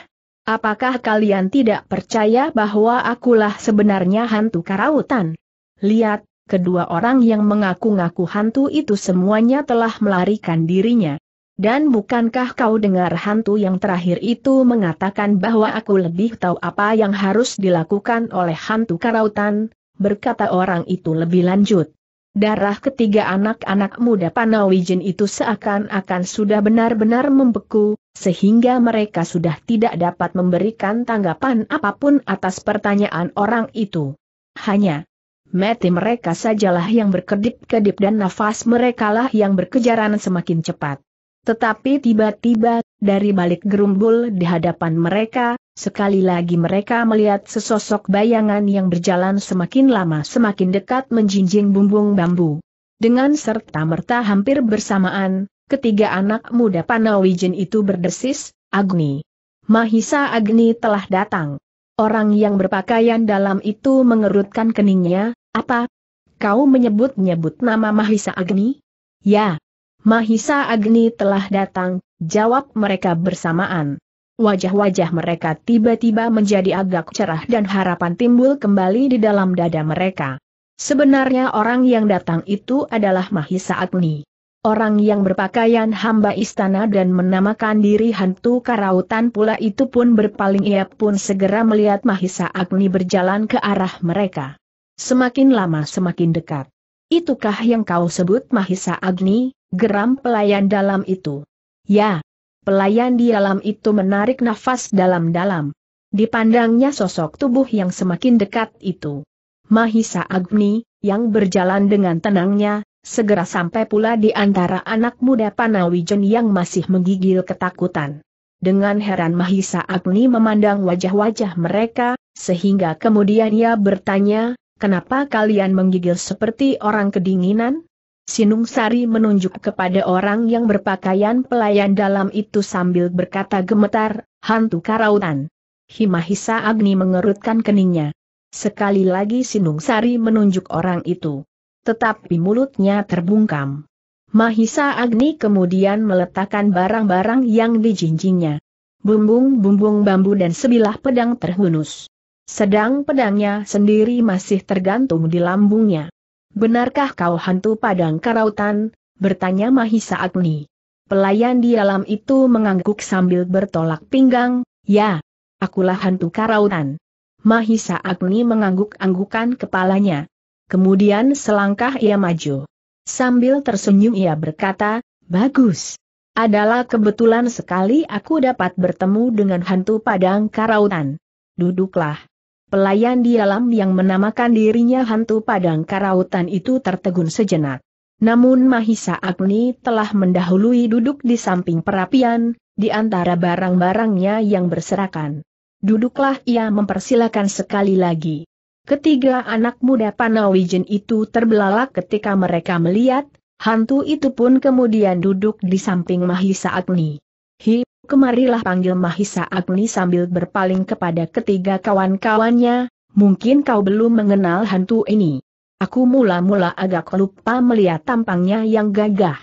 apakah kalian tidak percaya bahwa akulah sebenarnya hantu karautan? Lihat, kedua orang yang mengaku-ngaku hantu itu semuanya telah melarikan dirinya. Dan bukankah kau dengar hantu yang terakhir itu mengatakan bahwa aku lebih tahu apa yang harus dilakukan oleh hantu karautan, berkata orang itu lebih lanjut. Darah ketiga anak-anak muda Panawijin itu seakan-akan sudah benar-benar membeku, sehingga mereka sudah tidak dapat memberikan tanggapan apapun atas pertanyaan orang itu. Hanya mati mereka sajalah yang berkedip-kedip dan nafas merekalah yang berkejaran semakin cepat. Tetapi tiba-tiba, dari balik gerumbul di hadapan mereka, Sekali lagi mereka melihat sesosok bayangan yang berjalan semakin lama semakin dekat menjinjing bumbung bambu. Dengan serta-merta hampir bersamaan, ketiga anak muda Panawijen itu berdesis, Agni. Mahisa Agni telah datang. Orang yang berpakaian dalam itu mengerutkan keningnya, apa? Kau menyebut-nyebut nama Mahisa Agni? Ya. Mahisa Agni telah datang, jawab mereka bersamaan wajah-wajah mereka tiba-tiba menjadi agak cerah dan harapan timbul kembali di dalam dada mereka. Sebenarnya orang yang datang itu adalah Mahisa Agni. Orang yang berpakaian hamba istana dan menamakan diri hantu karautan pula itu pun berpaling ia pun segera melihat Mahisa Agni berjalan ke arah mereka. Semakin lama semakin dekat. Itukah yang kau sebut Mahisa Agni, geram pelayan dalam itu? Ya, Pelayan di alam itu menarik nafas dalam-dalam. Dipandangnya sosok tubuh yang semakin dekat itu. Mahisa Agni, yang berjalan dengan tenangnya, segera sampai pula di antara anak muda Panawijen yang masih menggigil ketakutan. Dengan heran Mahisa Agni memandang wajah-wajah mereka, sehingga kemudian ia bertanya, kenapa kalian menggigil seperti orang kedinginan? Sinung Sari menunjuk kepada orang yang berpakaian pelayan dalam itu sambil berkata gemetar, hantu karautan. Himahisa Agni mengerutkan keningnya. Sekali lagi Sinung Sari menunjuk orang itu. Tetapi mulutnya terbungkam. Mahisa Agni kemudian meletakkan barang-barang yang dijinjingnya. Bumbung-bumbung bambu dan sebilah pedang terhunus sedang pedangnya sendiri masih tergantung di lambungnya. Benarkah kau hantu padang karautan? Bertanya Mahisa Agni. Pelayan di dalam itu mengangguk sambil bertolak pinggang, ya, akulah hantu karautan. Mahisa Agni mengangguk-anggukan kepalanya. Kemudian selangkah ia maju. Sambil tersenyum ia berkata, bagus. Adalah kebetulan sekali aku dapat bertemu dengan hantu padang karautan. Duduklah pelayan di alam yang menamakan dirinya hantu padang karautan itu tertegun sejenak. Namun Mahisa Agni telah mendahului duduk di samping perapian, di antara barang-barangnya yang berserakan. Duduklah ia mempersilakan sekali lagi. Ketiga anak muda Panawijen itu terbelalak ketika mereka melihat, hantu itu pun kemudian duduk di samping Mahisa Agni. Hi, kemarilah panggil Mahisa Agni sambil berpaling kepada ketiga kawan-kawannya, mungkin kau belum mengenal hantu ini. Aku mula-mula agak lupa melihat tampangnya yang gagah.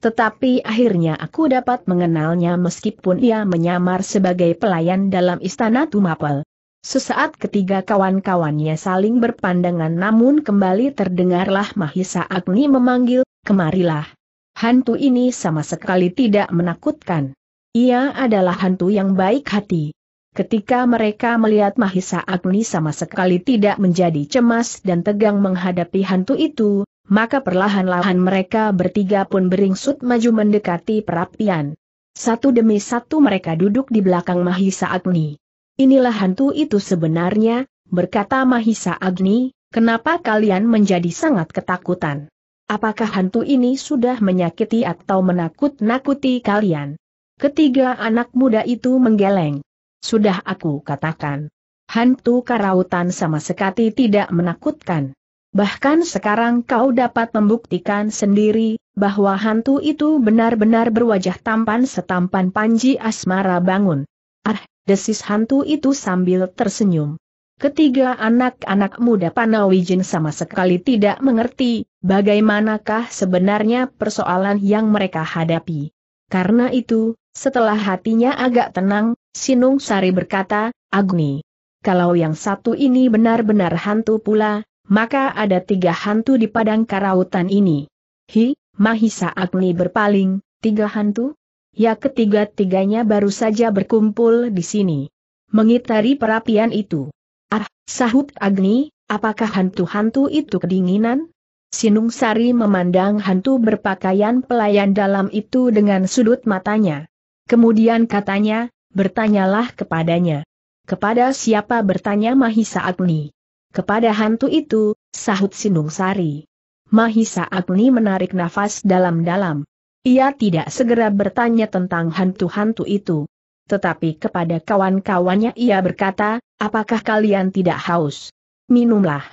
Tetapi akhirnya aku dapat mengenalnya meskipun ia menyamar sebagai pelayan dalam istana Tumapel. Sesaat ketiga kawan-kawannya saling berpandangan namun kembali terdengarlah Mahisa Agni memanggil, kemarilah. Hantu ini sama sekali tidak menakutkan. Ia adalah hantu yang baik hati. Ketika mereka melihat Mahisa Agni sama sekali tidak menjadi cemas dan tegang menghadapi hantu itu, maka perlahan-lahan mereka bertiga pun beringsut maju mendekati perapian. Satu demi satu mereka duduk di belakang Mahisa Agni. Inilah hantu itu sebenarnya, berkata Mahisa Agni, kenapa kalian menjadi sangat ketakutan? Apakah hantu ini sudah menyakiti atau menakut-nakuti kalian? Ketiga anak muda itu menggeleng. Sudah aku katakan. Hantu karautan sama sekali tidak menakutkan. Bahkan sekarang kau dapat membuktikan sendiri, bahwa hantu itu benar-benar berwajah tampan setampan Panji Asmara bangun. Ah, desis hantu itu sambil tersenyum. Ketiga anak-anak muda Panawijin sama sekali tidak mengerti, bagaimanakah sebenarnya persoalan yang mereka hadapi. Karena itu, setelah hatinya agak tenang, Sinung Sari berkata, Agni, kalau yang satu ini benar-benar hantu pula, maka ada tiga hantu di padang karautan ini. Hi, Mahisa Agni berpaling, tiga hantu? Ya ketiga-tiganya baru saja berkumpul di sini. Mengitari perapian itu. Ah, sahut Agni, apakah hantu-hantu itu kedinginan? Sinung Sari memandang hantu berpakaian pelayan dalam itu dengan sudut matanya. Kemudian katanya, bertanyalah kepadanya. Kepada siapa bertanya Mahisa Agni? Kepada hantu itu, sahut Sinung Sari. Mahisa Agni menarik nafas dalam-dalam. Ia tidak segera bertanya tentang hantu-hantu itu. Tetapi kepada kawan-kawannya ia berkata, apakah kalian tidak haus? Minumlah.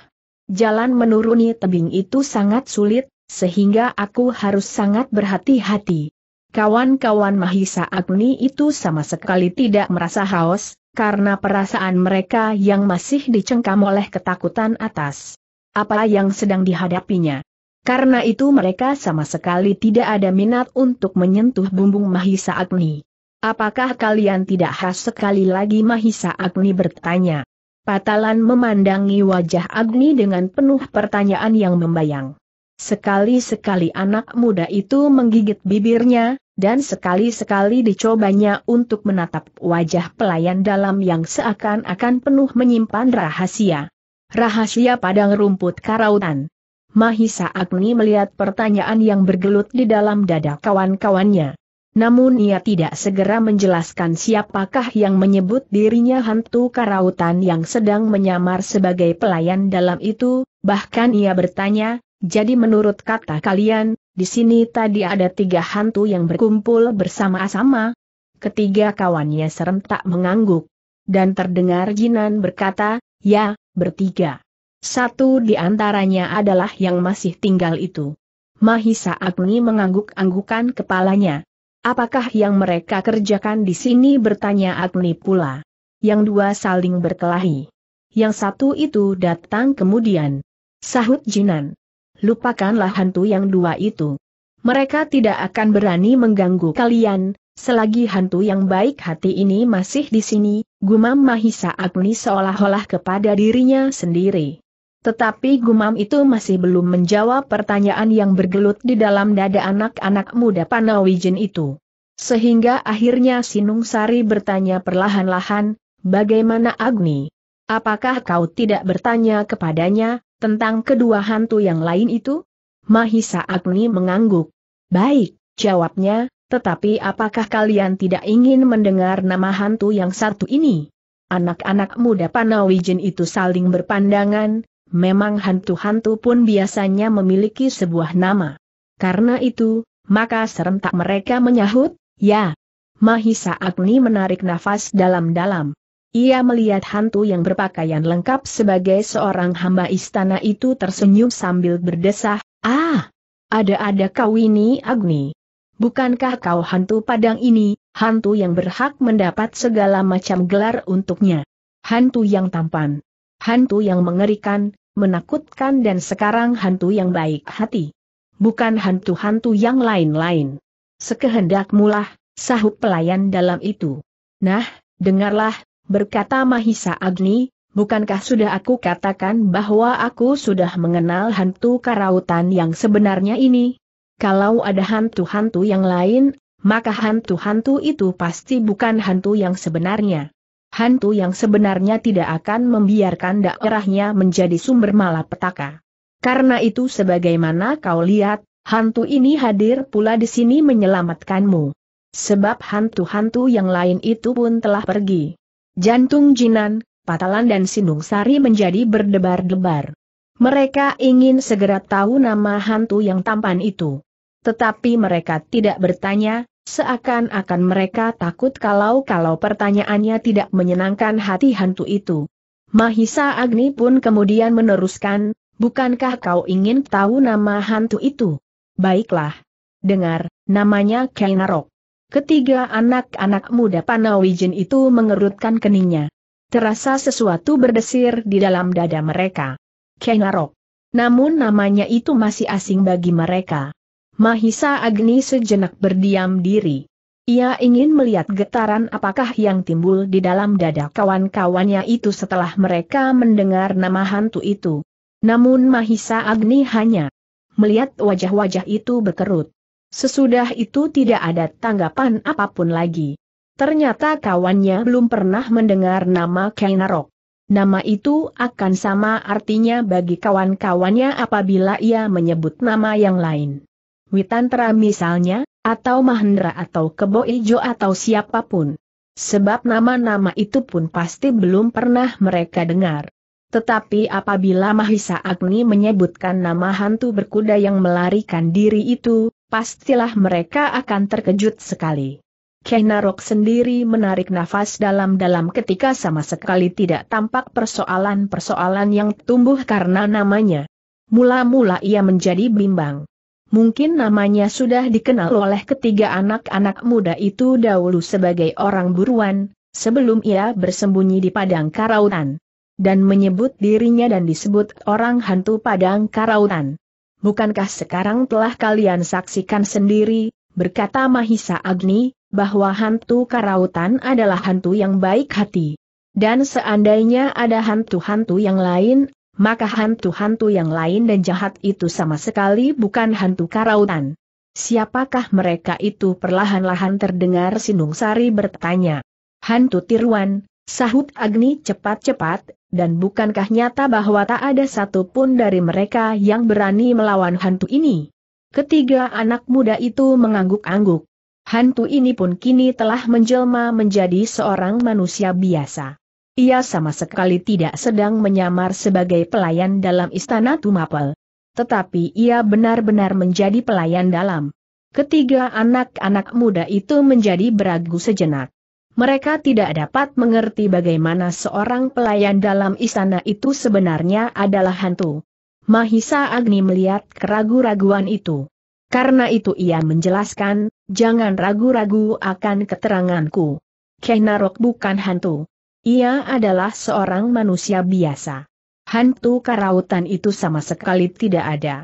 Jalan menuruni tebing itu sangat sulit, sehingga aku harus sangat berhati-hati. Kawan-kawan Mahisa Agni itu sama sekali tidak merasa haus, karena perasaan mereka yang masih dicengkam oleh ketakutan atas apa yang sedang dihadapinya. Karena itu mereka sama sekali tidak ada minat untuk menyentuh bumbung Mahisa Agni. Apakah kalian tidak khas sekali lagi Mahisa Agni bertanya? Patalan memandangi wajah Agni dengan penuh pertanyaan yang membayang. Sekali-sekali anak muda itu menggigit bibirnya, dan sekali-sekali dicobanya untuk menatap wajah pelayan dalam yang seakan-akan penuh menyimpan rahasia. Rahasia padang rumput karautan. Mahisa Agni melihat pertanyaan yang bergelut di dalam dada kawan-kawannya. Namun ia tidak segera menjelaskan siapakah yang menyebut dirinya hantu karautan yang sedang menyamar sebagai pelayan dalam itu, bahkan ia bertanya, jadi menurut kata kalian, di sini tadi ada tiga hantu yang berkumpul bersama-sama. Ketiga kawannya serentak mengangguk. Dan terdengar Jinan berkata, ya, bertiga. Satu di antaranya adalah yang masih tinggal itu. Mahisa Agni mengangguk-anggukan kepalanya. Apakah yang mereka kerjakan di sini bertanya Agni pula. Yang dua saling berkelahi. Yang satu itu datang kemudian. Sahut Jinan lupakanlah hantu yang dua itu. Mereka tidak akan berani mengganggu kalian, selagi hantu yang baik hati ini masih di sini, gumam Mahisa Agni seolah-olah kepada dirinya sendiri. Tetapi gumam itu masih belum menjawab pertanyaan yang bergelut di dalam dada anak-anak muda Panawijen itu. Sehingga akhirnya Sinung Sari bertanya perlahan-lahan, bagaimana Agni? Apakah kau tidak bertanya kepadanya, tentang kedua hantu yang lain itu? Mahisa Agni mengangguk. Baik, jawabnya, tetapi apakah kalian tidak ingin mendengar nama hantu yang satu ini? Anak-anak muda Panawijen itu saling berpandangan, memang hantu-hantu pun biasanya memiliki sebuah nama. Karena itu, maka serentak mereka menyahut, ya. Mahisa Agni menarik nafas dalam-dalam. Ia melihat hantu yang berpakaian lengkap sebagai seorang hamba istana itu tersenyum sambil berdesah, Ah! Ada-ada kau ini Agni. Bukankah kau hantu padang ini, hantu yang berhak mendapat segala macam gelar untuknya? Hantu yang tampan. Hantu yang mengerikan, menakutkan dan sekarang hantu yang baik hati. Bukan hantu-hantu yang lain-lain. Sekehendak Sekehendakmulah, sahut pelayan dalam itu. Nah, dengarlah, berkata Mahisa Agni, bukankah sudah aku katakan bahwa aku sudah mengenal hantu karautan yang sebenarnya ini? Kalau ada hantu-hantu yang lain, maka hantu-hantu itu pasti bukan hantu yang sebenarnya. Hantu yang sebenarnya tidak akan membiarkan daerahnya menjadi sumber malapetaka. Karena itu sebagaimana kau lihat, hantu ini hadir pula di sini menyelamatkanmu. Sebab hantu-hantu yang lain itu pun telah pergi. Jantung Jinan, Patalan dan Sindung Sari menjadi berdebar-debar. Mereka ingin segera tahu nama hantu yang tampan itu. Tetapi mereka tidak bertanya, seakan-akan mereka takut kalau-kalau pertanyaannya tidak menyenangkan hati hantu itu. Mahisa Agni pun kemudian meneruskan, bukankah kau ingin tahu nama hantu itu? Baiklah. Dengar, namanya Kainarok. Ketiga anak-anak muda Panawijin itu mengerutkan keningnya. Terasa sesuatu berdesir di dalam dada mereka. Kenarok. Namun namanya itu masih asing bagi mereka. Mahisa Agni sejenak berdiam diri. Ia ingin melihat getaran apakah yang timbul di dalam dada kawan-kawannya itu setelah mereka mendengar nama hantu itu. Namun Mahisa Agni hanya melihat wajah-wajah itu berkerut. Sesudah itu tidak ada tanggapan apapun lagi. Ternyata kawannya belum pernah mendengar nama Kainarok. Nama itu akan sama artinya bagi kawan-kawannya apabila ia menyebut nama yang lain. Witantra misalnya, atau Mahendra atau Kebo Ijo atau siapapun. Sebab nama-nama itu pun pasti belum pernah mereka dengar. Tetapi apabila Mahisa Agni menyebutkan nama hantu berkuda yang melarikan diri itu, pastilah mereka akan terkejut sekali. Kenarok sendiri menarik nafas dalam-dalam ketika sama sekali tidak tampak persoalan-persoalan yang tumbuh karena namanya. Mula-mula ia menjadi bimbang. Mungkin namanya sudah dikenal oleh ketiga anak-anak muda itu dahulu sebagai orang buruan, sebelum ia bersembunyi di padang karautan dan menyebut dirinya dan disebut orang hantu padang karautan. Bukankah sekarang telah kalian saksikan sendiri, berkata Mahisa Agni, bahwa hantu karautan adalah hantu yang baik hati. Dan seandainya ada hantu-hantu yang lain, maka hantu-hantu yang lain dan jahat itu sama sekali bukan hantu karautan. Siapakah mereka itu perlahan-lahan terdengar Sari bertanya. Hantu tiruan, sahut Agni cepat-cepat, dan bukankah nyata bahwa tak ada satupun dari mereka yang berani melawan hantu ini? Ketiga anak muda itu mengangguk-angguk. Hantu ini pun kini telah menjelma menjadi seorang manusia biasa. Ia sama sekali tidak sedang menyamar sebagai pelayan dalam istana Tumapel. Tetapi ia benar-benar menjadi pelayan dalam. Ketiga anak-anak muda itu menjadi beragu sejenak mereka tidak dapat mengerti bagaimana seorang pelayan dalam istana itu sebenarnya adalah hantu. Mahisa Agni melihat keragu-raguan itu. Karena itu ia menjelaskan, jangan ragu-ragu akan keteranganku. Kenarok bukan hantu. Ia adalah seorang manusia biasa. Hantu karautan itu sama sekali tidak ada.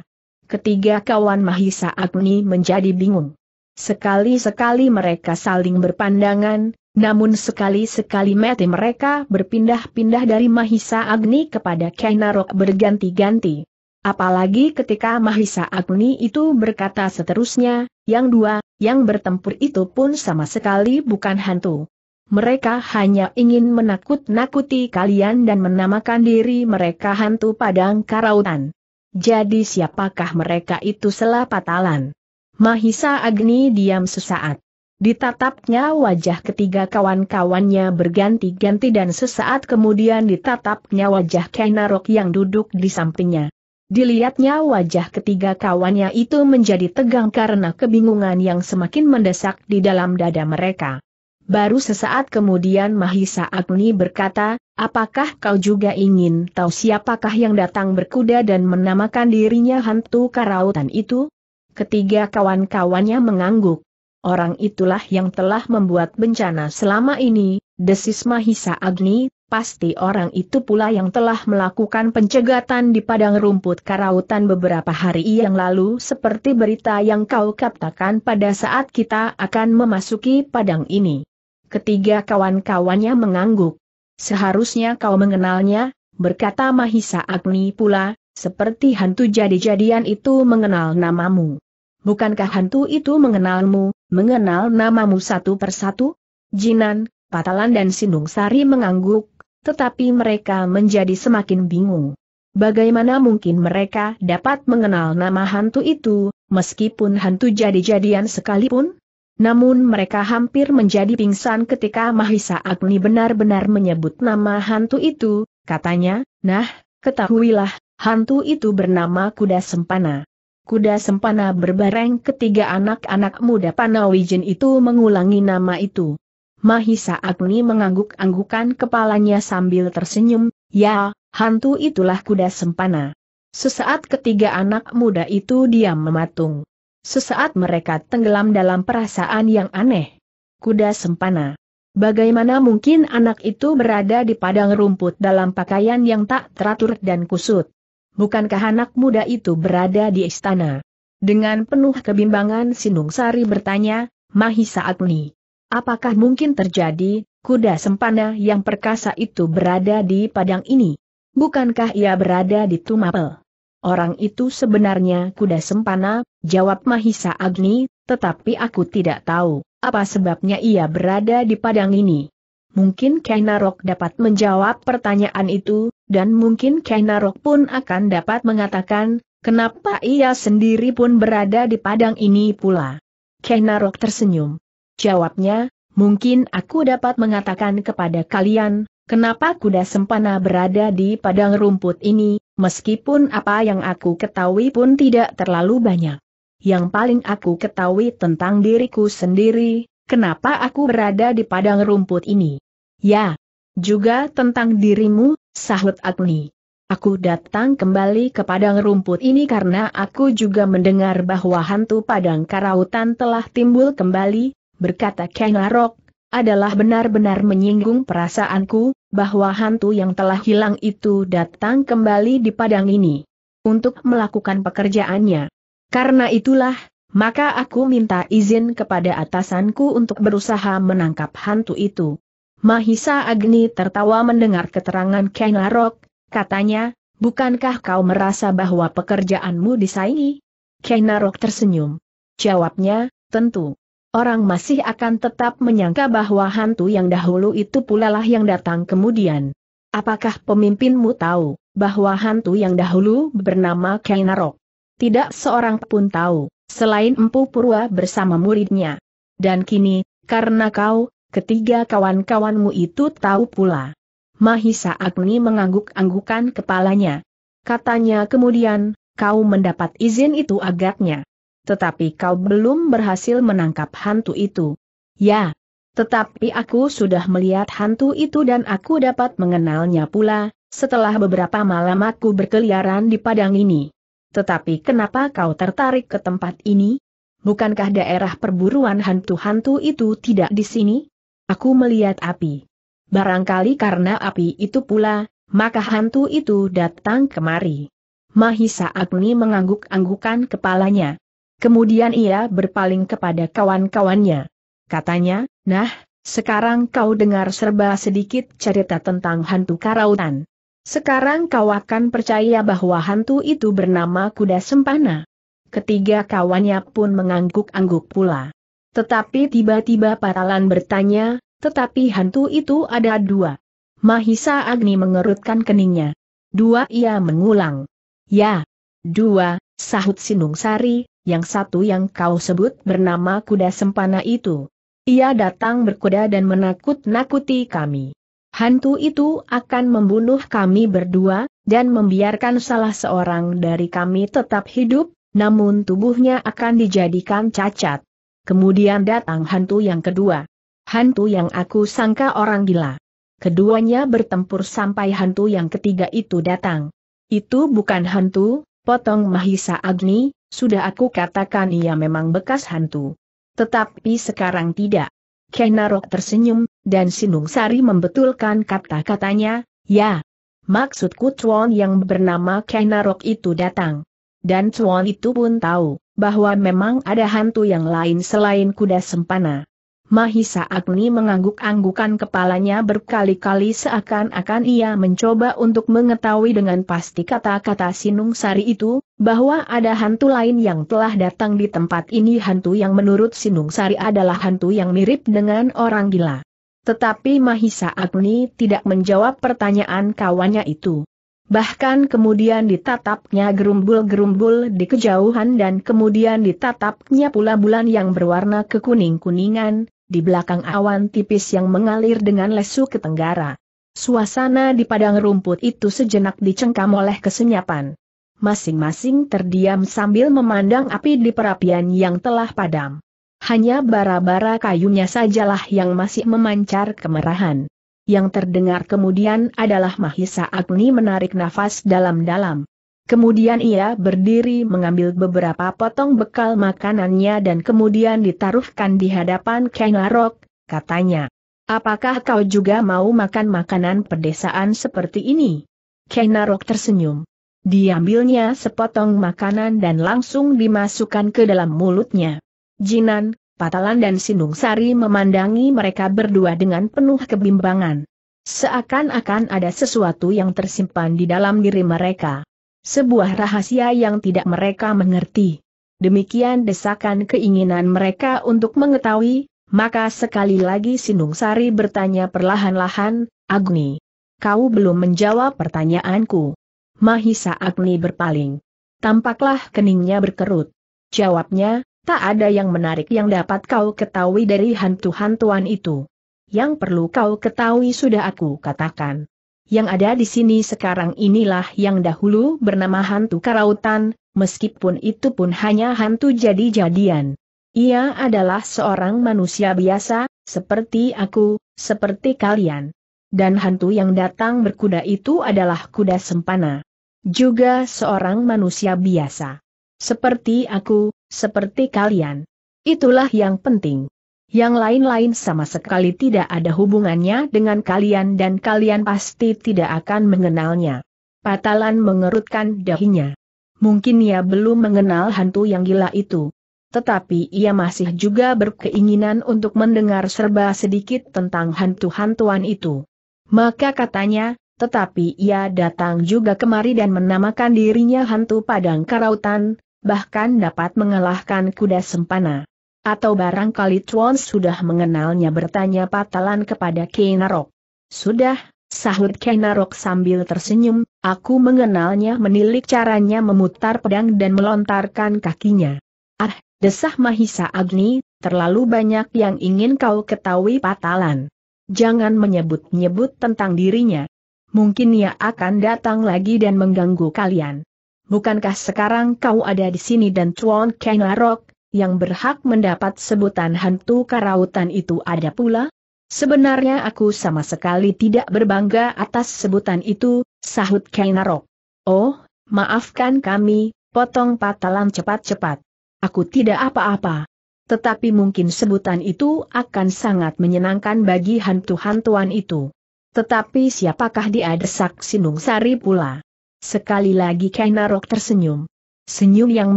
Ketiga kawan Mahisa Agni menjadi bingung. Sekali-sekali mereka saling berpandangan, namun sekali-sekali mati mereka berpindah-pindah dari Mahisa Agni kepada Kainarok berganti-ganti. Apalagi ketika Mahisa Agni itu berkata seterusnya, yang dua, yang bertempur itu pun sama sekali bukan hantu. Mereka hanya ingin menakut-nakuti kalian dan menamakan diri mereka hantu padang karautan. Jadi siapakah mereka itu selapatalan? Mahisa Agni diam sesaat. Ditatapnya wajah ketiga kawan-kawannya berganti-ganti dan sesaat kemudian ditatapnya wajah Kainarok yang duduk di sampingnya. Dilihatnya wajah ketiga kawannya itu menjadi tegang karena kebingungan yang semakin mendesak di dalam dada mereka. Baru sesaat kemudian Mahisa Agni berkata, apakah kau juga ingin tahu siapakah yang datang berkuda dan menamakan dirinya hantu karautan itu? Ketiga kawan-kawannya mengangguk orang itulah yang telah membuat bencana selama ini, desis Mahisa Agni, pasti orang itu pula yang telah melakukan pencegatan di padang rumput karautan beberapa hari yang lalu seperti berita yang kau katakan pada saat kita akan memasuki padang ini. Ketiga kawan-kawannya mengangguk. Seharusnya kau mengenalnya, berkata Mahisa Agni pula, seperti hantu jadi-jadian itu mengenal namamu. Bukankah hantu itu mengenalmu, mengenal namamu satu persatu? Jinan, Patalan dan Sindung Sari mengangguk, tetapi mereka menjadi semakin bingung. Bagaimana mungkin mereka dapat mengenal nama hantu itu, meskipun hantu jadi-jadian sekalipun? Namun mereka hampir menjadi pingsan ketika Mahisa Agni benar-benar menyebut nama hantu itu, katanya, nah, ketahuilah, hantu itu bernama Kuda Sempana. Kuda sempana berbareng ketiga anak-anak muda Panawijen itu mengulangi nama itu. Mahisa Agni mengangguk-anggukan kepalanya sambil tersenyum, ya, hantu itulah kuda sempana. Sesaat ketiga anak muda itu diam mematung. Sesaat mereka tenggelam dalam perasaan yang aneh. Kuda sempana. Bagaimana mungkin anak itu berada di padang rumput dalam pakaian yang tak teratur dan kusut? bukankah anak muda itu berada di istana? Dengan penuh kebimbangan Sinung Sari bertanya, Mahisa Agni, apakah mungkin terjadi, kuda sempana yang perkasa itu berada di padang ini? Bukankah ia berada di Tumapel? Orang itu sebenarnya kuda sempana, jawab Mahisa Agni, tetapi aku tidak tahu apa sebabnya ia berada di padang ini. Mungkin Kainarok dapat menjawab pertanyaan itu, dan mungkin Kainarok pun akan dapat mengatakan, kenapa ia sendiri pun berada di padang ini pula. Kainarok tersenyum. Jawabnya, mungkin aku dapat mengatakan kepada kalian, kenapa kuda sempana berada di padang rumput ini, meskipun apa yang aku ketahui pun tidak terlalu banyak. Yang paling aku ketahui tentang diriku sendiri, kenapa aku berada di padang rumput ini. Ya, juga tentang dirimu, sahut Agni. Aku datang kembali ke padang rumput ini karena aku juga mendengar bahwa hantu padang karautan telah timbul kembali, berkata Kenarok, adalah benar-benar menyinggung perasaanku, bahwa hantu yang telah hilang itu datang kembali di padang ini. Untuk melakukan pekerjaannya. Karena itulah, maka aku minta izin kepada atasanku untuk berusaha menangkap hantu itu. Mahisa Agni tertawa mendengar keterangan Larok, katanya, bukankah kau merasa bahwa pekerjaanmu disaingi? Larok tersenyum. Jawabnya, tentu. Orang masih akan tetap menyangka bahwa hantu yang dahulu itu pula lah yang datang kemudian. Apakah pemimpinmu tahu bahwa hantu yang dahulu bernama Kainarok? Tidak seorang pun tahu, selain Empu Purwa bersama muridnya. Dan kini, karena kau, Ketiga kawan-kawanmu itu tahu pula. Mahisa Agni mengangguk-anggukan kepalanya. Katanya kemudian, kau mendapat izin itu agaknya. Tetapi kau belum berhasil menangkap hantu itu. Ya, tetapi aku sudah melihat hantu itu dan aku dapat mengenalnya pula, setelah beberapa malam aku berkeliaran di padang ini. Tetapi kenapa kau tertarik ke tempat ini? Bukankah daerah perburuan hantu-hantu itu tidak di sini? Aku melihat api. Barangkali karena api itu pula, maka hantu itu datang kemari. Mahisa Agni mengangguk-anggukan kepalanya. Kemudian ia berpaling kepada kawan-kawannya. Katanya, nah, sekarang kau dengar serba sedikit cerita tentang hantu karautan. Sekarang kau akan percaya bahwa hantu itu bernama kuda sempana. Ketiga kawannya pun mengangguk-angguk pula. Tetapi tiba-tiba Paralan bertanya, tetapi hantu itu ada dua. Mahisa Agni mengerutkan keningnya. Dua ia mengulang. Ya, dua, sahut Sinung Sari. yang satu yang kau sebut bernama kuda sempana itu. Ia datang berkuda dan menakut-nakuti kami. Hantu itu akan membunuh kami berdua, dan membiarkan salah seorang dari kami tetap hidup, namun tubuhnya akan dijadikan cacat. Kemudian datang hantu yang kedua. Hantu yang aku sangka orang gila. Keduanya bertempur sampai hantu yang ketiga itu datang. Itu bukan hantu, potong Mahisa Agni, sudah aku katakan ia memang bekas hantu. Tetapi sekarang tidak. Kenarok tersenyum, dan Sinung Sari membetulkan kata-katanya, ya. Maksudku Chuan yang bernama Kenarok itu datang. Dan Chuan itu pun tahu bahwa memang ada hantu yang lain selain kuda sempana. Mahisa Agni mengangguk-anggukan kepalanya berkali-kali seakan-akan ia mencoba untuk mengetahui dengan pasti kata-kata Sinung Sari itu, bahwa ada hantu lain yang telah datang di tempat ini hantu yang menurut Sinung Sari adalah hantu yang mirip dengan orang gila. Tetapi Mahisa Agni tidak menjawab pertanyaan kawannya itu. Bahkan kemudian ditatapnya gerumbul-gerumbul di kejauhan dan kemudian ditatapnya pula bulan yang berwarna kekuning-kuningan, di belakang awan tipis yang mengalir dengan lesu ke tenggara. Suasana di padang rumput itu sejenak dicengkam oleh kesenyapan. Masing-masing terdiam sambil memandang api di perapian yang telah padam. Hanya bara-bara kayunya sajalah yang masih memancar kemerahan. Yang terdengar kemudian adalah Mahisa Agni menarik nafas dalam-dalam. Kemudian ia berdiri mengambil beberapa potong bekal makanannya dan kemudian ditaruhkan di hadapan Larok, katanya. Apakah kau juga mau makan makanan pedesaan seperti ini? Larok tersenyum. Diambilnya sepotong makanan dan langsung dimasukkan ke dalam mulutnya. Jinan, Patalan dan Sindung Sari memandangi mereka berdua dengan penuh kebimbangan. Seakan-akan ada sesuatu yang tersimpan di dalam diri mereka. Sebuah rahasia yang tidak mereka mengerti. Demikian desakan keinginan mereka untuk mengetahui, maka sekali lagi Sindung Sari bertanya perlahan-lahan, Agni. Kau belum menjawab pertanyaanku. Mahisa Agni berpaling. Tampaklah keningnya berkerut. Jawabnya, Tak ada yang menarik yang dapat kau ketahui dari hantu-hantuan itu. Yang perlu kau ketahui sudah aku katakan. Yang ada di sini sekarang inilah yang dahulu bernama hantu karautan, meskipun itu pun hanya hantu jadi-jadian. Ia adalah seorang manusia biasa, seperti aku, seperti kalian. Dan hantu yang datang berkuda itu adalah kuda sempana. Juga seorang manusia biasa. Seperti aku, seperti kalian. Itulah yang penting. Yang lain-lain sama sekali tidak ada hubungannya dengan kalian dan kalian pasti tidak akan mengenalnya. Patalan mengerutkan dahinya. Mungkin ia belum mengenal hantu yang gila itu. Tetapi ia masih juga berkeinginan untuk mendengar serba sedikit tentang hantu-hantuan itu. Maka katanya, tetapi ia datang juga kemari dan menamakan dirinya hantu padang karautan, bahkan dapat mengalahkan kuda sempana. Atau barangkali Tuan sudah mengenalnya bertanya patalan kepada Kenarok. Sudah, sahut Kenarok sambil tersenyum, aku mengenalnya menilik caranya memutar pedang dan melontarkan kakinya. Ah, desah Mahisa Agni, terlalu banyak yang ingin kau ketahui patalan. Jangan menyebut-nyebut tentang dirinya. Mungkin ia akan datang lagi dan mengganggu kalian bukankah sekarang kau ada di sini dan Tuan Kenarok, yang berhak mendapat sebutan hantu karautan itu ada pula? Sebenarnya aku sama sekali tidak berbangga atas sebutan itu, sahut Kainarok. Oh, maafkan kami, potong patalan cepat-cepat. Aku tidak apa-apa. Tetapi mungkin sebutan itu akan sangat menyenangkan bagi hantu-hantuan itu. Tetapi siapakah dia desak Sinung Sari pula? Sekali lagi Kainarok tersenyum. Senyum yang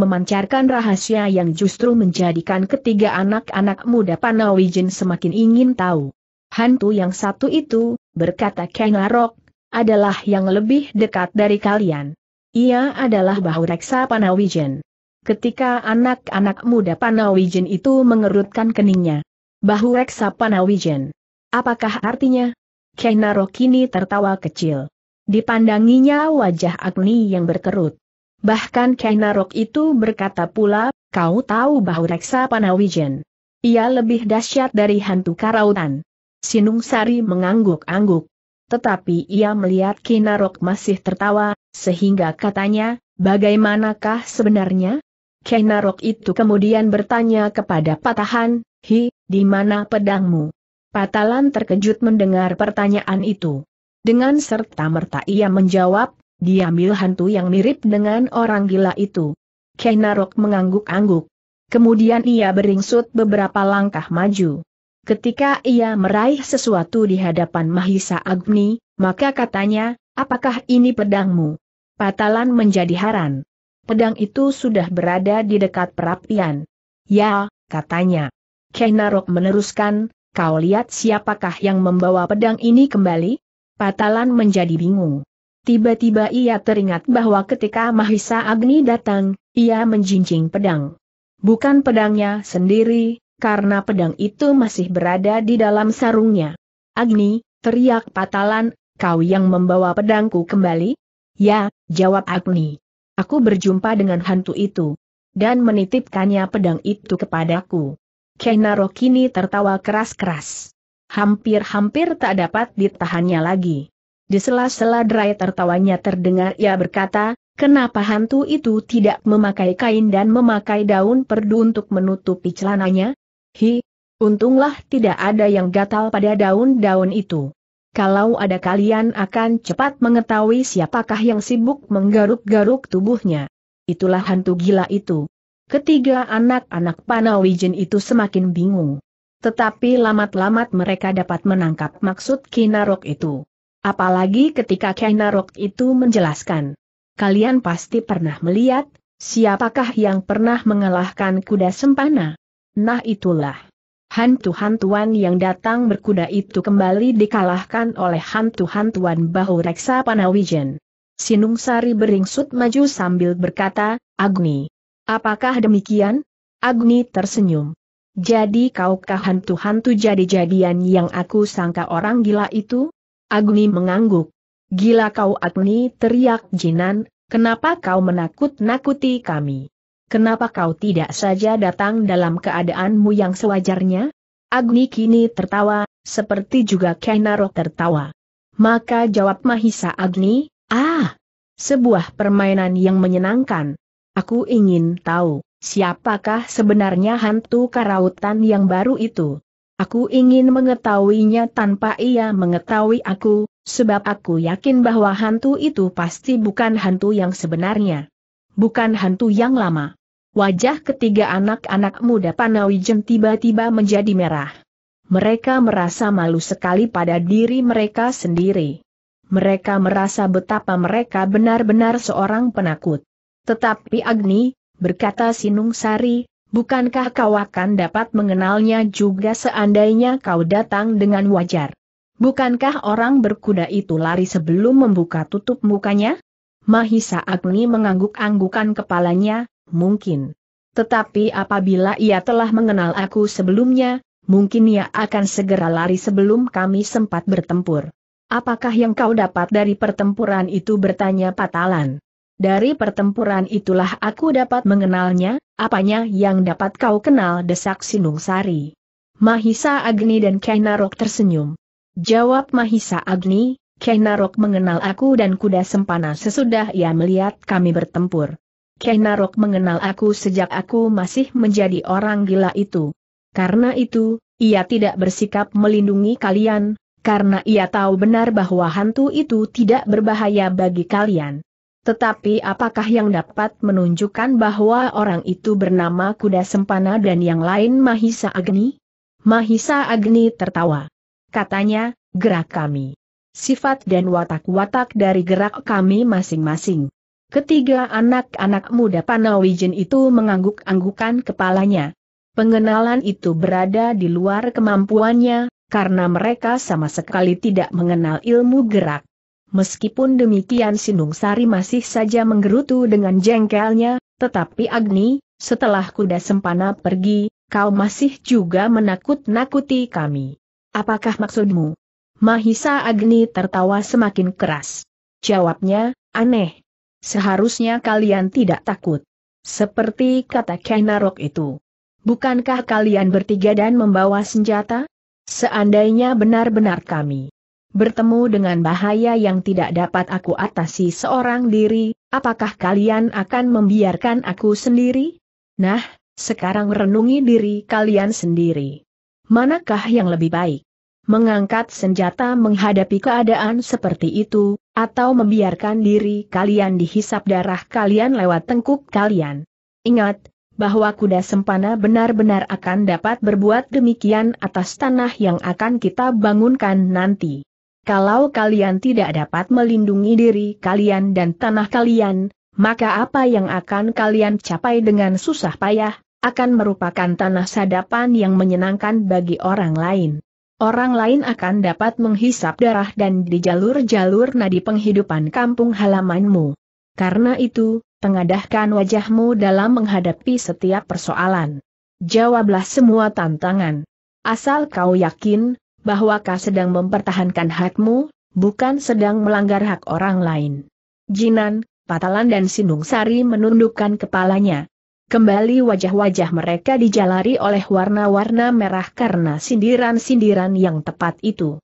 memancarkan rahasia yang justru menjadikan ketiga anak-anak muda Panawijin semakin ingin tahu. Hantu yang satu itu, berkata Kainarok, adalah yang lebih dekat dari kalian. Ia adalah bahu reksa Panawijin. Ketika anak-anak muda Panawijin itu mengerutkan keningnya. Bahu reksa Panawijin. Apakah artinya? Kainarok ini tertawa kecil. Dipandanginya wajah Agni yang berkerut. Bahkan Kainarok itu berkata pula, kau tahu bahwa Reksa Panawijen. Ia lebih dahsyat dari hantu karautan. Sinung Sari mengangguk-angguk. Tetapi ia melihat Kainarok masih tertawa, sehingga katanya, bagaimanakah sebenarnya? Kainarok itu kemudian bertanya kepada Patahan, Hi, di mana pedangmu? Patalan terkejut mendengar pertanyaan itu. Dengan serta-merta ia menjawab, diambil hantu yang mirip dengan orang gila itu. Kenarok mengangguk-angguk. Kemudian ia beringsut beberapa langkah maju. Ketika ia meraih sesuatu di hadapan Mahisa Agni, maka katanya, apakah ini pedangmu? Patalan menjadi haran. Pedang itu sudah berada di dekat perapian. Ya, katanya. Kenarok meneruskan, kau lihat siapakah yang membawa pedang ini kembali? Patalan menjadi bingung. Tiba-tiba ia teringat bahwa ketika Mahisa Agni datang, ia menjinjing pedang. Bukan pedangnya sendiri, karena pedang itu masih berada di dalam sarungnya. Agni, teriak Patalan, kau yang membawa pedangku kembali? Ya, jawab Agni. Aku berjumpa dengan hantu itu. Dan menitipkannya pedang itu kepadaku. Kenaro kini tertawa keras-keras. Hampir-hampir tak dapat ditahannya lagi. Di sela-sela derai tertawanya terdengar ia berkata, kenapa hantu itu tidak memakai kain dan memakai daun perdu untuk menutupi celananya? Hi, untunglah tidak ada yang gatal pada daun-daun itu. Kalau ada kalian akan cepat mengetahui siapakah yang sibuk menggaruk-garuk tubuhnya. Itulah hantu gila itu. Ketiga anak-anak Panawijen itu semakin bingung. Tetapi lamat-lamat mereka dapat menangkap maksud Kinarok itu. Apalagi ketika Kinarok itu menjelaskan. Kalian pasti pernah melihat, siapakah yang pernah mengalahkan kuda sempana? Nah itulah. Hantu-hantuan yang datang berkuda itu kembali dikalahkan oleh hantu-hantuan bahu reksa Panawijen. Sari beringsut maju sambil berkata, Agni. Apakah demikian? Agni tersenyum. Jadi kau kaukah hantu-hantu jadi-jadian yang aku sangka orang gila itu? Agni mengangguk. Gila kau Agni teriak Jinan, kenapa kau menakut-nakuti kami? Kenapa kau tidak saja datang dalam keadaanmu yang sewajarnya? Agni kini tertawa, seperti juga Kenaro tertawa. Maka jawab Mahisa Agni, ah, sebuah permainan yang menyenangkan. Aku ingin tahu, Siapakah sebenarnya hantu karautan yang baru itu? Aku ingin mengetahuinya tanpa ia mengetahui aku, sebab aku yakin bahwa hantu itu pasti bukan hantu yang sebenarnya. Bukan hantu yang lama. Wajah ketiga anak-anak muda Panawijen tiba-tiba menjadi merah. Mereka merasa malu sekali pada diri mereka sendiri. Mereka merasa betapa mereka benar-benar seorang penakut. Tetapi Agni, berkata Sinung Sari, bukankah kau akan dapat mengenalnya juga seandainya kau datang dengan wajar? Bukankah orang berkuda itu lari sebelum membuka tutup mukanya? Mahisa Agni mengangguk-anggukan kepalanya, mungkin. Tetapi apabila ia telah mengenal aku sebelumnya, mungkin ia akan segera lari sebelum kami sempat bertempur. Apakah yang kau dapat dari pertempuran itu bertanya Patalan? Dari pertempuran itulah aku dapat mengenalnya, apanya yang dapat kau kenal desak Sinung Sari. Mahisa Agni dan Kainarok tersenyum. Jawab Mahisa Agni, Kainarok mengenal aku dan kuda sempana sesudah ia melihat kami bertempur. Kainarok mengenal aku sejak aku masih menjadi orang gila itu. Karena itu, ia tidak bersikap melindungi kalian, karena ia tahu benar bahwa hantu itu tidak berbahaya bagi kalian. Tetapi apakah yang dapat menunjukkan bahwa orang itu bernama Kuda Sempana dan yang lain Mahisa Agni? Mahisa Agni tertawa. Katanya, gerak kami. Sifat dan watak-watak dari gerak kami masing-masing. Ketiga anak-anak muda Panawijen itu mengangguk-anggukan kepalanya. Pengenalan itu berada di luar kemampuannya, karena mereka sama sekali tidak mengenal ilmu gerak. Meskipun demikian Sindung Sari masih saja menggerutu dengan jengkelnya, tetapi Agni, setelah kuda sempana pergi, kau masih juga menakut-nakuti kami. Apakah maksudmu? Mahisa Agni tertawa semakin keras. Jawabnya, aneh. Seharusnya kalian tidak takut. Seperti kata Kenarok itu. Bukankah kalian bertiga dan membawa senjata? Seandainya benar-benar kami bertemu dengan bahaya yang tidak dapat aku atasi seorang diri, apakah kalian akan membiarkan aku sendiri? Nah, sekarang renungi diri kalian sendiri. Manakah yang lebih baik? Mengangkat senjata menghadapi keadaan seperti itu, atau membiarkan diri kalian dihisap darah kalian lewat tengkuk kalian. Ingat, bahwa kuda sempana benar-benar akan dapat berbuat demikian atas tanah yang akan kita bangunkan nanti. Kalau kalian tidak dapat melindungi diri kalian dan tanah kalian, maka apa yang akan kalian capai dengan susah payah, akan merupakan tanah sadapan yang menyenangkan bagi orang lain. Orang lain akan dapat menghisap darah dan di jalur-jalur nadi penghidupan kampung halamanmu. Karena itu, tengadahkan wajahmu dalam menghadapi setiap persoalan. Jawablah semua tantangan. Asal kau yakin, bahwa kau sedang mempertahankan hakmu, bukan sedang melanggar hak orang lain. Jinan, Patalan dan Sindung Sari menundukkan kepalanya. Kembali wajah-wajah mereka dijalari oleh warna-warna merah karena sindiran-sindiran yang tepat itu.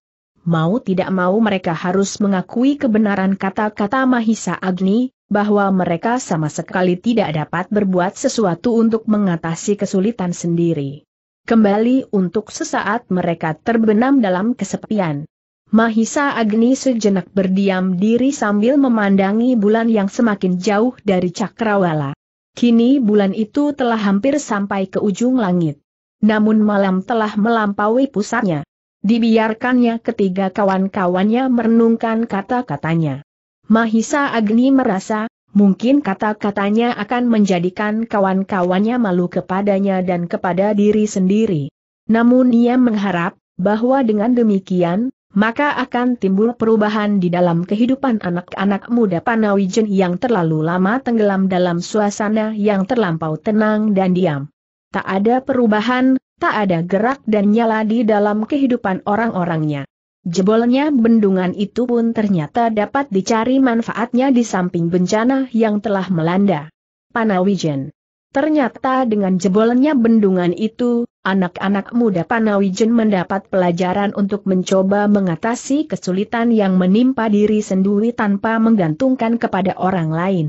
Mau tidak mau mereka harus mengakui kebenaran kata-kata Mahisa Agni, bahwa mereka sama sekali tidak dapat berbuat sesuatu untuk mengatasi kesulitan sendiri. Kembali untuk sesaat mereka terbenam dalam kesepian. Mahisa Agni sejenak berdiam diri sambil memandangi bulan yang semakin jauh dari cakrawala. Kini bulan itu telah hampir sampai ke ujung langit. Namun malam telah melampaui pusatnya. Dibiarkannya ketiga kawan-kawannya merenungkan kata-katanya. Mahisa Agni merasa, Mungkin kata-katanya akan menjadikan kawan-kawannya malu kepadanya dan kepada diri sendiri. Namun ia mengharap, bahwa dengan demikian, maka akan timbul perubahan di dalam kehidupan anak-anak muda Panawijen yang terlalu lama tenggelam dalam suasana yang terlampau tenang dan diam. Tak ada perubahan, tak ada gerak dan nyala di dalam kehidupan orang-orangnya. Jebolnya bendungan itu pun ternyata dapat dicari manfaatnya di samping bencana yang telah melanda. Panawijen. Ternyata dengan jebolnya bendungan itu, anak-anak muda Panawijen mendapat pelajaran untuk mencoba mengatasi kesulitan yang menimpa diri sendiri tanpa menggantungkan kepada orang lain.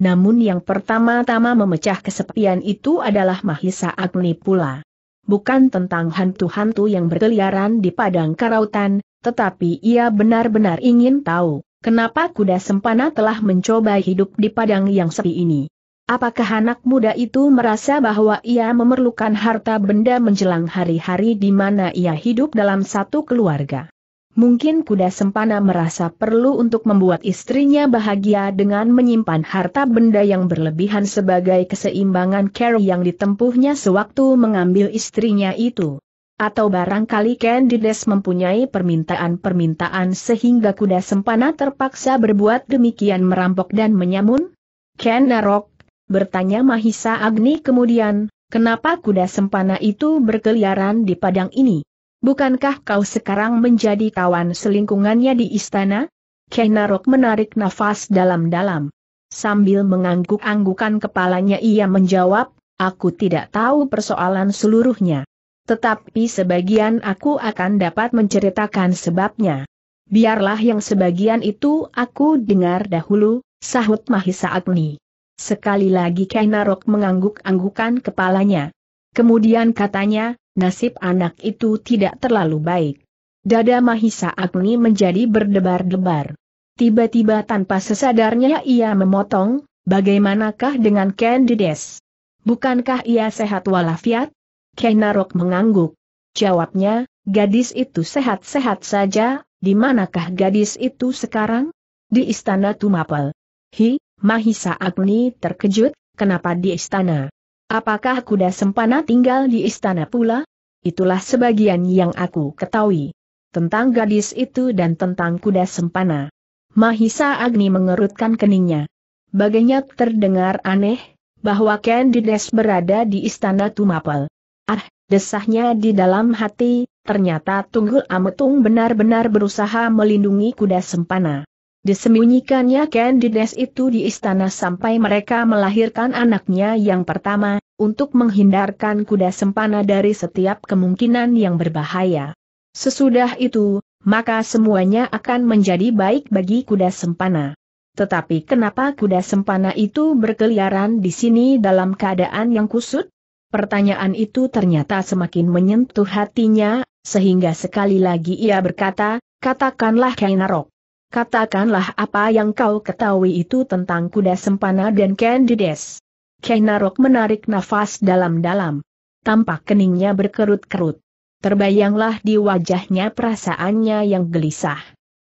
Namun yang pertama-tama memecah kesepian itu adalah Mahisa Agni pula bukan tentang hantu-hantu yang berkeliaran di padang karautan, tetapi ia benar-benar ingin tahu, kenapa kuda sempana telah mencoba hidup di padang yang sepi ini. Apakah anak muda itu merasa bahwa ia memerlukan harta benda menjelang hari-hari di mana ia hidup dalam satu keluarga? Mungkin kuda sempana merasa perlu untuk membuat istrinya bahagia dengan menyimpan harta benda yang berlebihan sebagai keseimbangan care yang ditempuhnya sewaktu mengambil istrinya itu. Atau barangkali Candides mempunyai permintaan-permintaan sehingga kuda sempana terpaksa berbuat demikian merampok dan menyamun? Ken Narok, bertanya Mahisa Agni kemudian, kenapa kuda sempana itu berkeliaran di padang ini? Bukankah kau sekarang menjadi kawan selingkungannya di istana? Ken Narok menarik nafas dalam-dalam. Sambil mengangguk-anggukan kepalanya ia menjawab, aku tidak tahu persoalan seluruhnya. Tetapi sebagian aku akan dapat menceritakan sebabnya. Biarlah yang sebagian itu aku dengar dahulu, sahut Mahisa Agni. Sekali lagi Kainarok mengangguk-anggukan kepalanya. Kemudian katanya, nasib anak itu tidak terlalu baik. Dada Mahisa Agni menjadi berdebar-debar. Tiba-tiba tanpa sesadarnya ia memotong, bagaimanakah dengan Candides? Bukankah ia sehat walafiat? Kenarok mengangguk. Jawabnya, gadis itu sehat-sehat saja, di manakah gadis itu sekarang? Di istana Tumapel. Hi, Mahisa Agni terkejut, kenapa di istana? Apakah kuda sempana tinggal di istana pula? Itulah sebagian yang aku ketahui. Tentang gadis itu dan tentang kuda sempana. Mahisa Agni mengerutkan keningnya. Bagainya terdengar aneh, bahwa Candides berada di istana Tumapel. Ah, desahnya di dalam hati, ternyata Tunggul Ametung benar-benar berusaha melindungi kuda sempana. Disembunyikannya Candides itu di istana sampai mereka melahirkan anaknya yang pertama, untuk menghindarkan kuda sempana dari setiap kemungkinan yang berbahaya. Sesudah itu, maka semuanya akan menjadi baik bagi kuda sempana. Tetapi kenapa kuda sempana itu berkeliaran di sini dalam keadaan yang kusut? Pertanyaan itu ternyata semakin menyentuh hatinya, sehingga sekali lagi ia berkata, katakanlah Kainarok. Katakanlah apa yang kau ketahui itu tentang kuda sempana dan Candides. Kainarok menarik nafas dalam-dalam. Tampak keningnya berkerut-kerut. Terbayanglah di wajahnya perasaannya yang gelisah.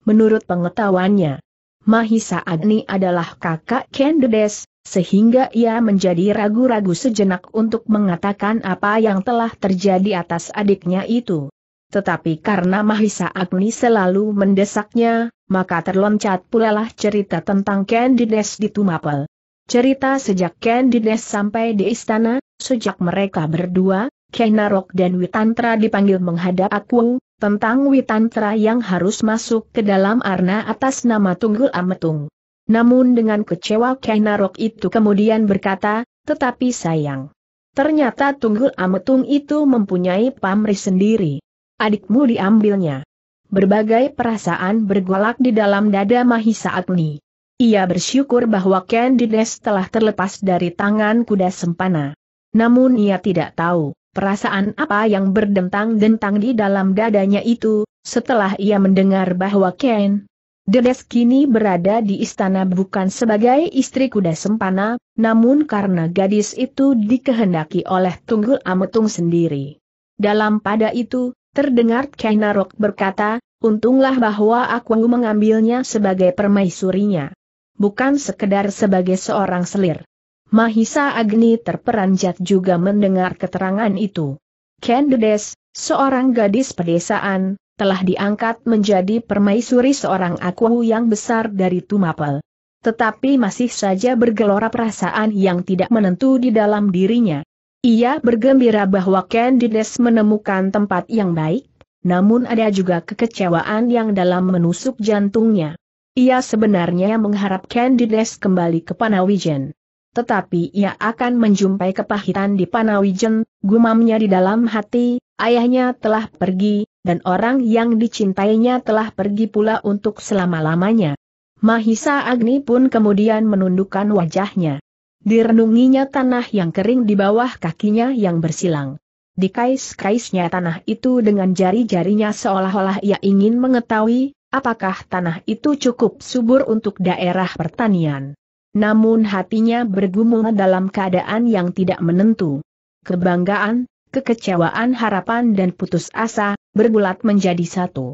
Menurut pengetahuannya, Mahisa Agni adalah kakak Candides, sehingga ia menjadi ragu-ragu sejenak untuk mengatakan apa yang telah terjadi atas adiknya itu. Tetapi karena Mahisa Agni selalu mendesaknya, maka terloncat pulalah cerita tentang Candides di Tumapel. Cerita sejak Candides sampai di istana, sejak mereka berdua, Kainarok dan Witantra dipanggil menghadap aku, tentang Witantra yang harus masuk ke dalam arna atas nama Tunggul Ametung. Namun dengan kecewa Kainarok itu kemudian berkata, tetapi sayang. Ternyata Tunggul Ametung itu mempunyai pamri sendiri. Adikmu diambilnya. Berbagai perasaan bergolak di dalam dada Mahisa Agni. Ia bersyukur bahwa Candides telah terlepas dari tangan kuda sempana. Namun ia tidak tahu, perasaan apa yang berdentang-dentang di dalam dadanya itu, setelah ia mendengar bahwa Ken, Dedes kini berada di istana bukan sebagai istri kuda sempana, namun karena gadis itu dikehendaki oleh Tunggul Ametung sendiri. Dalam pada itu, terdengar Kainarok berkata, untunglah bahwa aku mengambilnya sebagai permaisurinya. Bukan sekedar sebagai seorang selir. Mahisa Agni terperanjat juga mendengar keterangan itu. Ken Dedes, seorang gadis pedesaan, telah diangkat menjadi permaisuri seorang aku yang besar dari Tumapel. Tetapi masih saja bergelora perasaan yang tidak menentu di dalam dirinya. Ia bergembira bahwa Candides menemukan tempat yang baik, namun ada juga kekecewaan yang dalam menusuk jantungnya. Ia sebenarnya mengharap Candides kembali ke Panawijen. Tetapi ia akan menjumpai kepahitan di Panawijen, gumamnya di dalam hati, ayahnya telah pergi, dan orang yang dicintainya telah pergi pula untuk selama-lamanya. Mahisa Agni pun kemudian menundukkan wajahnya. Direnunginya tanah yang kering di bawah kakinya yang bersilang. Dikais-kaisnya tanah itu dengan jari-jarinya seolah-olah ia ingin mengetahui, apakah tanah itu cukup subur untuk daerah pertanian. Namun hatinya bergumul dalam keadaan yang tidak menentu. Kebanggaan, kekecewaan harapan dan putus asa, bergulat menjadi satu.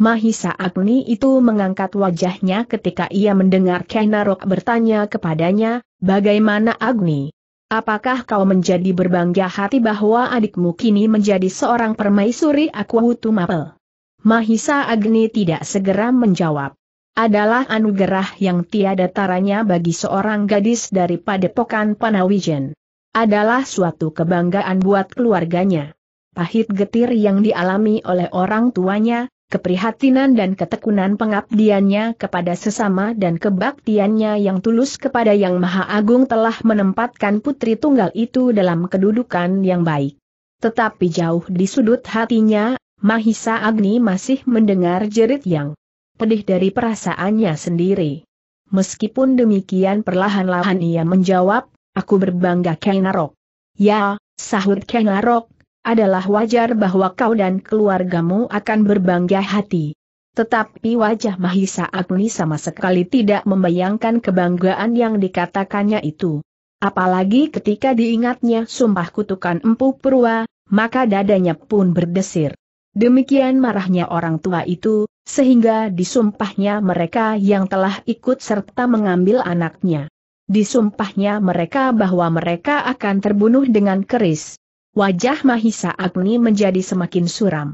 Mahisa Agni itu mengangkat wajahnya ketika ia mendengar Kenarok bertanya kepadanya, bagaimana Agni? Apakah kau menjadi berbangga hati bahwa adikmu kini menjadi seorang permaisuri aku Mahisa Agni tidak segera menjawab. Adalah anugerah yang tiada taranya bagi seorang gadis dari Padepokan Panawijen adalah suatu kebanggaan buat keluarganya. Pahit getir yang dialami oleh orang tuanya, keprihatinan dan ketekunan pengabdiannya kepada sesama dan kebaktiannya yang tulus kepada Yang Maha Agung telah menempatkan putri tunggal itu dalam kedudukan yang baik. Tetapi jauh di sudut hatinya, Mahisa Agni masih mendengar jerit yang pedih dari perasaannya sendiri. Meskipun demikian perlahan-lahan ia menjawab, Aku berbangga Kenarok. Ya, sahut Kenarok, adalah wajar bahwa kau dan keluargamu akan berbangga hati. Tetapi wajah Mahisa Agni sama sekali tidak membayangkan kebanggaan yang dikatakannya itu. Apalagi ketika diingatnya sumpah kutukan Empu Purwa, maka dadanya pun berdesir. Demikian marahnya orang tua itu, sehingga disumpahnya mereka yang telah ikut serta mengambil anaknya. Disumpahnya mereka bahwa mereka akan terbunuh dengan keris. Wajah Mahisa Agni menjadi semakin suram.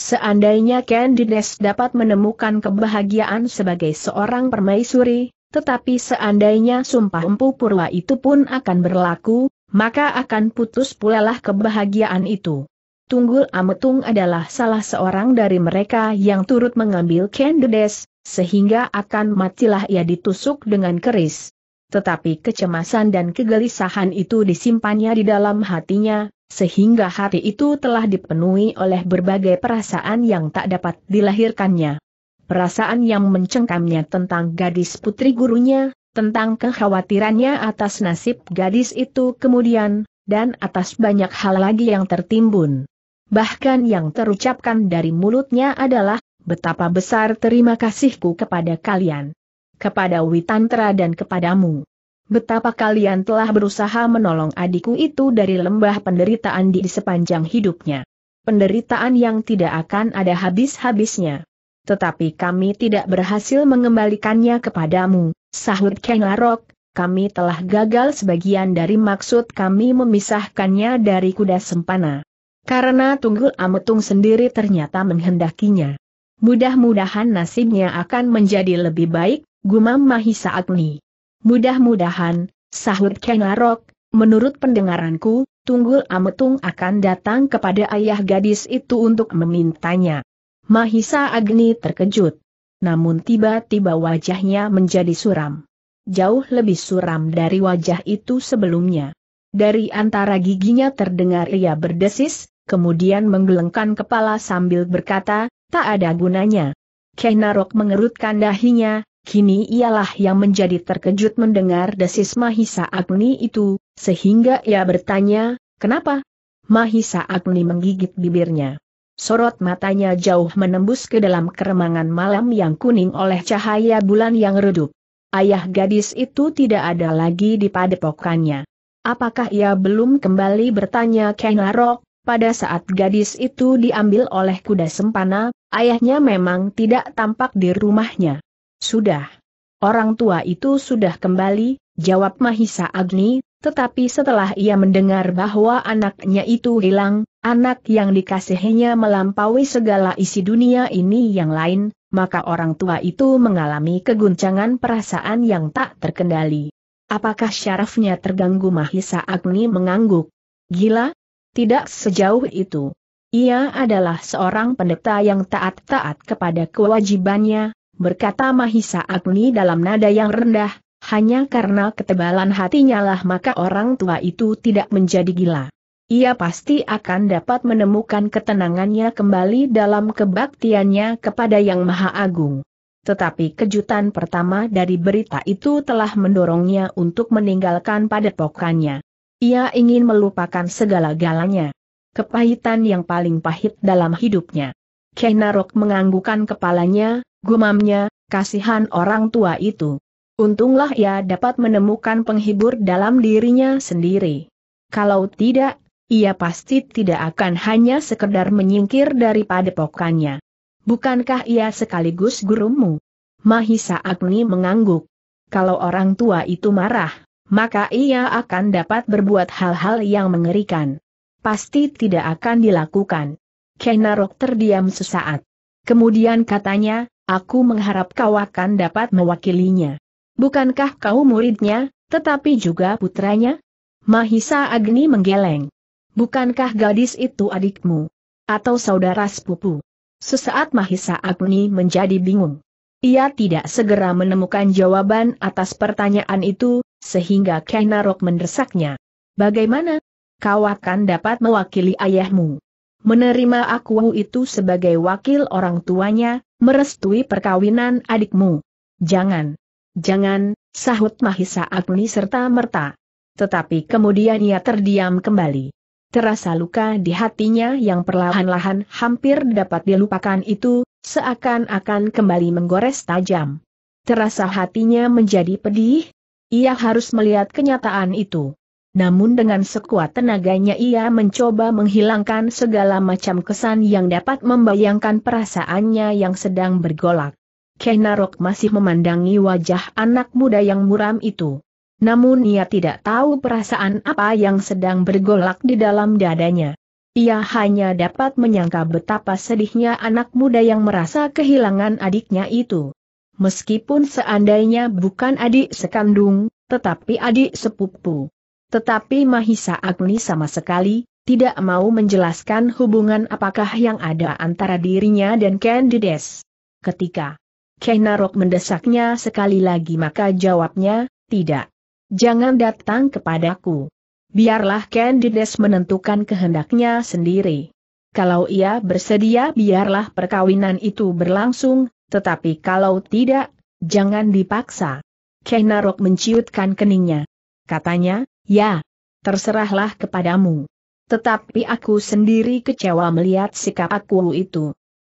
Seandainya Candides dapat menemukan kebahagiaan sebagai seorang permaisuri, tetapi seandainya sumpah empu purwa itu pun akan berlaku, maka akan putus pulalah kebahagiaan itu. Tunggul Ametung adalah salah seorang dari mereka yang turut mengambil Candides, sehingga akan matilah ia ditusuk dengan keris tetapi kecemasan dan kegelisahan itu disimpannya di dalam hatinya, sehingga hati itu telah dipenuhi oleh berbagai perasaan yang tak dapat dilahirkannya. Perasaan yang mencengkamnya tentang gadis putri gurunya, tentang kekhawatirannya atas nasib gadis itu kemudian, dan atas banyak hal lagi yang tertimbun. Bahkan yang terucapkan dari mulutnya adalah, betapa besar terima kasihku kepada kalian kepada Witantra dan kepadamu. Betapa kalian telah berusaha menolong adikku itu dari lembah penderitaan di sepanjang hidupnya. Penderitaan yang tidak akan ada habis-habisnya. Tetapi kami tidak berhasil mengembalikannya kepadamu, sahut Kengarok, kami telah gagal sebagian dari maksud kami memisahkannya dari kuda sempana. Karena Tunggul Ametung sendiri ternyata menghendakinya. Mudah-mudahan nasibnya akan menjadi lebih baik, gumam Mahisa Agni. Mudah-mudahan, sahut Kenarok, menurut pendengaranku, Tunggul Ametung akan datang kepada ayah gadis itu untuk memintanya. Mahisa Agni terkejut. Namun tiba-tiba wajahnya menjadi suram. Jauh lebih suram dari wajah itu sebelumnya. Dari antara giginya terdengar ia berdesis, kemudian menggelengkan kepala sambil berkata, tak ada gunanya. Kenarok mengerutkan dahinya, Kini ialah yang menjadi terkejut mendengar desis Mahisa Agni itu, sehingga ia bertanya, kenapa? Mahisa Agni menggigit bibirnya. Sorot matanya jauh menembus ke dalam keremangan malam yang kuning oleh cahaya bulan yang redup. Ayah gadis itu tidak ada lagi di padepokannya. Apakah ia belum kembali bertanya Kenarok, pada saat gadis itu diambil oleh kuda sempana, ayahnya memang tidak tampak di rumahnya. Sudah. Orang tua itu sudah kembali, jawab Mahisa Agni, tetapi setelah ia mendengar bahwa anaknya itu hilang, anak yang dikasihinya melampaui segala isi dunia ini yang lain, maka orang tua itu mengalami keguncangan perasaan yang tak terkendali. Apakah syarafnya terganggu Mahisa Agni mengangguk? Gila? Tidak sejauh itu. Ia adalah seorang pendeta yang taat-taat kepada kewajibannya, berkata Mahisa Agni dalam nada yang rendah, hanya karena ketebalan hatinya lah maka orang tua itu tidak menjadi gila. Ia pasti akan dapat menemukan ketenangannya kembali dalam kebaktiannya kepada Yang Maha Agung. Tetapi kejutan pertama dari berita itu telah mendorongnya untuk meninggalkan padepokannya. Ia ingin melupakan segala galanya. Kepahitan yang paling pahit dalam hidupnya. Kenarok menganggukan kepalanya, gumamnya, kasihan orang tua itu. Untunglah ia dapat menemukan penghibur dalam dirinya sendiri. Kalau tidak, ia pasti tidak akan hanya sekedar menyingkir daripada pokoknya. Bukankah ia sekaligus gurumu? Mahisa Agni mengangguk. Kalau orang tua itu marah, maka ia akan dapat berbuat hal-hal yang mengerikan. Pasti tidak akan dilakukan. Kenarok terdiam sesaat. Kemudian katanya, aku mengharap kau akan dapat mewakilinya. Bukankah kau muridnya, tetapi juga putranya? Mahisa Agni menggeleng. Bukankah gadis itu adikmu? Atau saudara sepupu? Sesaat Mahisa Agni menjadi bingung. Ia tidak segera menemukan jawaban atas pertanyaan itu, sehingga Kenarok mendesaknya. Bagaimana? Kau akan dapat mewakili ayahmu menerima aku itu sebagai wakil orang tuanya, merestui perkawinan adikmu. Jangan, jangan, sahut Mahisa Agni serta merta. Tetapi kemudian ia terdiam kembali. Terasa luka di hatinya yang perlahan-lahan hampir dapat dilupakan itu, seakan-akan kembali menggores tajam. Terasa hatinya menjadi pedih. Ia harus melihat kenyataan itu namun dengan sekuat tenaganya ia mencoba menghilangkan segala macam kesan yang dapat membayangkan perasaannya yang sedang bergolak. Kenarok masih memandangi wajah anak muda yang muram itu. Namun ia tidak tahu perasaan apa yang sedang bergolak di dalam dadanya. Ia hanya dapat menyangka betapa sedihnya anak muda yang merasa kehilangan adiknya itu. Meskipun seandainya bukan adik sekandung, tetapi adik sepupu. Tetapi Mahisa Agni sama sekali, tidak mau menjelaskan hubungan apakah yang ada antara dirinya dan Candides. Ketika Kenarok mendesaknya sekali lagi maka jawabnya, tidak. Jangan datang kepadaku. Biarlah Candides menentukan kehendaknya sendiri. Kalau ia bersedia biarlah perkawinan itu berlangsung, tetapi kalau tidak, jangan dipaksa. Kenarok menciutkan keningnya. Katanya, Ya, terserahlah kepadamu. Tetapi aku sendiri kecewa melihat sikap aku itu.